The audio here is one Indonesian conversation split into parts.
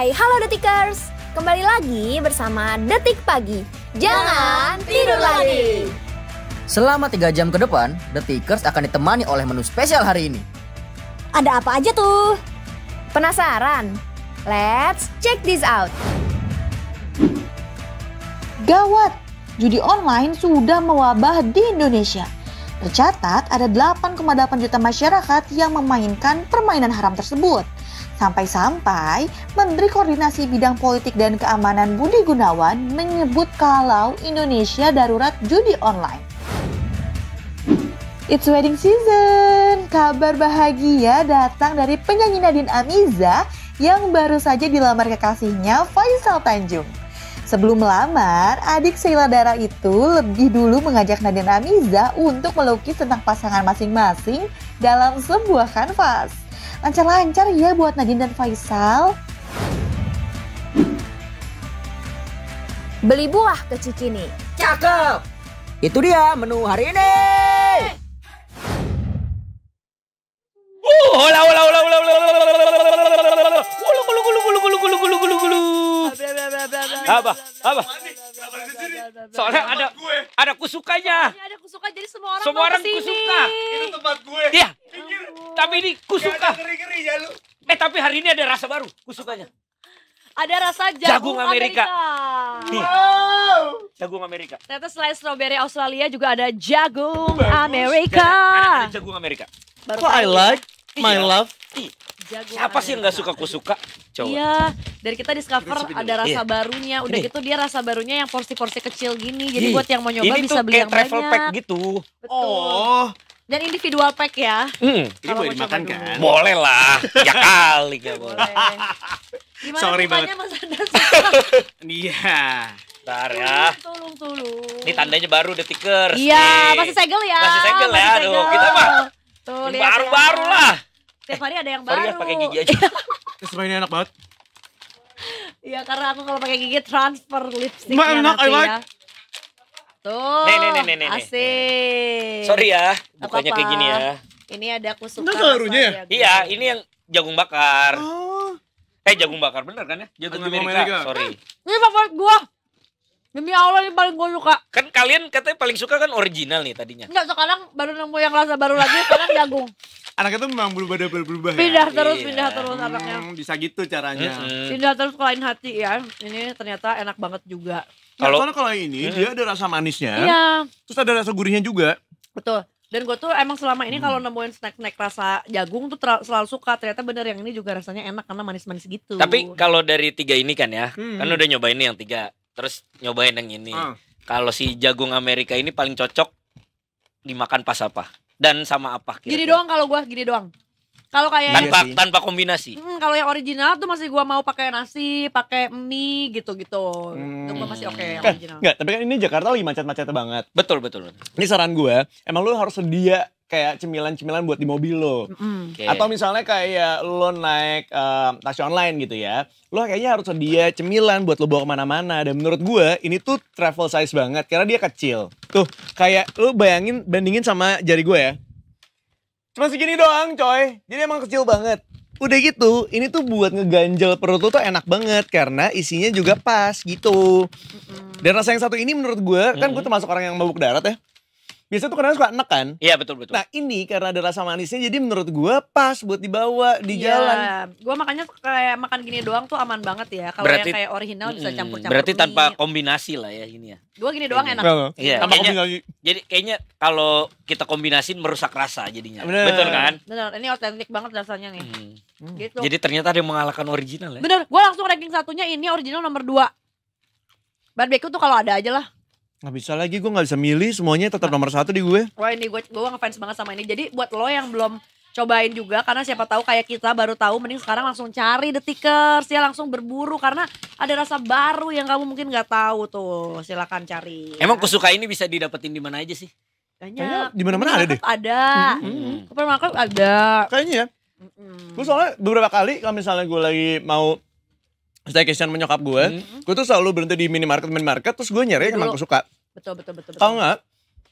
Hai halo Detikers, kembali lagi bersama Detik Pagi. Jangan tidur lagi. Selama 3 jam ke depan, Detikers akan ditemani oleh menu spesial hari ini. Ada apa aja tuh? Penasaran? Let's check this out. Gawat, judi online sudah mewabah di Indonesia. Tercatat ada 8,8 juta masyarakat yang memainkan permainan haram tersebut. Sampai-sampai Menteri Koordinasi Bidang Politik dan Keamanan Budi Gunawan menyebut kalau Indonesia darurat judi online. It's wedding season. Kabar bahagia datang dari penyanyi Nadine Amiza yang baru saja dilamar kekasihnya Faisal Tanjung. Sebelum melamar, adik Sheila Dara itu lebih dulu mengajak Nadine Amiza untuk melukis tentang pasangan masing-masing dalam sebuah kanvas. Lancar-lancar ya buat Nadine dan Faisal. Beli buah ke Cikini. Cakep! Itu dia menu hari ini. Uh, hola, hola, hola, hola, hola, hola, Apa? Apa? Soalnya ada ada Ini Ada kusuka jadi semua orang semua orang kusuka. Itu tempat gue. Iya. Tapi ini kusuka. suka Eh tapi hari ini ada rasa baru kusukanya. Ada rasa jagung, jagung Amerika. Amerika. Wow. Jagung Amerika. Ternyata selain strawberry Australia juga ada jagung Bagus. Amerika. Ada, ada jagung Amerika. Baru oh, I like, my iya. love. Jagung Siapa Amerika. sih yang gak suka kusuka? Coba. Iya, dari kita discover ada rasa iya. barunya. Udah ini. gitu dia rasa barunya yang porsi-porsi kecil gini. Jadi Ih. buat yang mau nyoba ini bisa beli yang banyak. Ini tuh kayak travel pack gitu. Betul. Oh. Dan individual pack ya. Hmm. Ini boleh dimakan kan? Boleh lah. ya kali ya boleh. Gimana Sorry banget. Mas Andas? Iya. Bentar ya. Tulung, tulung. Ini tandanya baru The Tickers. Iya, masih segel ya. Masih segel ya. masih ya. Aduh, kita mah baru-baru ya. lah. Setiap hari ada yang baru. Sorry ya, pakai gigi aja. Semua ini enak banget. Iya, karena aku kalau pakai gigi transfer lipstick. Enak, I like. Ya. Tuh. Nih, nih, nih, nih, nih. Asik. Sorry ya, bukannya kayak gini ya. Ini ada suka. Enggak ngaruhnya ya? Iya, ini yang jagung bakar. Oh. Eh, jagung bakar bener kan ya? Jagung Amerika. Amerika. Sorry. Eh, ini favorit gua. Demi Allah ini paling gue suka. Kan kalian katanya paling suka kan original nih tadinya. Enggak, sekarang baru nemu yang rasa baru lagi, sekarang jagung. Anak itu memang berubah berubah, berubah pindah ya? terus iya. pindah terus hmm, anaknya bisa gitu caranya hmm. pindah terus ke lain hati ya ini ternyata enak banget juga Ya, kalau ya, kalau ini hmm. dia ada rasa manisnya. Iya. Terus ada rasa gurihnya juga. Betul. Dan gue tuh emang selama ini hmm. kalau nemuin snack-snack rasa jagung tuh selalu suka. Ternyata bener yang ini juga rasanya enak karena manis-manis gitu. Tapi kalau dari tiga ini kan ya, hmm. kan udah nyobain nih yang tiga, terus nyobain yang ini. Hmm. Kalau si jagung Amerika ini paling cocok dimakan pas apa? Dan sama apa? Kira -kira. Gini doang kalau gue, gini doang. Kalau kayak tanpa yang, tanpa kombinasi. Hmm, kalau yang original tuh masih gua mau pakai nasi, pakai mie gitu-gitu. Hmm. gua masih oke okay, hmm. original. Enggak, tapi kan ini Jakarta lagi macet-macet banget. Betul, betul. Ini saran gua, emang lu harus sedia kayak cemilan-cemilan buat di mobil lo. Mm. Okay. Atau misalnya kayak lo naik uh, taksi online gitu ya. Lo kayaknya harus sedia cemilan buat lo bawa kemana-mana. Dan menurut gua ini tuh travel size banget karena dia kecil. Tuh kayak lo bayangin bandingin sama jari gue ya Cuma segini doang coy, jadi emang kecil banget. Udah gitu, ini tuh buat ngeganjel perut tuh enak banget karena isinya juga pas gitu. Dan rasa yang satu ini menurut gue, kan gue termasuk orang yang mabuk darat ya biasa tuh kadang suka enak kan? Iya betul betul. Nah ini karena ada rasa manisnya jadi menurut gue pas buat dibawa di ya, jalan. Gue makanya kayak makan gini doang tuh aman banget ya. Kalau yang kayak original mm, bisa hmm, campur-campur. Berarti mie. tanpa kombinasi lah ya ini ya. Gue gini doang enak. Iya. Tanpa kayaknya, kombinasi. Jadi kayaknya kalau kita kombinasin merusak rasa jadinya. Bener. Betul kan? Benar. Ini otentik banget rasanya nih. Hmm. Gitu. Jadi ternyata ada yang mengalahkan original ya. Bener. Gue langsung ranking satunya ini original nomor dua. Barbecue tuh kalau ada aja lah. Gak bisa lagi, gue gak bisa milih semuanya tetap nomor satu di gue. Wah ini gue, gue ngefans banget sama ini. Jadi buat lo yang belum cobain juga karena siapa tahu kayak kita baru tahu mending sekarang langsung cari the tickers ya langsung berburu karena ada rasa baru yang kamu mungkin gak tahu tuh silakan cari emang kusuka ini bisa didapetin di mana aja sih banyak di mana mana ada deh ada mm -hmm. ada kayaknya ya mm -hmm. gue soalnya beberapa kali kalau misalnya gue lagi mau staycation menyokap menyokap gue, hmm. gue tuh selalu berhenti di minimarket minimarket terus gue nyari yang emang gue suka. Betul betul betul. betul. Kalau nggak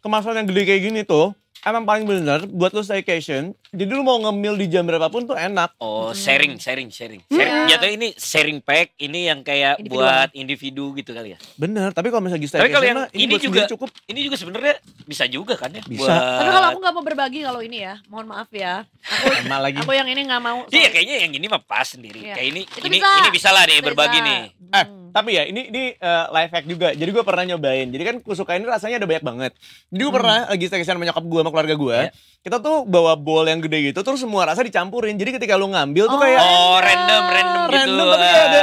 kemasan yang gede kayak gini tuh emang paling bener buat lo staycation. Jadi lu mau ngemil di jam berapapun tuh enak. Oh, hmm. sharing, sharing, sharing. Iya. sharing. Hmm. Jatuhnya ini sharing pack, ini yang kayak individu. buat individu gitu kali ya. Bener, tapi kalau misalnya staycation tapi yang ini, ini juga cukup. Ini juga sebenarnya bisa juga kan ya. Bisa. Buat... Tapi kalau aku gak mau berbagi kalau ini ya, mohon maaf ya. Aku, lagi. aku yang ini gak mau. Iya, kayaknya yang ini mah pas sendiri. Iya. Kayak ini, ini, bisa. ini bisa lah nih berbagi nih. Eh, Hmm. Tapi ya ini ini uh, life hack juga. Jadi gue pernah nyobain. Jadi kan kusuka ini rasanya ada banyak banget. Jadi gue hmm. pernah lagi staycation sama nyokap gue sama keluarga gue. Yeah. Kita tuh bawa bowl yang gede gitu terus semua rasa dicampurin. Jadi ketika lu ngambil tuh oh, kayak oh random random, random gitu. Random tapi ya ada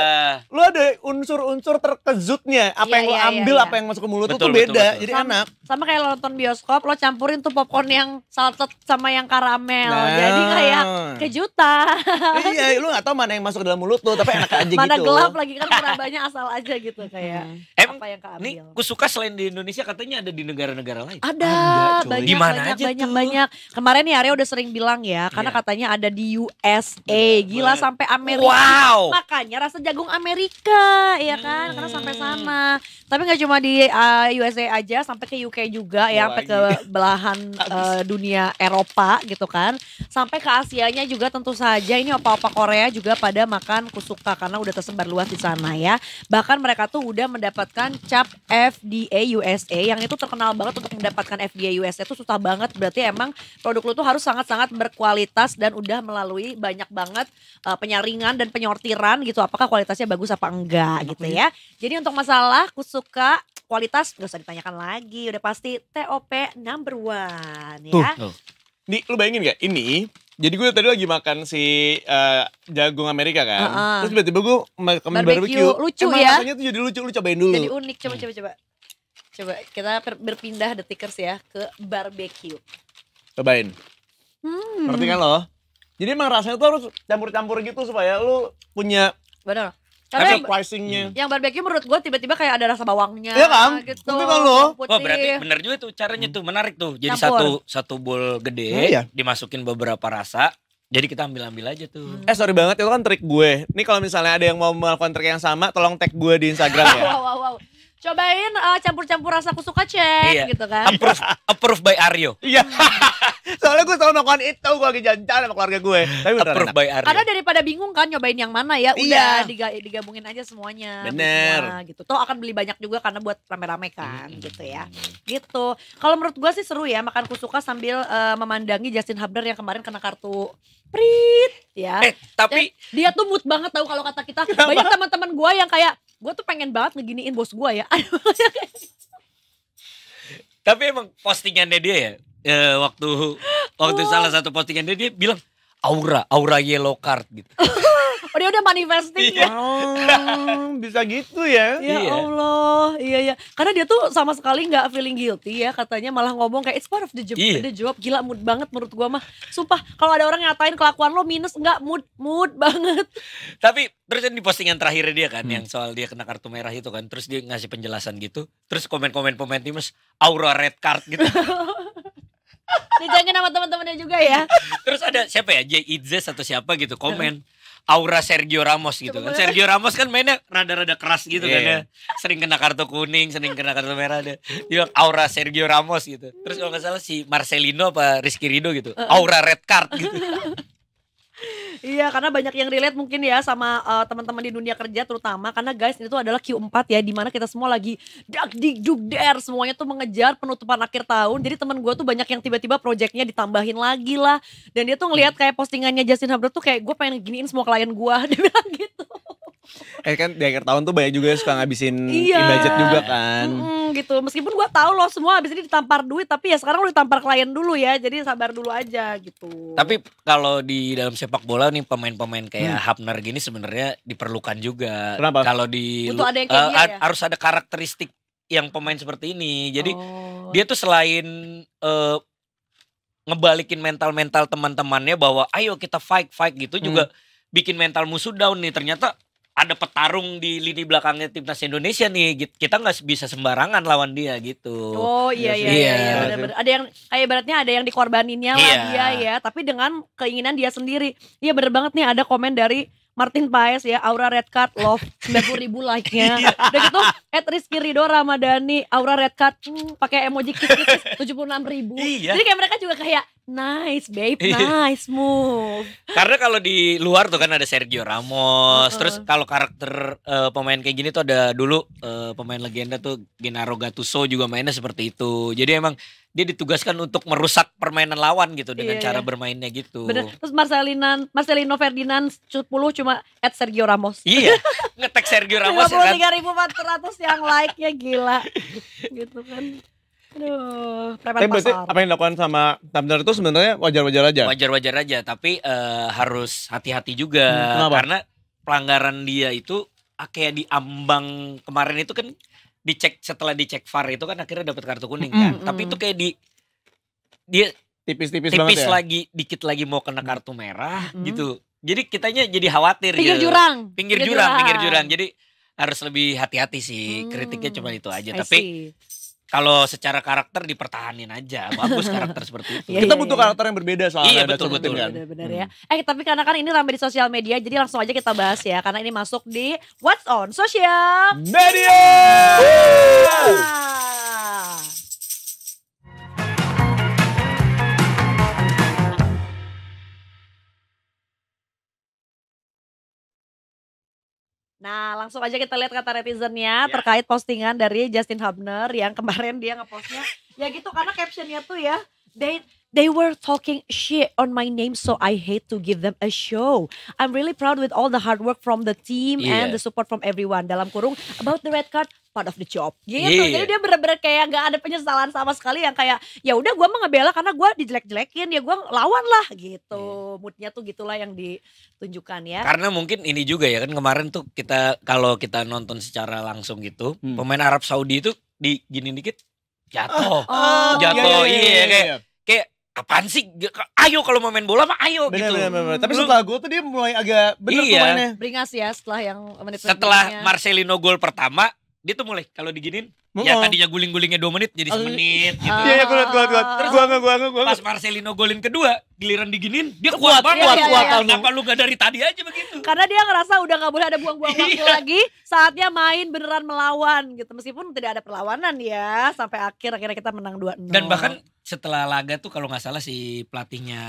lu ada unsur-unsur terkejutnya. Apa yeah, yang yeah, lu iya, ambil, yeah, iya. apa yang masuk ke mulut betul, tuh, tuh beda. Betul, betul. Jadi sama, enak. Sama kayak lo nonton bioskop, lo campurin tuh popcorn yang salted sama yang karamel. Nah. Jadi kayak kejutan. Iya, lu gak tau mana yang masuk ke dalam mulut lu, tapi enak aja mana gitu. Mana gelap lagi kan kerabanya asal aja gitu kayak hmm. apa yang keambil. Nih, gue suka selain di Indonesia katanya ada di negara-negara lain. Ada, ada banyak, banyak, aja banyak, banyak. Kemarin nih Arya udah sering bilang ya, iya. karena yeah. katanya ada di USA, gila Bener. sampai Amerika. Wow. Makanya rasa jagung Amerika, ya kan? Hmm. Karena sampai hmm. sana. Tapi nggak cuma di uh, eh, USA aja, sampai ke UK juga, ya sampai ke iya. belahan uh, dunia Eropa gitu kan. Sampai ke Asia-nya juga tentu saja. Ini apa-apa Korea juga pada makan kusuka karena udah tersebar luas di sana ya. Bahkan mereka tuh udah mendapatkan cap FDA USA yang itu terkenal banget untuk mendapatkan FDA USA itu susah banget. Berarti emang produk lu tuh harus sangat-sangat berkualitas dan udah melalui banyak banget uh, penyaringan dan penyortiran gitu. Apakah kualitasnya bagus apa enggak gitu iya. ya. Jadi untuk masalah kusuka kualitas gak usah ditanyakan lagi. Udah pasti TOP number one ya. Tuh. Tuh. Di, lu bayangin gak ini jadi gue tadi lagi makan si uh, jagung Amerika kan. Uh -uh. Terus tiba-tiba gue makan barbecue. barbecue. Lucu Emang ya. rasanya tuh jadi lucu, lu cobain dulu. Jadi unik, coba coba coba. Coba kita berpindah tickers ya ke barbecue. Cobain. Hmm. Ngerti kan lo? Jadi emang rasanya tuh harus campur-campur gitu supaya lu punya Benar. Karena yang, pricingnya. Hmm. Yang barbecue menurut gue tiba-tiba kayak ada rasa bawangnya. Iya kan? Gitu. Tapi kalau Wah berarti bener juga tuh caranya hmm. tuh menarik tuh. Jadi Campur. satu satu bowl gede hmm, iya. dimasukin beberapa rasa. Jadi kita ambil-ambil aja tuh. Hmm. Eh sorry banget itu kan trik gue. Nih kalau misalnya ada yang mau melakukan trik yang sama tolong tag gue di Instagram ya. wow, wow, wow cobain uh, campur-campur rasa kusuka cek iya. gitu kan. Approve, approve by Aryo. Iya. Soalnya gue selalu melakukan itu, gue lagi jalan-jalan sama keluarga gue. Tapi approve enak. by Aryo. Karena daripada bingung kan nyobain yang mana ya, iya. udah digabungin aja semuanya. Gitu Bener. gitu. Toh akan beli banyak juga karena buat rame-rame kan -hmm. gitu ya. Gitu. Kalau menurut gue sih seru ya makan kusuka sambil uh, memandangi Justin Hubner yang kemarin kena kartu prit ya. Eh, tapi Dan dia tuh mood banget tau kalau kata kita. Banyak teman-teman gue yang kayak gue tuh pengen banget ngeginiin bos gue ya tapi emang postingannya dia ya eh, waktu waktu oh. salah satu postingannya dia bilang aura, aura yellow card gitu. Oh dia udah manifesting iya. ya. Oh, bisa gitu ya. Ya iya. Allah, iya ya. Karena dia tuh sama sekali gak feeling guilty ya katanya malah ngomong kayak it's part of the job. Iya. The job gila mood banget menurut gua mah. Sumpah kalau ada orang ngatain kelakuan lo minus gak mood mood banget. Tapi terus di postingan terakhirnya dia kan hmm. yang soal dia kena kartu merah itu kan terus dia ngasih penjelasan gitu. Terus komen-komen pemain timus, aura red card gitu. Dijangin sama teman-temannya juga ya. Terus ada siapa ya? J Itzes atau siapa gitu komen aura Sergio Ramos gitu kan. Sergio Ramos kan mainnya rada-rada keras gitu yeah. kan iya. ya. Sering kena kartu kuning, sering kena kartu merah dia. Dia aura Sergio Ramos gitu. Terus kalau nggak salah si Marcelino apa Rizky Rido gitu. Aura red card gitu. Iya, karena banyak yang relate mungkin ya sama uh, teman-teman di dunia kerja terutama karena guys itu adalah Q4 ya di mana kita semua lagi dak dik duk der semuanya tuh mengejar penutupan akhir tahun. Jadi teman gue tuh banyak yang tiba-tiba proyeknya ditambahin lagi lah. Dan dia tuh ngelihat kayak postingannya Justin Hubert tuh kayak gue pengen giniin semua klien gue. Dia bilang gitu eh kan di akhir tahun tuh banyak juga yang suka ngabisin iya, budget juga kan. Mm, gitu. Meskipun gua tahu loh semua habis ini ditampar duit tapi ya sekarang lu ditampar klien dulu ya. Jadi sabar dulu aja gitu. Tapi kalau di dalam sepak bola nih pemain-pemain kayak hmm. Hapner gini sebenarnya diperlukan juga. Kenapa? Kalau di ada yang kayak eh, ya? harus ada karakteristik yang pemain seperti ini. Jadi oh. dia tuh selain uh, ngebalikin mental-mental teman-temannya bahwa ayo kita fight fight gitu hmm. juga bikin mental musuh down nih ternyata ada petarung di lini belakangnya timnas Indonesia nih kita nggak bisa sembarangan lawan dia gitu oh iya iya, iya, iya, iya bener -bener. ada yang kayak beratnya ada yang dikorbaninnya iya. lah dia ya tapi dengan keinginan dia sendiri iya bener banget nih ada komen dari Martin Paes ya Aura Red Card love 90 ribu like-nya iya. udah gitu at Rizky Rido Ramadhani Aura Red Card hmm, pakai emoji kikis 76 ribu iya. jadi kayak mereka juga kayak Nice, babe. Iya. Nice move. Karena kalau di luar tuh kan ada Sergio Ramos. uh Terus kalau karakter uh, pemain kayak gini tuh ada dulu uh, pemain legenda tuh Gennaro Gattuso juga mainnya seperti itu. Jadi emang dia ditugaskan untuk merusak permainan lawan gitu dengan yeah, iya. cara bermainnya gitu. Bener. Terus Marcelino Marcelino Ferdinand 10 cuma at Sergio Ramos. Iya. Ngetek Sergio Ramos Dua ya kan? puluh ribu yang like-nya gila. gitu kan. Aduh, tapi berarti pasar. apa yang dilakukan sama Tamdar itu sebenarnya wajar-wajar aja. Wajar-wajar aja, tapi uh, harus hati-hati juga hmm, karena pelanggaran dia itu ah, kayak di ambang kemarin itu kan dicek setelah dicek VAR itu kan akhirnya dapat kartu kuning hmm, kan. -hmm. tapi hmm. itu kayak di dia tipis-tipis tipis ya? lagi dikit lagi mau kena hmm. kartu merah mm. gitu. Jadi kitanya jadi khawatir pinggir gitu. Jurang. Pinggir, pinggir jurang, jurang, pinggir jurang. Jadi harus lebih hati-hati sih. Hmm, Kritiknya cuma itu aja. I Tapi kalau secara karakter dipertahanin aja bagus karakter seperti itu iya, kita iya, butuh iya. karakter yang berbeda soalnya iya, betul, betul. kan benar, benar hmm. ya eh tapi karena kan ini ramai di sosial media jadi langsung aja kita bahas ya karena ini masuk di What's on Social Media. Nah, langsung aja kita lihat kata netizennya ya. terkait postingan dari Justin Hubner yang kemarin dia ngepostnya. ya gitu karena captionnya tuh ya, date They were talking shit on my name, so I hate to give them a show. I'm really proud with all the hard work from the team yeah. and the support from everyone. Dalam kurung about the red card, part of the job gitu yeah. jadi dia bener-bener kayak nggak ada penyesalan sama sekali yang kayak ya udah gue mah ngebela karena gue dijelek-jelekin ya gue lawan lah gitu yeah. moodnya tuh gitulah yang ditunjukkan ya karena mungkin ini juga ya kan kemarin tuh kita kalau kita nonton secara langsung gitu hmm. pemain Arab Saudi itu di gini dikit jatuh oh. oh jatuh iya, iya, iya, iya, iya. kayak Kapan sih? Ayo kalau mau main bola mah ayo bener, gitu. Bener, bener. Tapi setelah gol tuh dia mulai agak bener iya. mainnya. Beringas ya setelah yang menit Setelah Marcelino gol pertama, dia tuh mulai kalau diginin Mungo. ya tadinya guling-gulingnya 2 menit jadi semenit gitu. Iya, iya, kuat, kuat, kuat. Terus gua enggak, gua enggak, gua Pas Marcelino golin kedua, giliran diginin, dia kuat, kuat banget. Kuat, kuat, kuat. Kenapa lu gak dari tadi aja begitu? Karena dia ngerasa udah nggak boleh ada buang-buang waktu iya. lagi, saatnya main beneran melawan gitu. Meskipun tidak ada perlawanan ya, sampai akhir akhirnya kita menang 2-0. Dan bahkan setelah laga tuh kalau nggak salah si pelatihnya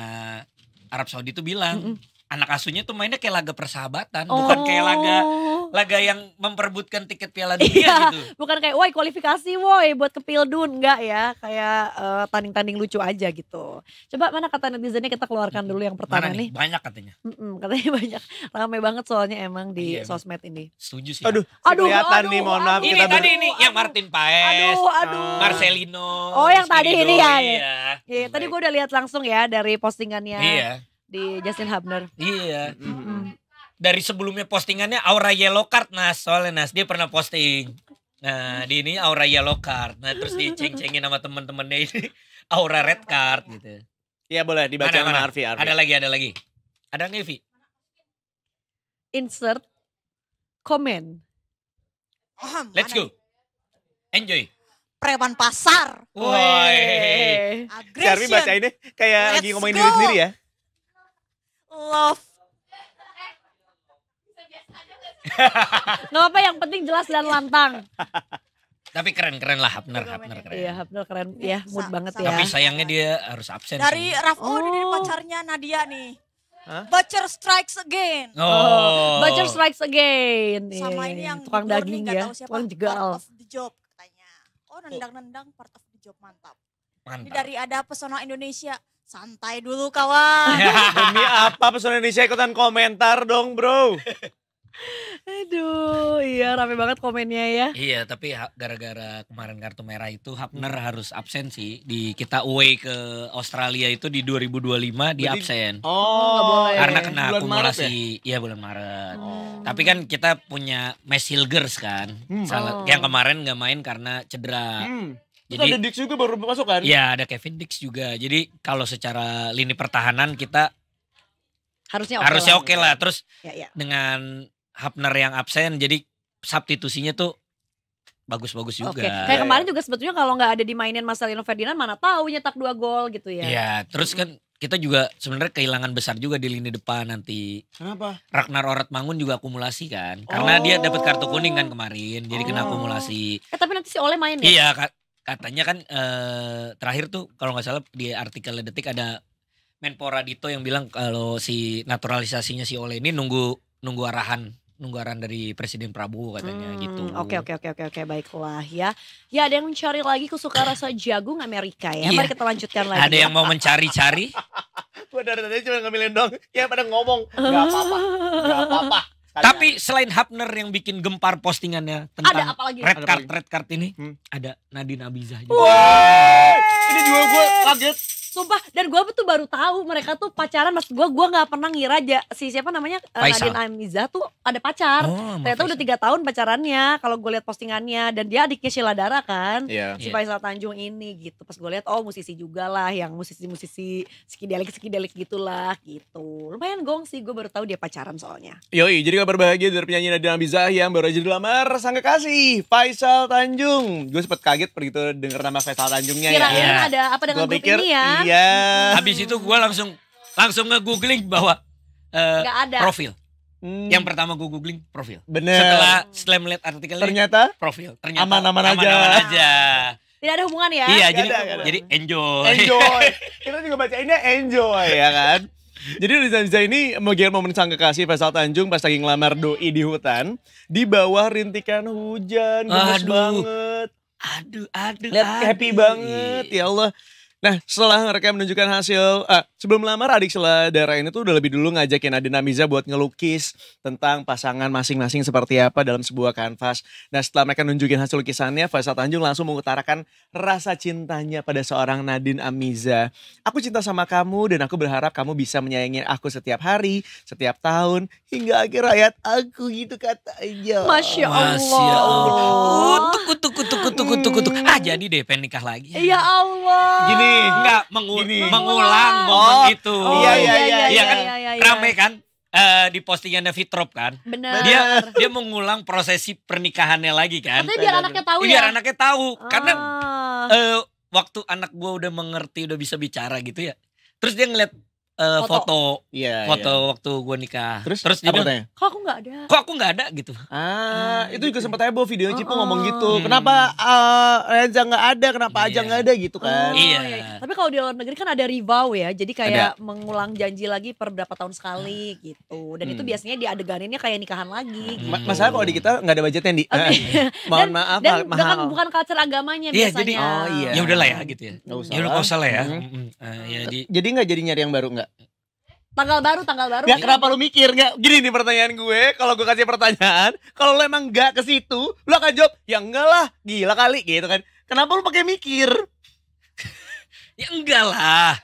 Arab Saudi tuh bilang, mm -mm anak asuhnya tuh mainnya kayak laga persahabatan, oh. bukan kayak laga oh. laga yang memperbutkan tiket Piala iya, Dunia iya, gitu. Bukan kayak woi kualifikasi woi buat ke Pildun enggak ya, kayak tanding eh, tanding-tanding lucu aja gitu. Coba mana kata netizennya kita keluarkan dulu yang pertama mana nih? nih. Banyak katanya. Mm-mm, katanya banyak. Ramai banget soalnya emang di iya, sosmed ini. Setuju sih. Aduh, ya. aduh, kelihatan aduh, nih mohon maaf kita tadi ini yang Martin Paes. Aduh, aduh. Marcelino. Oh, yang tadi ini ya. Iya. iya. Tadi gue udah lihat langsung ya dari postingannya. Iya di Justin Hubner. Iya. Mm -hmm. Dari sebelumnya postingannya aura yellow card nah soalnya Nas dia pernah posting. Nah, di ini aura yellow card. Nah, terus diceng-cengin sama temen-temennya ini aura red card gitu. Iya boleh dibaca mana, sama Arfi, Arfi. Ada lagi, ada lagi. Ada nggak Vi? Insert comment. Oh, Let's go. Enjoy. Preman pasar. Woi. Si Arfi baca ini kayak Let's lagi ngomongin diri sendiri ya love Gak apa yang penting jelas dan lantang. Tapi keren-keren lah Hapner, Hapner keren. Iya, Hapner keren. ya, mood banget ya. Tapi sayangnya dia harus absen. Dari Raffi oh. ini pacarnya Nadia nih. Huh? Butcher Strikes Again. Oh. oh. Butcher Strikes Again. Sama iya, ini yang tukang daging ya, tukang jegal. Part of the job katanya. Oh, oh, nendang-nendang part of the job mantap. Mantap. Ini dari ada pesona Indonesia. Santai dulu kawan. Ya, demi apa pesona Indonesia ikutan komentar dong bro. Aduh, iya rame banget komennya ya. Iya, tapi gara-gara kemarin kartu merah itu Hapner hmm. harus absen sih di kita away ke Australia itu di 2025 Jadi, di absen. Oh, oh boleh. Karena kena bulan akumulasi, Maret ya? iya bulan Maret. Oh. Tapi kan kita punya Mesilgers kan, hmm. salah oh. yang kemarin nggak main karena cedera. Hmm jadi ada Dix juga baru masuk kan? Iya ada Kevin Dix juga. Jadi kalau secara lini pertahanan kita harusnya harusnya oke okay lah. Okay lah. Terus ya, ya. dengan Hapner yang absen, jadi substitusinya tuh bagus-bagus juga. Okay. Kayak kemarin juga sebetulnya kalau nggak ada dimainin Marcelino Ferdinand mana tahu nyetak dua gol gitu ya. Iya, terus kan kita juga sebenarnya kehilangan besar juga di lini depan nanti. Kenapa? Ragnar Mangun juga akumulasi kan. Karena oh. dia dapat kartu kuning kan kemarin, jadi oh. kena akumulasi. Eh tapi nanti si Oleh main ya? Iya, katanya kan eh, terakhir tuh kalau nggak salah di artikel detik ada Menpora Dito yang bilang kalau si naturalisasinya si Ole ini nunggu nunggu arahan nunggu arahan dari Presiden Prabowo katanya hmm, gitu. Oke okay, oke okay, oke okay, oke oke baiklah ya. Ya ada yang mencari lagi suka rasa jagung Amerika ya. Iya. Mari kita lanjutkan lagi. Ada yang mau mencari-cari? Gue dari tadi cuma ngambilin dong. Ya pada ngomong Gak apa-apa, Gak apa-apa. Kalian. Tapi selain Hapner yang bikin gempar postingannya tentang ada red card red card ini, hmm. ada Nadine Abizah juga. Wow. Ini juga gue kaget Sumpah dan gue tuh baru tahu mereka tuh pacaran mas gue gue gak pernah ngira aja si siapa namanya eh, Faisal. Nadine Amiza tuh ada pacar. Oh, Ternyata udah tiga tahun pacarannya kalau gue lihat postingannya dan dia adiknya Sheila Dara kan yeah. si iya. Faisal Tanjung ini gitu. Pas gue lihat oh musisi juga lah yang musisi-musisi skidelik-skidelik sekidelik gitulah gitu. Lumayan gong sih gue baru tahu dia pacaran soalnya. Yoi jadi kabar bahagia dari penyanyi Nadine Amiza yang baru aja dilamar sang kekasih Faisal Tanjung. Gue sempet kaget begitu denger nama Faisal Tanjungnya Kira-kira ya. ada apa dengan grup ini ya Iya. Habis itu gue langsung langsung nge-googling bahwa uh, ada. profil. Hmm. Yang pertama gue googling profil. Bener. Setelah setelah melihat artikelnya ternyata profil. Ternyata aman-aman aman aja. Aman aja. Tidak ada hubungan ya? Iya, jadi ada, jadi enjoy. Enjoy. Kita juga bacainnya enjoy ya kan. Jadi Riza Riza ini mau momen sang kekasih Faisal Tanjung pas lagi ngelamar doi di hutan di bawah rintikan hujan, gemes banget. Aduh, aduh, Lihat aduh. happy banget ya Allah. Nah, setelah mereka menunjukkan hasil, uh, sebelum lama, adik Sheila Dara ini tuh udah lebih dulu ngajakin Adina Miza buat ngelukis tentang pasangan masing-masing seperti apa dalam sebuah kanvas. Nah, setelah mereka nunjukin hasil lukisannya, Faisal Tanjung langsung mengutarakan rasa cintanya pada seorang Nadine Amiza. Aku cinta sama kamu dan aku berharap kamu bisa menyayangi aku setiap hari, setiap tahun, hingga akhir hayat aku gitu katanya. Masya Allah. Masya Allah. Kutuk, kutuk, kutuk, kutuk, kutuk, kutuk. Ah, jadi deh pengen nikah lagi. Ya Allah. Gini gini. Enggak, mengu gini. mengulang oh. momen itu. Oh, iya, iya, iya, iya, iya, iya, kan? Iya, iya, iya. Rame kan? Uh, di postingannya Fitrop kan, Bener. dia dia mengulang prosesi pernikahannya lagi kan. tapi biar anaknya tahu biar ya. Biar anaknya tahu, oh. karena uh, waktu anak gue udah mengerti udah bisa bicara gitu ya, terus dia ngeliat uh, foto. foto. Iya, foto iya. waktu gue nikah. Terus, Terus dia bilang, kok aku gak ada? Kok aku gak ada gitu. Ah, hmm. itu juga sempat heboh video Cipu -uh. ngomong gitu. Hmm. Kenapa uh, Reza gak ada, kenapa yeah. Aja iya. gak ada gitu kan. Oh, iya. iya. Tapi kalau di luar negeri kan ada rebound ya. Jadi kayak ada. mengulang janji lagi per berapa tahun sekali gitu. Dan hmm. itu biasanya di adeganinnya kayak nikahan lagi hmm. gitu. Masalah kalau di kita gak ada budgetnya di. Okay. Eh, mohon maaf. Dan mahal. bukan, bukan culture agamanya iya, Jadi, oh iya. Ya udah lah ya gitu ya. Gak usah. Ya udah usah lah ya. Hmm. ya jadi nggak jadi nyari yang baru nggak? Tanggal baru, tanggal baru. nggak kenapa lu mikir nggak? Gini nih pertanyaan gue, kalau gue kasih pertanyaan, kalau lu emang nggak ke situ, lu akan jawab, ya enggak lah, gila kali gitu kan. Kenapa lu pakai mikir? ya enggak lah.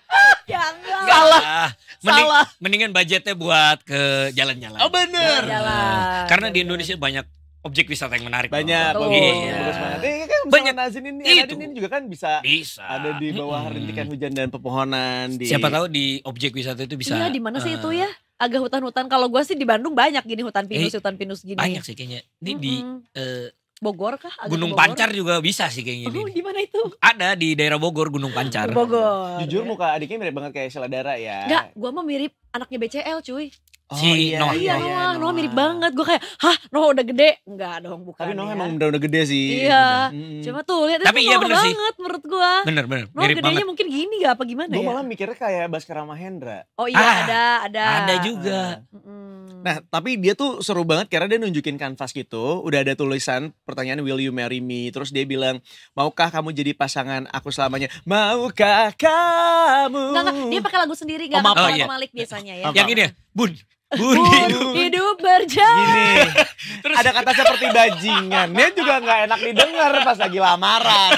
ya enggak. lah Mending, Salah. Mendingan budgetnya buat ke jalan-jalan. Oh bener. Jalan -jalan. Nah, karena di Indonesia banyak objek wisata yang menarik banyak oh. bagus, iya. banget. Eh, kan banyak Nazin ini itu. ini juga kan bisa, bisa ada di bawah hmm. rintikan hujan dan pepohonan di siapa tahu di objek wisata itu bisa iya di mana uh, sih eh, itu ya agak hutan-hutan kalau gue sih di Bandung banyak gini hutan eh, pinus eh, hutan pinus gini banyak sih kayaknya ini mm -hmm. di uh, Bogor kah? Agak Gunung Bogor. Pancar juga bisa sih kayaknya. Oh, di mana itu? Ada di daerah Bogor, Gunung Pancar. Bogor. Jujur muka adiknya mirip banget kayak Seladara ya. Enggak, gua mah mirip anaknya BCL cuy. Oh, si iya, Iya, Noah, iya, Noah. Noah mirip banget. Gue kayak, hah Noah udah gede? Enggak dong, bukan. Tapi Noah ya. emang udah udah gede sih. Iya. Hmm. Gitu kan. Cuma tuh liat Tapi iya bener banget sih. menurut gue. Bener bener. Noah mirip gedenya banget. mungkin gini gak apa gimana gua ya? Gue malah mikirnya kayak Baskara Mahendra. Oh iya ah, ada ada. Ada juga. Hmm. Nah tapi dia tuh seru banget karena dia nunjukin kanvas gitu. Udah ada tulisan pertanyaan Will you marry me? Terus dia bilang, maukah kamu jadi pasangan aku selamanya? Maukah kamu? Enggak, enggak. Dia pakai lagu sendiri gak? Oh, maaf, oh, iya. Malik biasanya ya. Yang ini ya, Bun Bun, hidup, hidup berjalan. Gini, Terus, ada kata seperti bajingan. Dia juga nggak enak didengar pas lagi lamaran.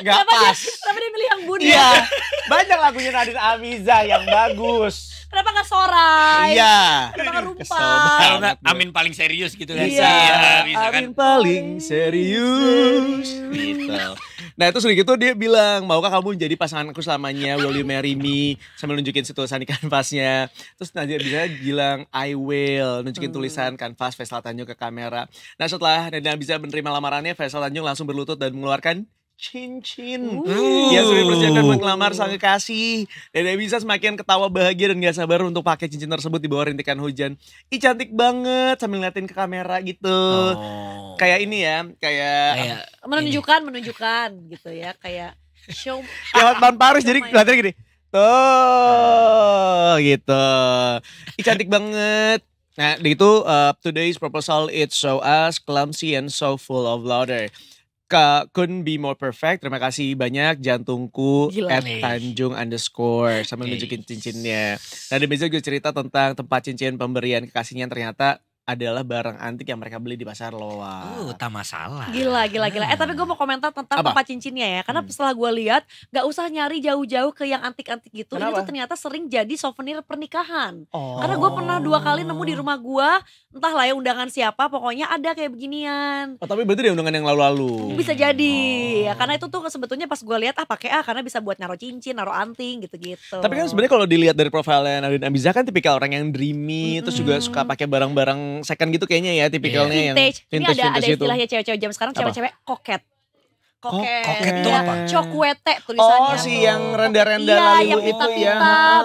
Nggak pas. Tapi dia milih yang bun? Iya, banyak lagunya Nadine Amiza yang bagus kenapa nggak sorai iya kenapa nggak rupa karena amin paling serius gitu kan iya, iya bisa kan? amin kan? paling serius gitu nah itu sedikit tuh dia bilang maukah kamu jadi pasangan aku selamanya will you marry me sambil nunjukin situasi di kanvasnya terus Nadia bisa bilang I will nunjukin hmm. tulisan kanvas Faisal Tanjung ke kamera nah setelah Nadia bisa menerima lamarannya Faisal Tanjung langsung berlutut dan mengeluarkan cincin Ooh. yang sudah dipersiapkan buat ngelamar sang kekasih. Dede bisa semakin ketawa bahagia dan gak sabar untuk pakai cincin tersebut di bawah rintikan hujan. Ih cantik banget sambil ngeliatin ke kamera gitu. Oh. Kayak ini ya, kayak... kayak menunjukkan, ini. menunjukkan gitu ya. Kayak show... Lewat Pan Paris jadi ngeliatin gini. Tuh, gitu. Ih cantik banget. Nah, di itu uh, today's proposal it's so as clumsy and so full of louder. Kak couldn't be more perfect. Terima kasih banyak jantungku Gila at Tanjung underscore sambil nunjukin cincinnya. Tadi Beza juga cerita tentang tempat cincin pemberian kekasihnya ternyata adalah barang antik yang mereka beli di pasar loa. Uh, tak masalah. Gila, gila, gila. Eh tapi gue mau komentar tentang Apa? tempat cincinnya ya. Karena hmm. setelah gue lihat, gak usah nyari jauh-jauh ke yang antik-antik gitu. Kenapa? Ini tuh ternyata sering jadi souvenir pernikahan. Oh. Karena gue pernah dua kali nemu di rumah gue, entahlah ya undangan siapa, pokoknya ada kayak beginian. Oh tapi berarti dia undangan yang lalu-lalu. Bisa jadi. Oh. Ya, karena itu tuh sebetulnya pas gue lihat, ah pakai ah karena bisa buat naruh cincin, naruh anting gitu-gitu. Tapi kan sebenarnya kalau dilihat dari profilnya Nadine Ambiza kan tipikal orang yang dreamy, hmm. terus juga suka pakai barang-barang second gitu kayaknya ya tipikalnya yeah. vintage. yang vintage. Ini ada, vintage ada gitu. istilahnya cewek-cewek zaman sekarang cewek-cewek koket koket. Koket iya. itu apa? Cokwete tulisannya. Oh, si yang rendah-rendah iya, lalu yang itu ya.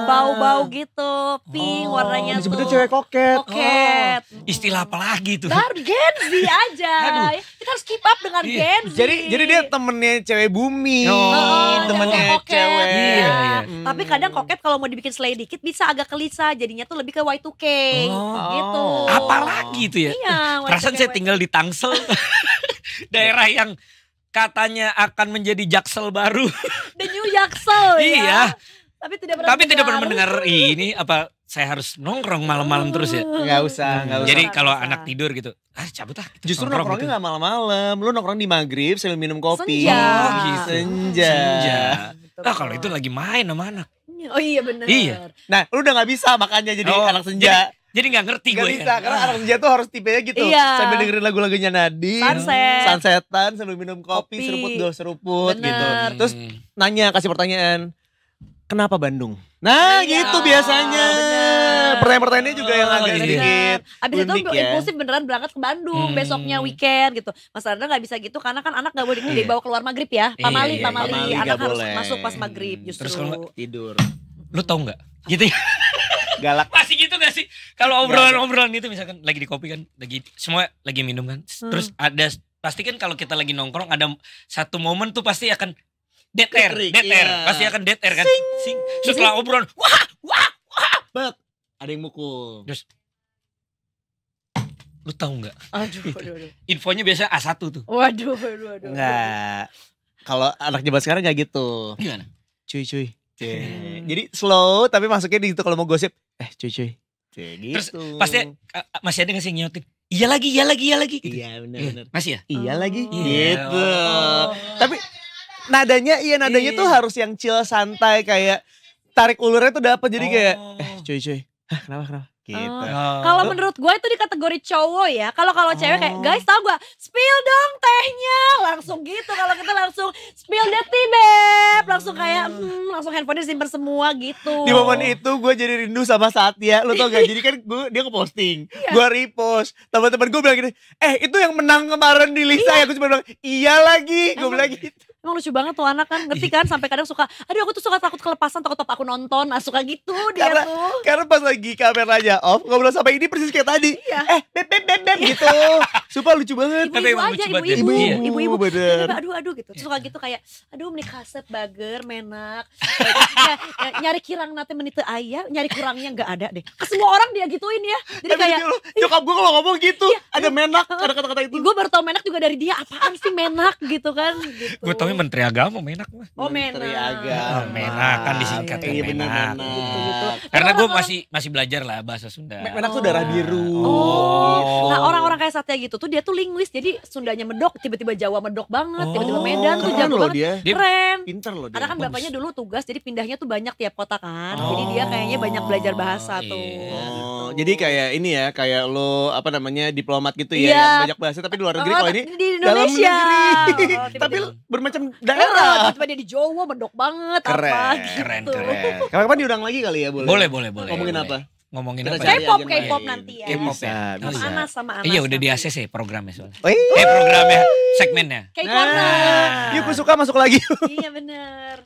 bau-bau gitu, pink oh. warnanya tuh. Disebutnya cewek koket. Koket. Oh. istilah apa lagi tuh? Baru Gen Z aja. Kita harus keep up dengan iya. Gen Z. Jadi jadi dia temennya cewek bumi. Oh, temennya cewek. Iya, iya. Hmm. Tapi kadang koket kalau mau dibikin selain dikit bisa agak gelisah, jadinya tuh lebih ke Y2K oh. Gitu. apa lagi itu ya? Iya, Perasaan saya tinggal di Tangsel. daerah yang katanya akan menjadi jaksel baru. The new jaksel ya. Iya. Tapi tidak pernah Tapi tidak pernah mendengar ini apa saya harus nongkrong malam-malam terus ya? Enggak usah, enggak nah, usah. Jadi kalau anak tidur gitu, ah cabut ah. Gitu, Justru nongkrong nongkrongnya gitu. nggak gitu. malam-malam, lu nongkrong di maghrib sambil minum kopi. Oh, senja. Oh, gitu. Senja. Senja. Nah, kalau itu lagi main sama anak. Iya. Oh iya benar. Iya. Nah, lu udah nggak bisa makanya jadi oh, anak senja. Jadi, jadi gak ngerti gak gue ya. bisa, ya. karena anak senja tuh harus tipenya gitu. Iya. Sambil dengerin lagu-lagunya Nadine Sunset. Sunsetan, sambil minum kopi, kopi. seruput dua seruput Bener. gitu. Terus hmm. nanya, kasih pertanyaan. Kenapa Bandung? Nah iya. gitu biasanya. Pertanyaan-pertanyaannya juga yang agak iya. sedikit Abis itu ya. impulsif beneran berangkat ke Bandung hmm. besoknya weekend gitu. Mas Arda nggak bisa gitu karena kan anak gak boleh yeah. dibawa keluar maghrib ya. Iya, pamali, iya, pamali, pamali anak harus boleh. masuk pas maghrib justru. Terus kalau tidur. Lu tau gak Gitu ya. Galak. Masih gitu gak sih? Kalau ya, obrolan-obrolan itu misalkan lagi di kopi kan, lagi semua lagi minum kan. hmm. Terus ada pasti kan kalau kita lagi nongkrong ada satu momen tuh pasti akan dead air, dead air. iya. Pasti akan dead air kan. Sing. Sing. Setelah sing. obrolan, wah, wah, wah. Bet, ada yang mukul. Terus lu tahu nggak? Aduh, gitu. aduh, aduh. Infonya biasa A1 tuh. Waduh, waduh, waduh. nggak Kalau anak jebat sekarang nggak gitu. Gimana? Cuy, cuy. Yeah. Hmm. Jadi slow tapi masuknya di situ kalau mau gosip. Eh, cuy, cuy. Cek gitu. Terus pasti masih ada gak sih Iya lagi, iya lagi, iya lagi. Gitu. Iya benar-benar. Eh, masih ya? Iya lagi. Oh. Gitu. Iya, oh. Tapi nadanya iya nadanya eh. tuh iya. harus yang chill santai kayak tarik ulurnya tuh dapat jadi oh. kayak eh cuy cuy. Hah, kenapa kenapa? gitu. Oh. Kalau menurut gue itu di kategori cowok ya. Kalau kalau cewek kayak oh. guys tau gue spill dong tehnya langsung gitu. Kalau kita langsung spill the tea beb langsung kayak hmm, hmm langsung handphonenya simpen semua gitu. Di momen itu gue jadi rindu sama Satya. Lo tau gak? Jadi kan gue dia ngeposting, yeah. gue repost. Teman-teman gue bilang gini, eh itu yang menang kemarin di Lisa iya. ya. Gue cuma bilang iya lagi. Gue bilang gitu. Emang lucu banget tuh anak kan, ngerti iya. kan? Sampai kadang suka, aduh aku tuh suka takut kelepasan, takut top aku nonton, nah suka gitu dia karena, tuh. Karena pas lagi kameranya off, boleh sampai ini persis kayak tadi. Iya. Eh, beb, beb, beb, beb gitu. Iya. Sumpah lucu banget. Ibu-ibu ibu aja, ibu-ibu. Iya. Ibu-ibu, bener. Aduh, aduh gitu. Suka gitu kayak, aduh menikah kasep bager, menak. Gitu. nyari kirang nanti menitu ayah, nyari kurangnya gak ada deh. Ke semua orang dia gituin ya. Jadi kayak. Nyokap gue kalau ngomong gitu, ada menak, ada kata-kata itu. Gue baru tau menak juga dari dia, apaan sih menak gitu kan. Gitu. Gue tau kami Menteri Agama menak mah. Oh Menteri Agama. Oh, menak kan disingkat kan iya, ya, menak. Gitu, gitu. Karena gue masih masih belajar lah bahasa Sunda. Menak tuh darah biru. Oh. Nah oh. orang-orang kayak Satya gitu tuh dia tuh linguis jadi Sundanya medok tiba-tiba Jawa medok banget oh. tiba-tiba Medan tuh jago banget. Dia. Keren. Pinter loh dia. Karena kan bapaknya dulu tugas jadi pindahnya tuh banyak tiap kota kan. Oh. Jadi dia kayaknya banyak belajar bahasa tuh. Iya. Oh. Jadi kayak ini ya kayak lo apa namanya diplomat gitu ya iya. banyak bahasa tapi di luar negeri kalau ini di Indonesia. Dalam negeri. Tapi bermacam macam daerah. Iya, tiba-tiba dia di Jawa, medok banget keren, apa gitu. Keren, keren. Kapan-kapan diundang lagi kali ya boleh? Boleh, boleh, boleh. Ngomongin boleh. apa? ngomongin apa? K-pop, K-pop nanti ya. K-pop ya. Sama Anas sama Anas. Iya udah di ACC programnya soalnya. Oh, iya. Eh programnya, segmennya. K-corner. Nah, nah. Yuk suka masuk lagi. iya bener.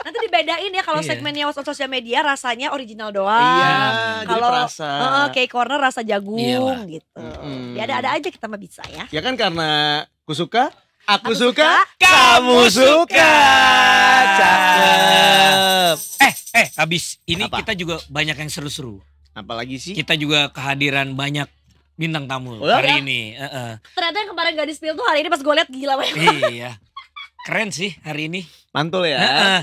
Nanti dibedain ya kalau iya. segmennya on sosial media rasanya original doang. Iya, kalau uh, kayak corner rasa jagung Iyalah. gitu. Hmm. Ya ada-ada aja kita mah bisa ya. Ya kan karena kusuka Aku, suka, kamu suka. Cakep. Eh, eh, habis ini Apa? kita juga banyak yang seru-seru. Apalagi sih? Kita juga kehadiran banyak bintang tamu oh, iya, hari ya? ini. Uh -uh. Ternyata yang kemarin gak di spill tuh hari ini pas gue lihat gila banget. Iya. Keren sih hari ini. Mantul ya. Uh -uh.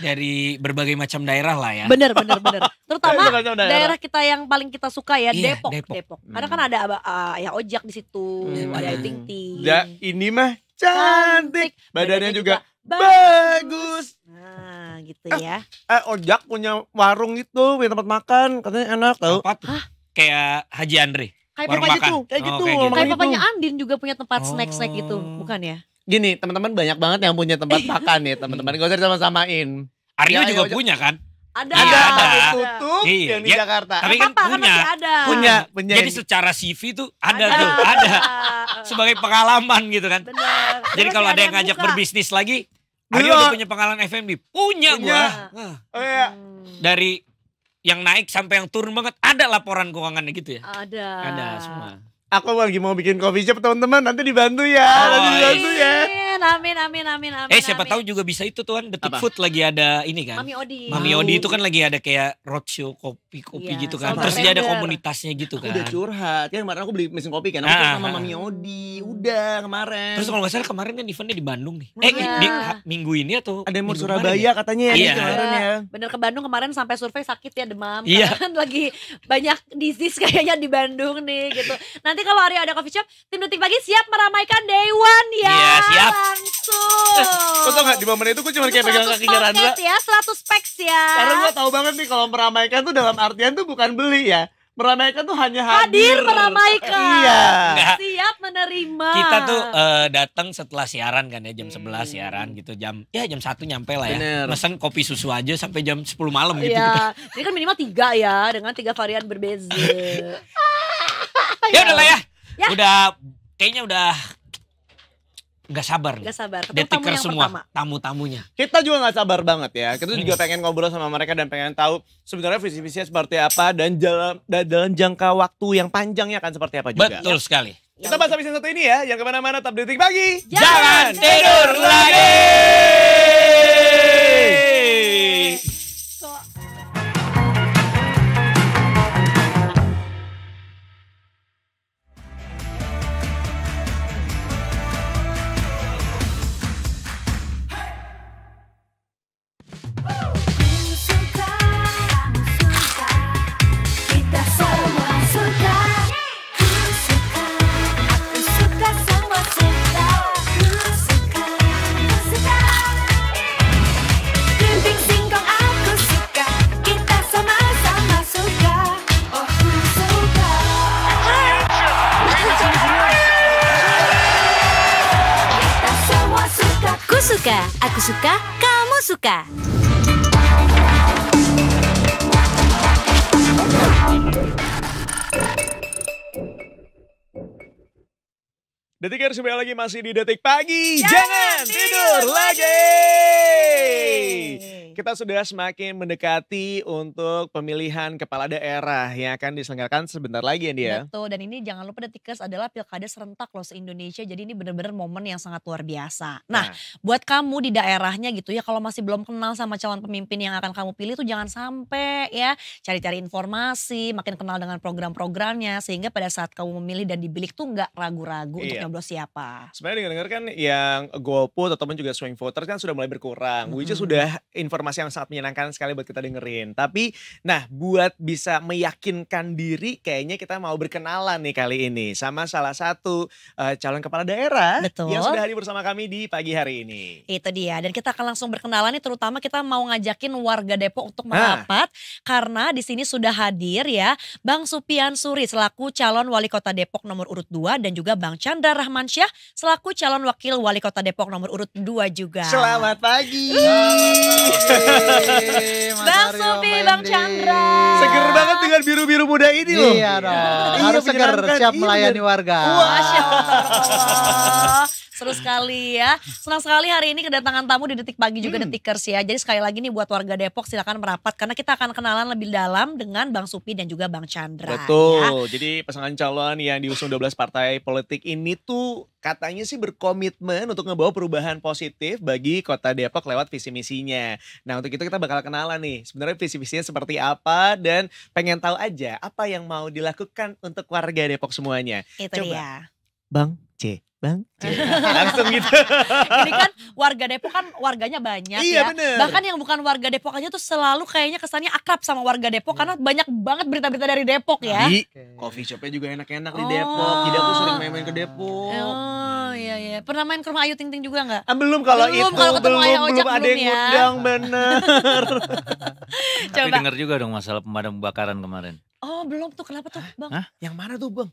Dari berbagai macam daerah lah ya. Bener, bener, bener. Terutama daerah. daerah kita yang paling kita suka ya, iya, Depok. Depok. Depok. Karena kan hmm. ada uh, eh, ya ojek di situ, hmm. Iya, ada Ting Ting. Ya, ini mah cantik, badannya juga bagus. Nah, gitu eh, ya. Eh, eh Ojak punya warung itu, punya tempat makan, katanya enak tau. Apa Hah? Kayak Haji Andri. Kayak warung makan. Oh, gitu, kayak oh, Kayak, gitu. papanya Andin juga punya tempat oh. snack-snack oh. gitu, bukan ya? Gini, teman-teman banyak banget yang punya tempat makan ya, teman-teman. Gak usah sama-samain. Aryo ya, juga ayo, punya kan? ada, ada, ada. tutup iya, yang di ya, Jakarta. Tapi kan, apa, kan punya, kan ada. punya, punya. Jadi yang... secara CV tuh ada, ada. tuh, ada. Sebagai pengalaman gitu kan. Benar. Jadi kalau ada yang ngajak buka. berbisnis lagi, Ayo udah punya pengalaman FMB Punya, punya. gua. Oh, iya. Hmm. Dari yang naik sampai yang turun banget ada laporan keuangannya gitu ya? Ada. Ada semua aku lagi mau bikin coffee shop teman-teman nanti dibantu ya oh, nanti dibantu ya iya. amin amin amin amin eh siapa amin. tahu juga bisa itu tuan detik food lagi ada ini kan mami odi mami odi itu kan lagi ada kayak roadshow kopi kopi iya, gitu kan terus dia ada komunitasnya gitu kan udah curhat kan kemarin aku beli mesin kopi kan aku ah, ah sama ah. mami odi udah kemarin terus kalau nggak salah kemarin kan eventnya di Bandung nih eh ya. di, minggu ini atau ada yang mau Surabaya ya? katanya ya iya. kemarin ya bener ke Bandung kemarin sampai survei sakit ya demam iya. kan lagi banyak disease kayaknya di Bandung nih gitu nanti Nanti kalau Arya ada coffee shop, tim detik pagi siap meramaikan day one ya. Iya, siap. Langsung. Eh, tau gak di momen itu gue cuma kayak pegang kakinya Randra. ya, 100 packs ya. Karena gue tau banget nih kalau meramaikan tuh dalam artian tuh bukan beli ya meramaikan tuh hanya hadir, hadir meramaikan. Iya. Siap menerima. Kita tuh uh, datang setelah siaran kan ya jam hmm. 11 siaran gitu jam ya jam satu nyampe lah ya. Bener. Mesen kopi susu aja sampai jam 10 malam gitu. Iya. Ini kan minimal tiga ya dengan tiga varian berbeza. ya, ya udah lah ya. ya. Udah kayaknya udah nggak sabar Gak sabar detiker semua tamu-tamunya kita juga nggak sabar banget ya kita juga pengen ngobrol sama mereka dan pengen tahu sebenarnya visi visinya seperti apa dan dalam dan dalam jangka waktu yang panjangnya akan seperti apa juga betul sekali kita bahas habis satu ini ya yang kemana-mana tetap detik pagi jangan, jangan tidur lagi aku suka, kamu suka. Detik sebentar lagi masih di Detik Pagi. Jangan, Jangan tidur, tidur lagi. lagi kita sudah semakin mendekati untuk pemilihan kepala daerah yang akan diselenggarakan sebentar lagi ya dia. Betul, dan ini jangan lupa detikers adalah pilkada serentak loh se-Indonesia. Jadi ini benar-benar momen yang sangat luar biasa. Nah, nah, buat kamu di daerahnya gitu ya kalau masih belum kenal sama calon pemimpin yang akan kamu pilih tuh jangan sampai ya cari-cari informasi, makin kenal dengan program-programnya sehingga pada saat kamu memilih dan dibilik tuh nggak ragu-ragu iya. untuk nyoblos siapa. Sebenarnya dengar-dengar kan yang golput ataupun juga swing voters kan sudah mulai berkurang. Mm -hmm. Which is sudah informasi informasi yang sangat menyenangkan sekali buat kita dengerin. Tapi nah buat bisa meyakinkan diri kayaknya kita mau berkenalan nih kali ini sama salah satu uh, calon kepala daerah Betul. yang sudah hadir bersama kami di pagi hari ini. Itu dia dan kita akan langsung berkenalan nih terutama kita mau ngajakin warga Depok untuk nah. merapat nah. karena di sini sudah hadir ya Bang Supian Suri selaku calon wali kota Depok nomor urut 2 dan juga Bang Chandra Rahmansyah selaku calon wakil wali kota Depok nomor urut 2 juga. Selamat pagi. Selamat pagi. Bang Supi, Bang Chandra. Seger banget dengan biru-biru muda ini loh. Iya dong. Iya, Harus seger, siap iya, melayani warga. Wah, Seru sekali ya. Senang sekali hari ini kedatangan tamu di Detik Pagi juga hmm. Detikers ya. Jadi sekali lagi nih buat warga Depok silakan merapat karena kita akan kenalan lebih dalam dengan Bang Supi dan juga Bang Chandra. Ya. Betul. Ya. Jadi pasangan calon yang diusung 12 partai politik ini tuh katanya sih berkomitmen untuk ngebawa perubahan positif bagi Kota Depok lewat visi misinya. Nah, untuk itu kita bakal kenalan nih. Sebenarnya visi misinya seperti apa dan pengen tahu aja apa yang mau dilakukan untuk warga Depok semuanya. Itu Coba. dia. Bang C. Bang C. Eh. Langsung gitu. Ini kan warga Depok kan warganya banyak iya, ya. Bener. Bahkan yang bukan warga Depok aja tuh selalu kayaknya kesannya akrab sama warga Depok hmm. karena iya. banyak banget berita-berita dari Depok ya. Di coffee shopnya juga enak-enak oh. di Depok. Jadi aku sering main-main ke Depok. Oh iya iya. Pernah main ke rumah Ayu Ting Ting juga nggak? Ah, belum kalau belum, itu. Kalau ketemu belum, Ayah Ojak belum, ada yang ya. ngundang bener. Coba. Tapi denger juga dong masalah pemadam kebakaran kemarin. Oh belum tuh kenapa tuh bang? Hah? Yang mana tuh bang?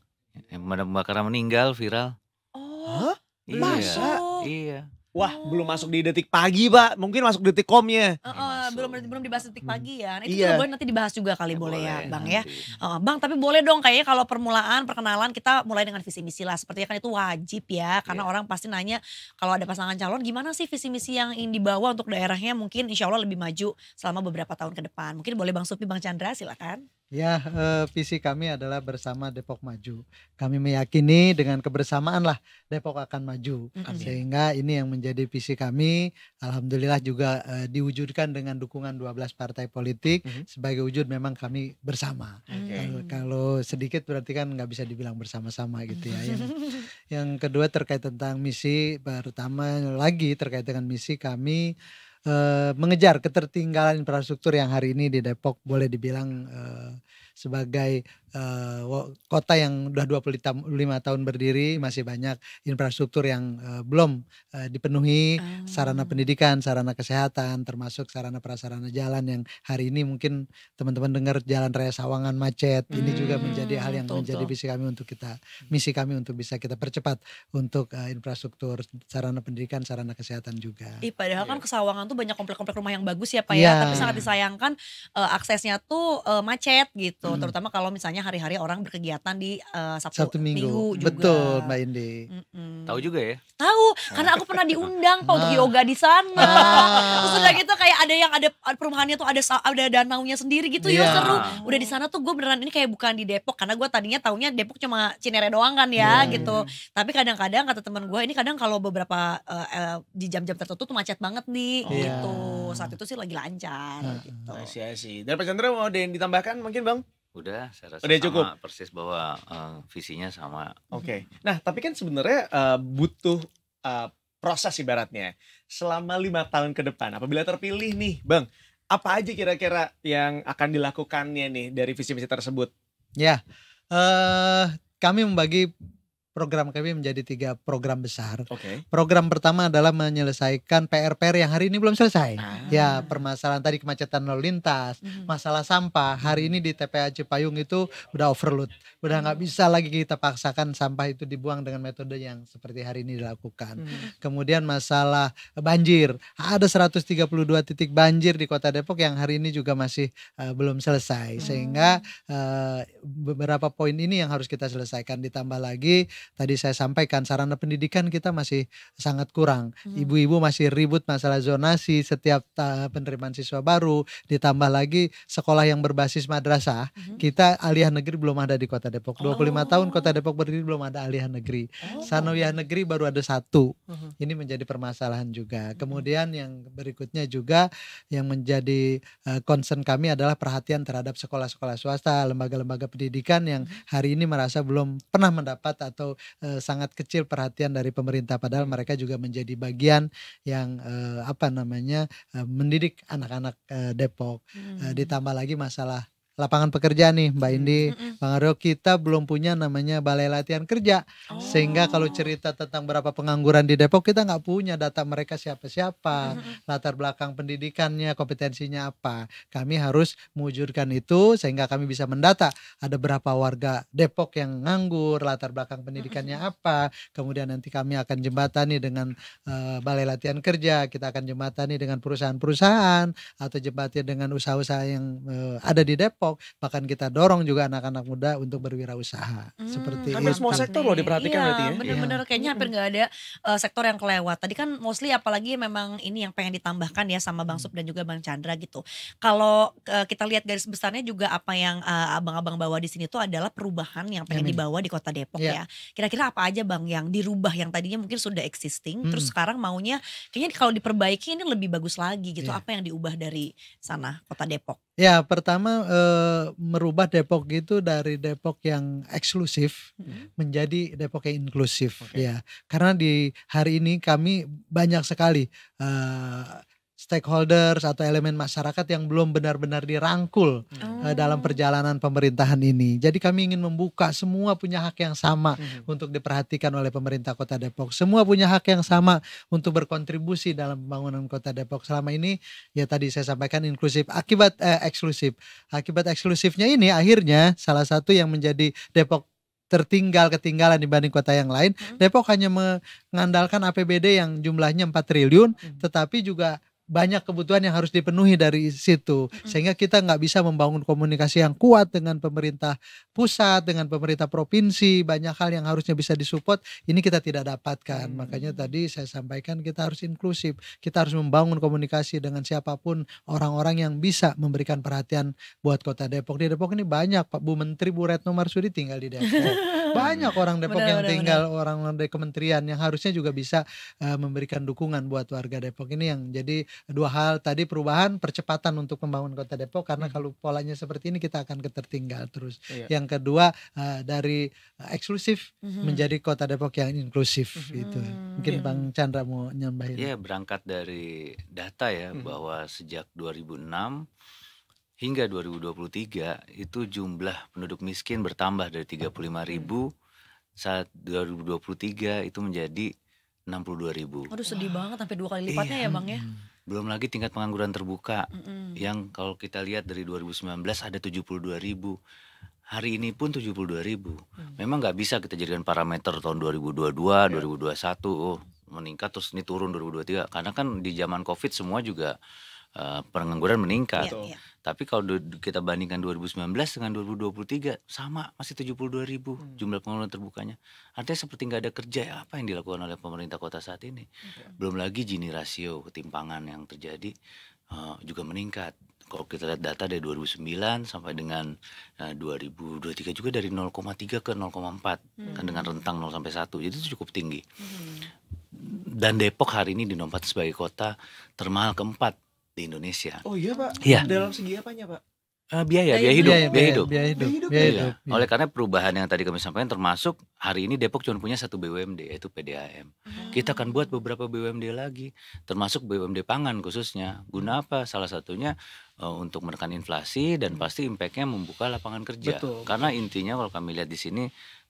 Yang karena meninggal viral. Oh. Hah? Iya. Masa? Iya. Wah, oh. belum masuk di detik pagi, Pak. Mungkin masuk detik komnya. Uh, uh, belum belum dibahas detik hmm. pagi ya. Nah, itu iya. juga boleh nanti dibahas juga kali ya, boleh ya, Bang ya. Uh, bang, tapi boleh dong kayaknya kalau permulaan perkenalan kita mulai dengan visi misi lah. Sepertinya kan itu wajib ya, karena yeah. orang pasti nanya kalau ada pasangan calon gimana sih visi misi yang ingin dibawa untuk daerahnya mungkin insya Allah lebih maju selama beberapa tahun ke depan. Mungkin boleh Bang Supi, Bang Chandra silakan. Ya, eh, visi kami adalah bersama Depok maju. Kami meyakini dengan kebersamaan lah Depok akan maju. Amin. Iya. Sehingga ini yang menjadi visi kami. Alhamdulillah juga uh, diwujudkan dengan dukungan 12 partai politik mm -hmm. sebagai wujud memang kami bersama. Okay. Kalau, sedikit berarti kan nggak bisa dibilang bersama-sama gitu ya. Yang, yang kedua terkait tentang misi, pertama lagi terkait dengan misi kami. Eh, mengejar ketertinggalan infrastruktur yang hari ini di Depok boleh dibilang uh, sebagai uh, kota yang udah 25 tahun berdiri masih banyak infrastruktur yang uh, belum uh, dipenuhi sarana ah. pendidikan, sarana kesehatan termasuk sarana prasarana jalan yang hari ini mungkin teman-teman dengar jalan raya Sawangan macet. Hmm, ini juga menjadi hal hmm, yang menjadi visi misi kami untuk kita hmm. misi kami untuk bisa kita percepat untuk uh, infrastruktur sarana pendidikan, sarana kesehatan juga. Ih, padahal yeah. kan iya. Kesawangan tuh banyak komplek-komplek rumah yang bagus ya Pak yeah. ya, iya. tapi sangat disayangkan uh, aksesnya tuh uh, macet gitu, hmm. terutama kalau misalnya biasanya hari-hari orang berkegiatan di uh, Sabtu, Sabtu minggu. minggu juga. Betul Mbak Indi. Mm Tahu juga ya? Tahu, karena aku pernah diundang Pak untuk nah. yoga di sana. Ah. Terus udah gitu kayak ada yang ada perumahannya tuh ada ada danaunya sendiri gitu yeah. ya seru. Udah di sana tuh gue beneran ini kayak bukan di Depok karena gue tadinya taunya Depok cuma Cinere doang kan ya yeah. gitu. Tapi kadang-kadang kata teman gue ini kadang kalau beberapa uh, di jam-jam tertentu tuh macet banget nih oh. gitu. Yeah. Saat itu sih lagi lancar nah. gitu. Asyik, asyik. Dan Pak Chandra mau ada yang ditambahkan mungkin Bang? Udah, saya rasa Udah sama cukup. persis bahwa uh, visinya sama. Oke. Okay. Nah, tapi kan sebenarnya uh, butuh uh, proses ibaratnya. Selama lima tahun ke depan, apabila terpilih nih, Bang, apa aja kira-kira yang akan dilakukannya nih dari visi misi tersebut? Ya, uh, kami membagi program kami menjadi tiga program besar. Okay. Program pertama adalah menyelesaikan PR-PR yang hari ini belum selesai. Ah. Ya, permasalahan tadi kemacetan lalu lintas, -hmm. masalah sampah. Hari ini di TPA Cipayung itu udah overload. Udah mhm. nggak bisa lagi kita paksakan sampah itu dibuang dengan metode yang seperti hari ini dilakukan. -hmm. Kemudian masalah banjir. Ada 132 titik banjir di Kota Depok yang hari ini juga masih uh, belum selesai. -hmm. Sehingga uh, beberapa poin ini yang harus kita selesaikan ditambah lagi tadi saya sampaikan sarana pendidikan kita masih sangat kurang. Hmm. Ibu-ibu masih ribut masalah zonasi setiap penerimaan siswa baru, ditambah lagi sekolah yang berbasis madrasah. Hmm. Kita aliyah negeri belum ada di Kota Depok. 25 oh. tahun Kota Depok berdiri belum ada aliyah negeri. Oh. Sanawiyah negeri baru ada satu. Hmm. Ini menjadi permasalahan juga. Kemudian yang berikutnya juga yang menjadi e, concern kami adalah perhatian terhadap sekolah-sekolah swasta, lembaga-lembaga pendidikan yang hari ini merasa belum pernah mendapat atau atau uh, sangat kecil perhatian dari pemerintah padahal mereka juga menjadi bagian yang uh, apa namanya uh, mendidik anak-anak uh, Depok. Hmm. Uh, ditambah lagi masalah lapangan pekerjaan nih Mbak Indi, mm hmm Bang Aryo kita belum punya namanya balai latihan kerja oh. sehingga kalau cerita tentang berapa pengangguran di Depok kita nggak punya data mereka siapa-siapa, mm -hmm. latar belakang pendidikannya, kompetensinya apa. Kami harus mewujudkan itu sehingga kami bisa mendata ada berapa warga Depok yang nganggur, latar belakang pendidikannya mm -hmm. apa, kemudian nanti kami akan jembatani dengan uh, balai latihan kerja, kita akan jembatani dengan perusahaan-perusahaan atau jembatani dengan usaha-usaha yang uh, ada di Depok Depok bahkan kita dorong juga anak-anak muda untuk berwirausaha hmm, seperti itu. semua sektor loh diperhatikan iya, berarti ya iya, iya. bener-bener iya. kayaknya hampir nggak ada uh, sektor yang kelewat tadi kan mostly apalagi memang ini yang pengen ditambahkan ya sama Bang Sup dan juga Bang Chandra gitu kalau uh, kita lihat garis besarnya juga apa yang uh, abang-abang bawa di sini itu adalah perubahan yang pengen Amin. dibawa di kota Depok yeah. ya kira-kira apa aja Bang yang dirubah yang tadinya mungkin sudah existing hmm. terus sekarang maunya kayaknya kalau diperbaiki ini lebih bagus lagi gitu yeah. apa yang diubah dari sana kota Depok Ya, pertama eh, merubah Depok itu dari Depok yang eksklusif hmm. menjadi Depok yang inklusif okay. ya. Karena di hari ini kami banyak sekali eh, stakeholders atau elemen masyarakat yang belum benar-benar dirangkul hmm. uh, dalam perjalanan pemerintahan ini. Jadi kami ingin membuka semua punya hak yang sama hmm. untuk diperhatikan oleh pemerintah Kota Depok. Semua punya hak yang sama untuk berkontribusi dalam pembangunan Kota Depok. Selama ini ya tadi saya sampaikan inklusif akibat eh, eksklusif. Akibat eksklusifnya ini akhirnya salah satu yang menjadi Depok tertinggal ketinggalan dibanding kota yang lain. Hmm. Depok hanya mengandalkan APBD yang jumlahnya 4 triliun, hmm. tetapi juga banyak kebutuhan yang harus dipenuhi dari situ sehingga kita nggak bisa membangun komunikasi yang kuat dengan pemerintah pusat dengan pemerintah provinsi banyak hal yang harusnya bisa disupport ini kita tidak dapatkan hmm. makanya tadi saya sampaikan kita harus inklusif kita harus membangun komunikasi dengan siapapun orang-orang yang bisa memberikan perhatian buat kota Depok di Depok ini banyak Pak Bu Menteri Bu Retno Marsudi tinggal di Depok banyak orang Depok benar, yang benar, tinggal benar. orang dari kementerian yang harusnya juga bisa uh, memberikan dukungan buat warga Depok ini yang jadi dua hal tadi perubahan percepatan untuk membangun kota Depok karena hmm. kalau polanya seperti ini kita akan ketertinggal terus. Iya. Yang kedua uh, dari eh, eksklusif hmm. menjadi kota Depok yang inklusif hmm. itu. Mungkin yeah. Bang Chandra mau nyambahin. ya berangkat dari data ya hmm. bahwa sejak 2006 hingga 2023 itu jumlah penduduk miskin bertambah dari 35 ribu hmm. saat 2023 itu menjadi 62 ribu. Aduh sedih Wah. banget sampai dua kali lipatnya iya. ya bang ya. Hmm. Belum lagi tingkat pengangguran terbuka mm-hmm. yang kalau kita lihat dari 2019 ada 72 ribu. Hari ini pun 72 ribu. Mm. Memang nggak bisa kita jadikan parameter tahun 2022, yeah. 2021. Oh, meningkat terus ini turun 2023. Karena kan di zaman Covid semua juga uh, pengangguran meningkat. Yeah, yeah. Tapi kalau kita bandingkan 2019 dengan 2023 sama masih 72 ribu hmm. jumlah pengangguran terbukanya. Artinya seperti nggak ada kerja ya apa yang dilakukan oleh pemerintah kota saat ini. Okay. Iya. Belum lagi Gini rasio ketimpangan yang terjadi uh, juga meningkat. Kalau kita lihat data dari 2009 sampai dengan eh, uh, 2023 juga dari 0,3 ke 0,4 hmm. kan dengan rentang 0 sampai 1. Jadi itu cukup tinggi. Hmm. Dan Depok hari ini dinobatkan sebagai kota termahal keempat di Indonesia. Oh iya pak. Iya. Dalam segi apanya pak? Uh, biaya, biaya, biaya, hidup, biaya, biaya hidup, biaya hidup, biaya hidup. Biaya hidup. Iya. Biaya. Oleh iya. karena perubahan yang tadi kami sampaikan termasuk hari ini Depok cuma punya satu BUMD yaitu PDAM. Hmm. Kita akan buat beberapa BUMD lagi, termasuk BUMD pangan khususnya. Guna apa? Salah satunya uh, untuk menekan inflasi dan pasti impactnya membuka lapangan kerja. Betul. Karena intinya kalau kami lihat di sini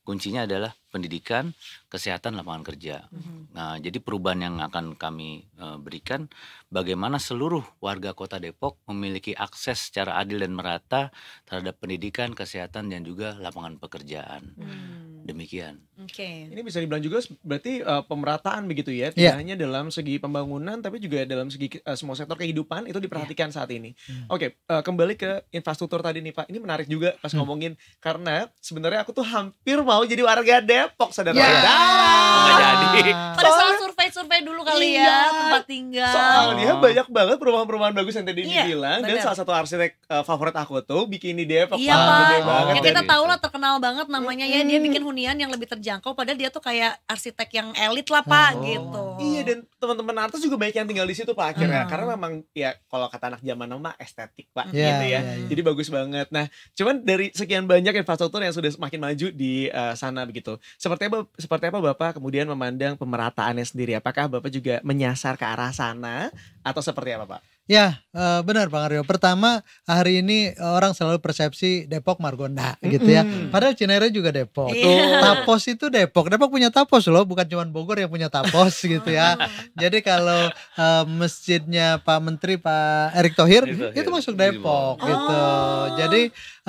kuncinya adalah pendidikan, kesehatan, lapangan kerja. Mm-hmm. Nah, jadi perubahan yang akan kami e, berikan bagaimana seluruh warga Kota Depok memiliki akses secara adil dan merata terhadap pendidikan, kesehatan dan juga lapangan pekerjaan. Mm-hmm demikian. Oke. Okay. Ini bisa dibilang juga berarti uh, pemerataan begitu ya, iya. tidak yeah. hanya dalam segi pembangunan tapi juga dalam segi uh, semua sektor kehidupan itu diperhatikan yeah. saat ini. Hmm. Oke, okay, uh, eh, kembali ke infrastruktur tadi nih Pak. Ini menarik juga pas hmm. ngomongin karena sebenarnya aku tuh hampir mau jadi warga Depok saudara Yeah. Oh, jadi. Pada saat survei-survei dulu kali ya, iya. ya tempat tinggal. Soalnya oh. banyak banget perumahan-perumahan bagus yang tadi yeah, dibilang bener. dan salah satu arsitek uh, favorit aku tuh bikin di Depok. Iya, Pak. Ya, kita tahu lah terkenal banget namanya hmm. ya dia hmm. bikin hunian yang lebih terjangkau padahal dia tuh kayak arsitek yang elit lah Pak oh. gitu. Iya dan teman-teman artis juga banyak yang tinggal di situ Pak akhirnya uh. karena memang ya kalau kata anak zaman now mah estetik Pak yeah, hmm. gitu iya, ya. Yeah, yeah. Jadi bagus banget. Nah, cuman dari sekian banyak infrastruktur yang sudah semakin maju di uh, sana begitu. Seperti apa seperti apa Bapak kemudian memandang pemerataannya sendiri? Apakah Bapak juga menyasar ke arah sana atau seperti apa Pak? Ya, uh, benar Bang Aryo. Pertama, hari ini eh, orang selalu persepsi Depok Margonda mm-hmm. gitu ya. Padahal Cinere juga Depok. Yeah. Iya. Tapos itu Depok. Depok punya Tapos loh, bukan cuma Bogor yang punya Tapos gitu ya. Jadi kalau uh, masjidnya Pak Menteri Pak Erick Thohir itu, itu masuk Depok gitu. oh. gitu. Jadi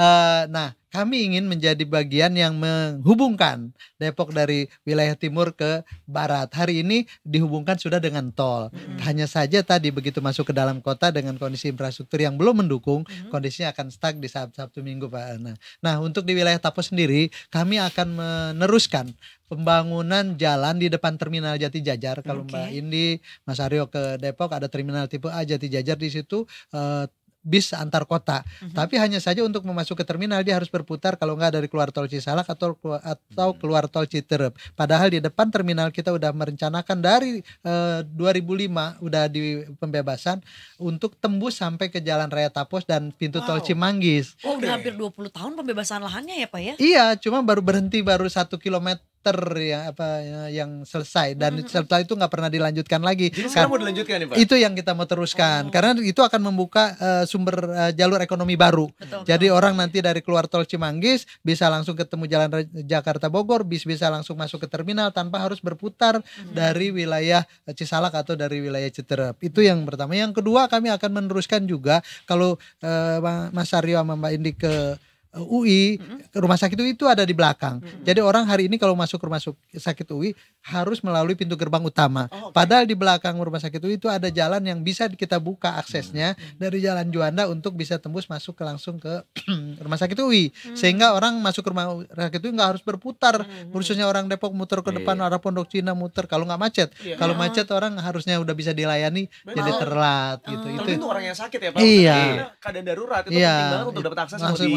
uh, nah kami ingin menjadi bagian yang menghubungkan Depok dari wilayah timur ke barat. Hari ini dihubungkan sudah dengan tol. Mm Hanya saja tadi begitu masuk ke dalam kota dengan kondisi infrastruktur yang belum mendukung, mm kondisinya akan stuck di saat Sabtu Minggu Pak. Nah, nah untuk di wilayah Tapos sendiri, kami akan meneruskan pembangunan jalan di depan terminal Jati Jajar. Kalau okay. Mbak Indi, Mas Aryo ke Depok ada terminal tipe A Jati Jajar di situ. Uh, bis antar kota. Mm -hmm. Tapi hanya saja untuk memasuk ke terminal dia harus berputar kalau enggak dari keluar tol Cisalak atau atau hmm. keluar tol Citerep. Padahal di depan terminal kita udah merencanakan dari eh, 2005 udah di pembebasan untuk tembus sampai ke Jalan Raya Tapos dan pintu wow. tol Cimanggis. Oh, udah hampir 20 tahun pembebasan lahannya ya, Pak ya? Iya, cuma baru berhenti baru satu kilometer chapter yang apa ya, yang selesai dan hmm, hmm, hmm. setelah itu nggak pernah dilanjutkan lagi. Jadi sekarang mau dilanjutkan nih, Pak. Itu yang kita mau teruskan oh. karena itu akan membuka uh, sumber uh, jalur ekonomi baru. Betul, Jadi orang nanti dari keluar tol Cimanggis bisa langsung ketemu jalan Jakarta Bogor, bis bisa langsung masuk ke terminal tanpa harus berputar hmm. dari wilayah Cisalak atau dari wilayah Citerep. Itu yang pertama. Yang kedua kami akan meneruskan juga kalau uh, Mas Aryo sama Mbak Indi ke Eh, UI hmm rumah sakit UI itu ada di belakang. hmm Jadi orang hari ini kalau masuk rumah sakit UI harus melalui pintu gerbang utama. Oh, okay. Padahal di belakang rumah sakit UI itu ada jalan yang bisa kita buka aksesnya mm-hmm. dari jalan Juanda untuk bisa tembus masuk ke langsung ke rumah sakit UI. hmm Sehingga orang masuk ke rumah sakit UI nggak harus berputar. hmm Khususnya orang Depok muter ke iya. depan yeah. arah Pondok Cina muter kalau nggak macet. Yeah. Kalau iya. macet orang harusnya udah bisa dilayani Benar. jadi terlat gitu. Ah. Itu, itu orang yang sakit ya Pak. Iya. Karena darurat itu iya. penting banget untuk dapat akses Langsung,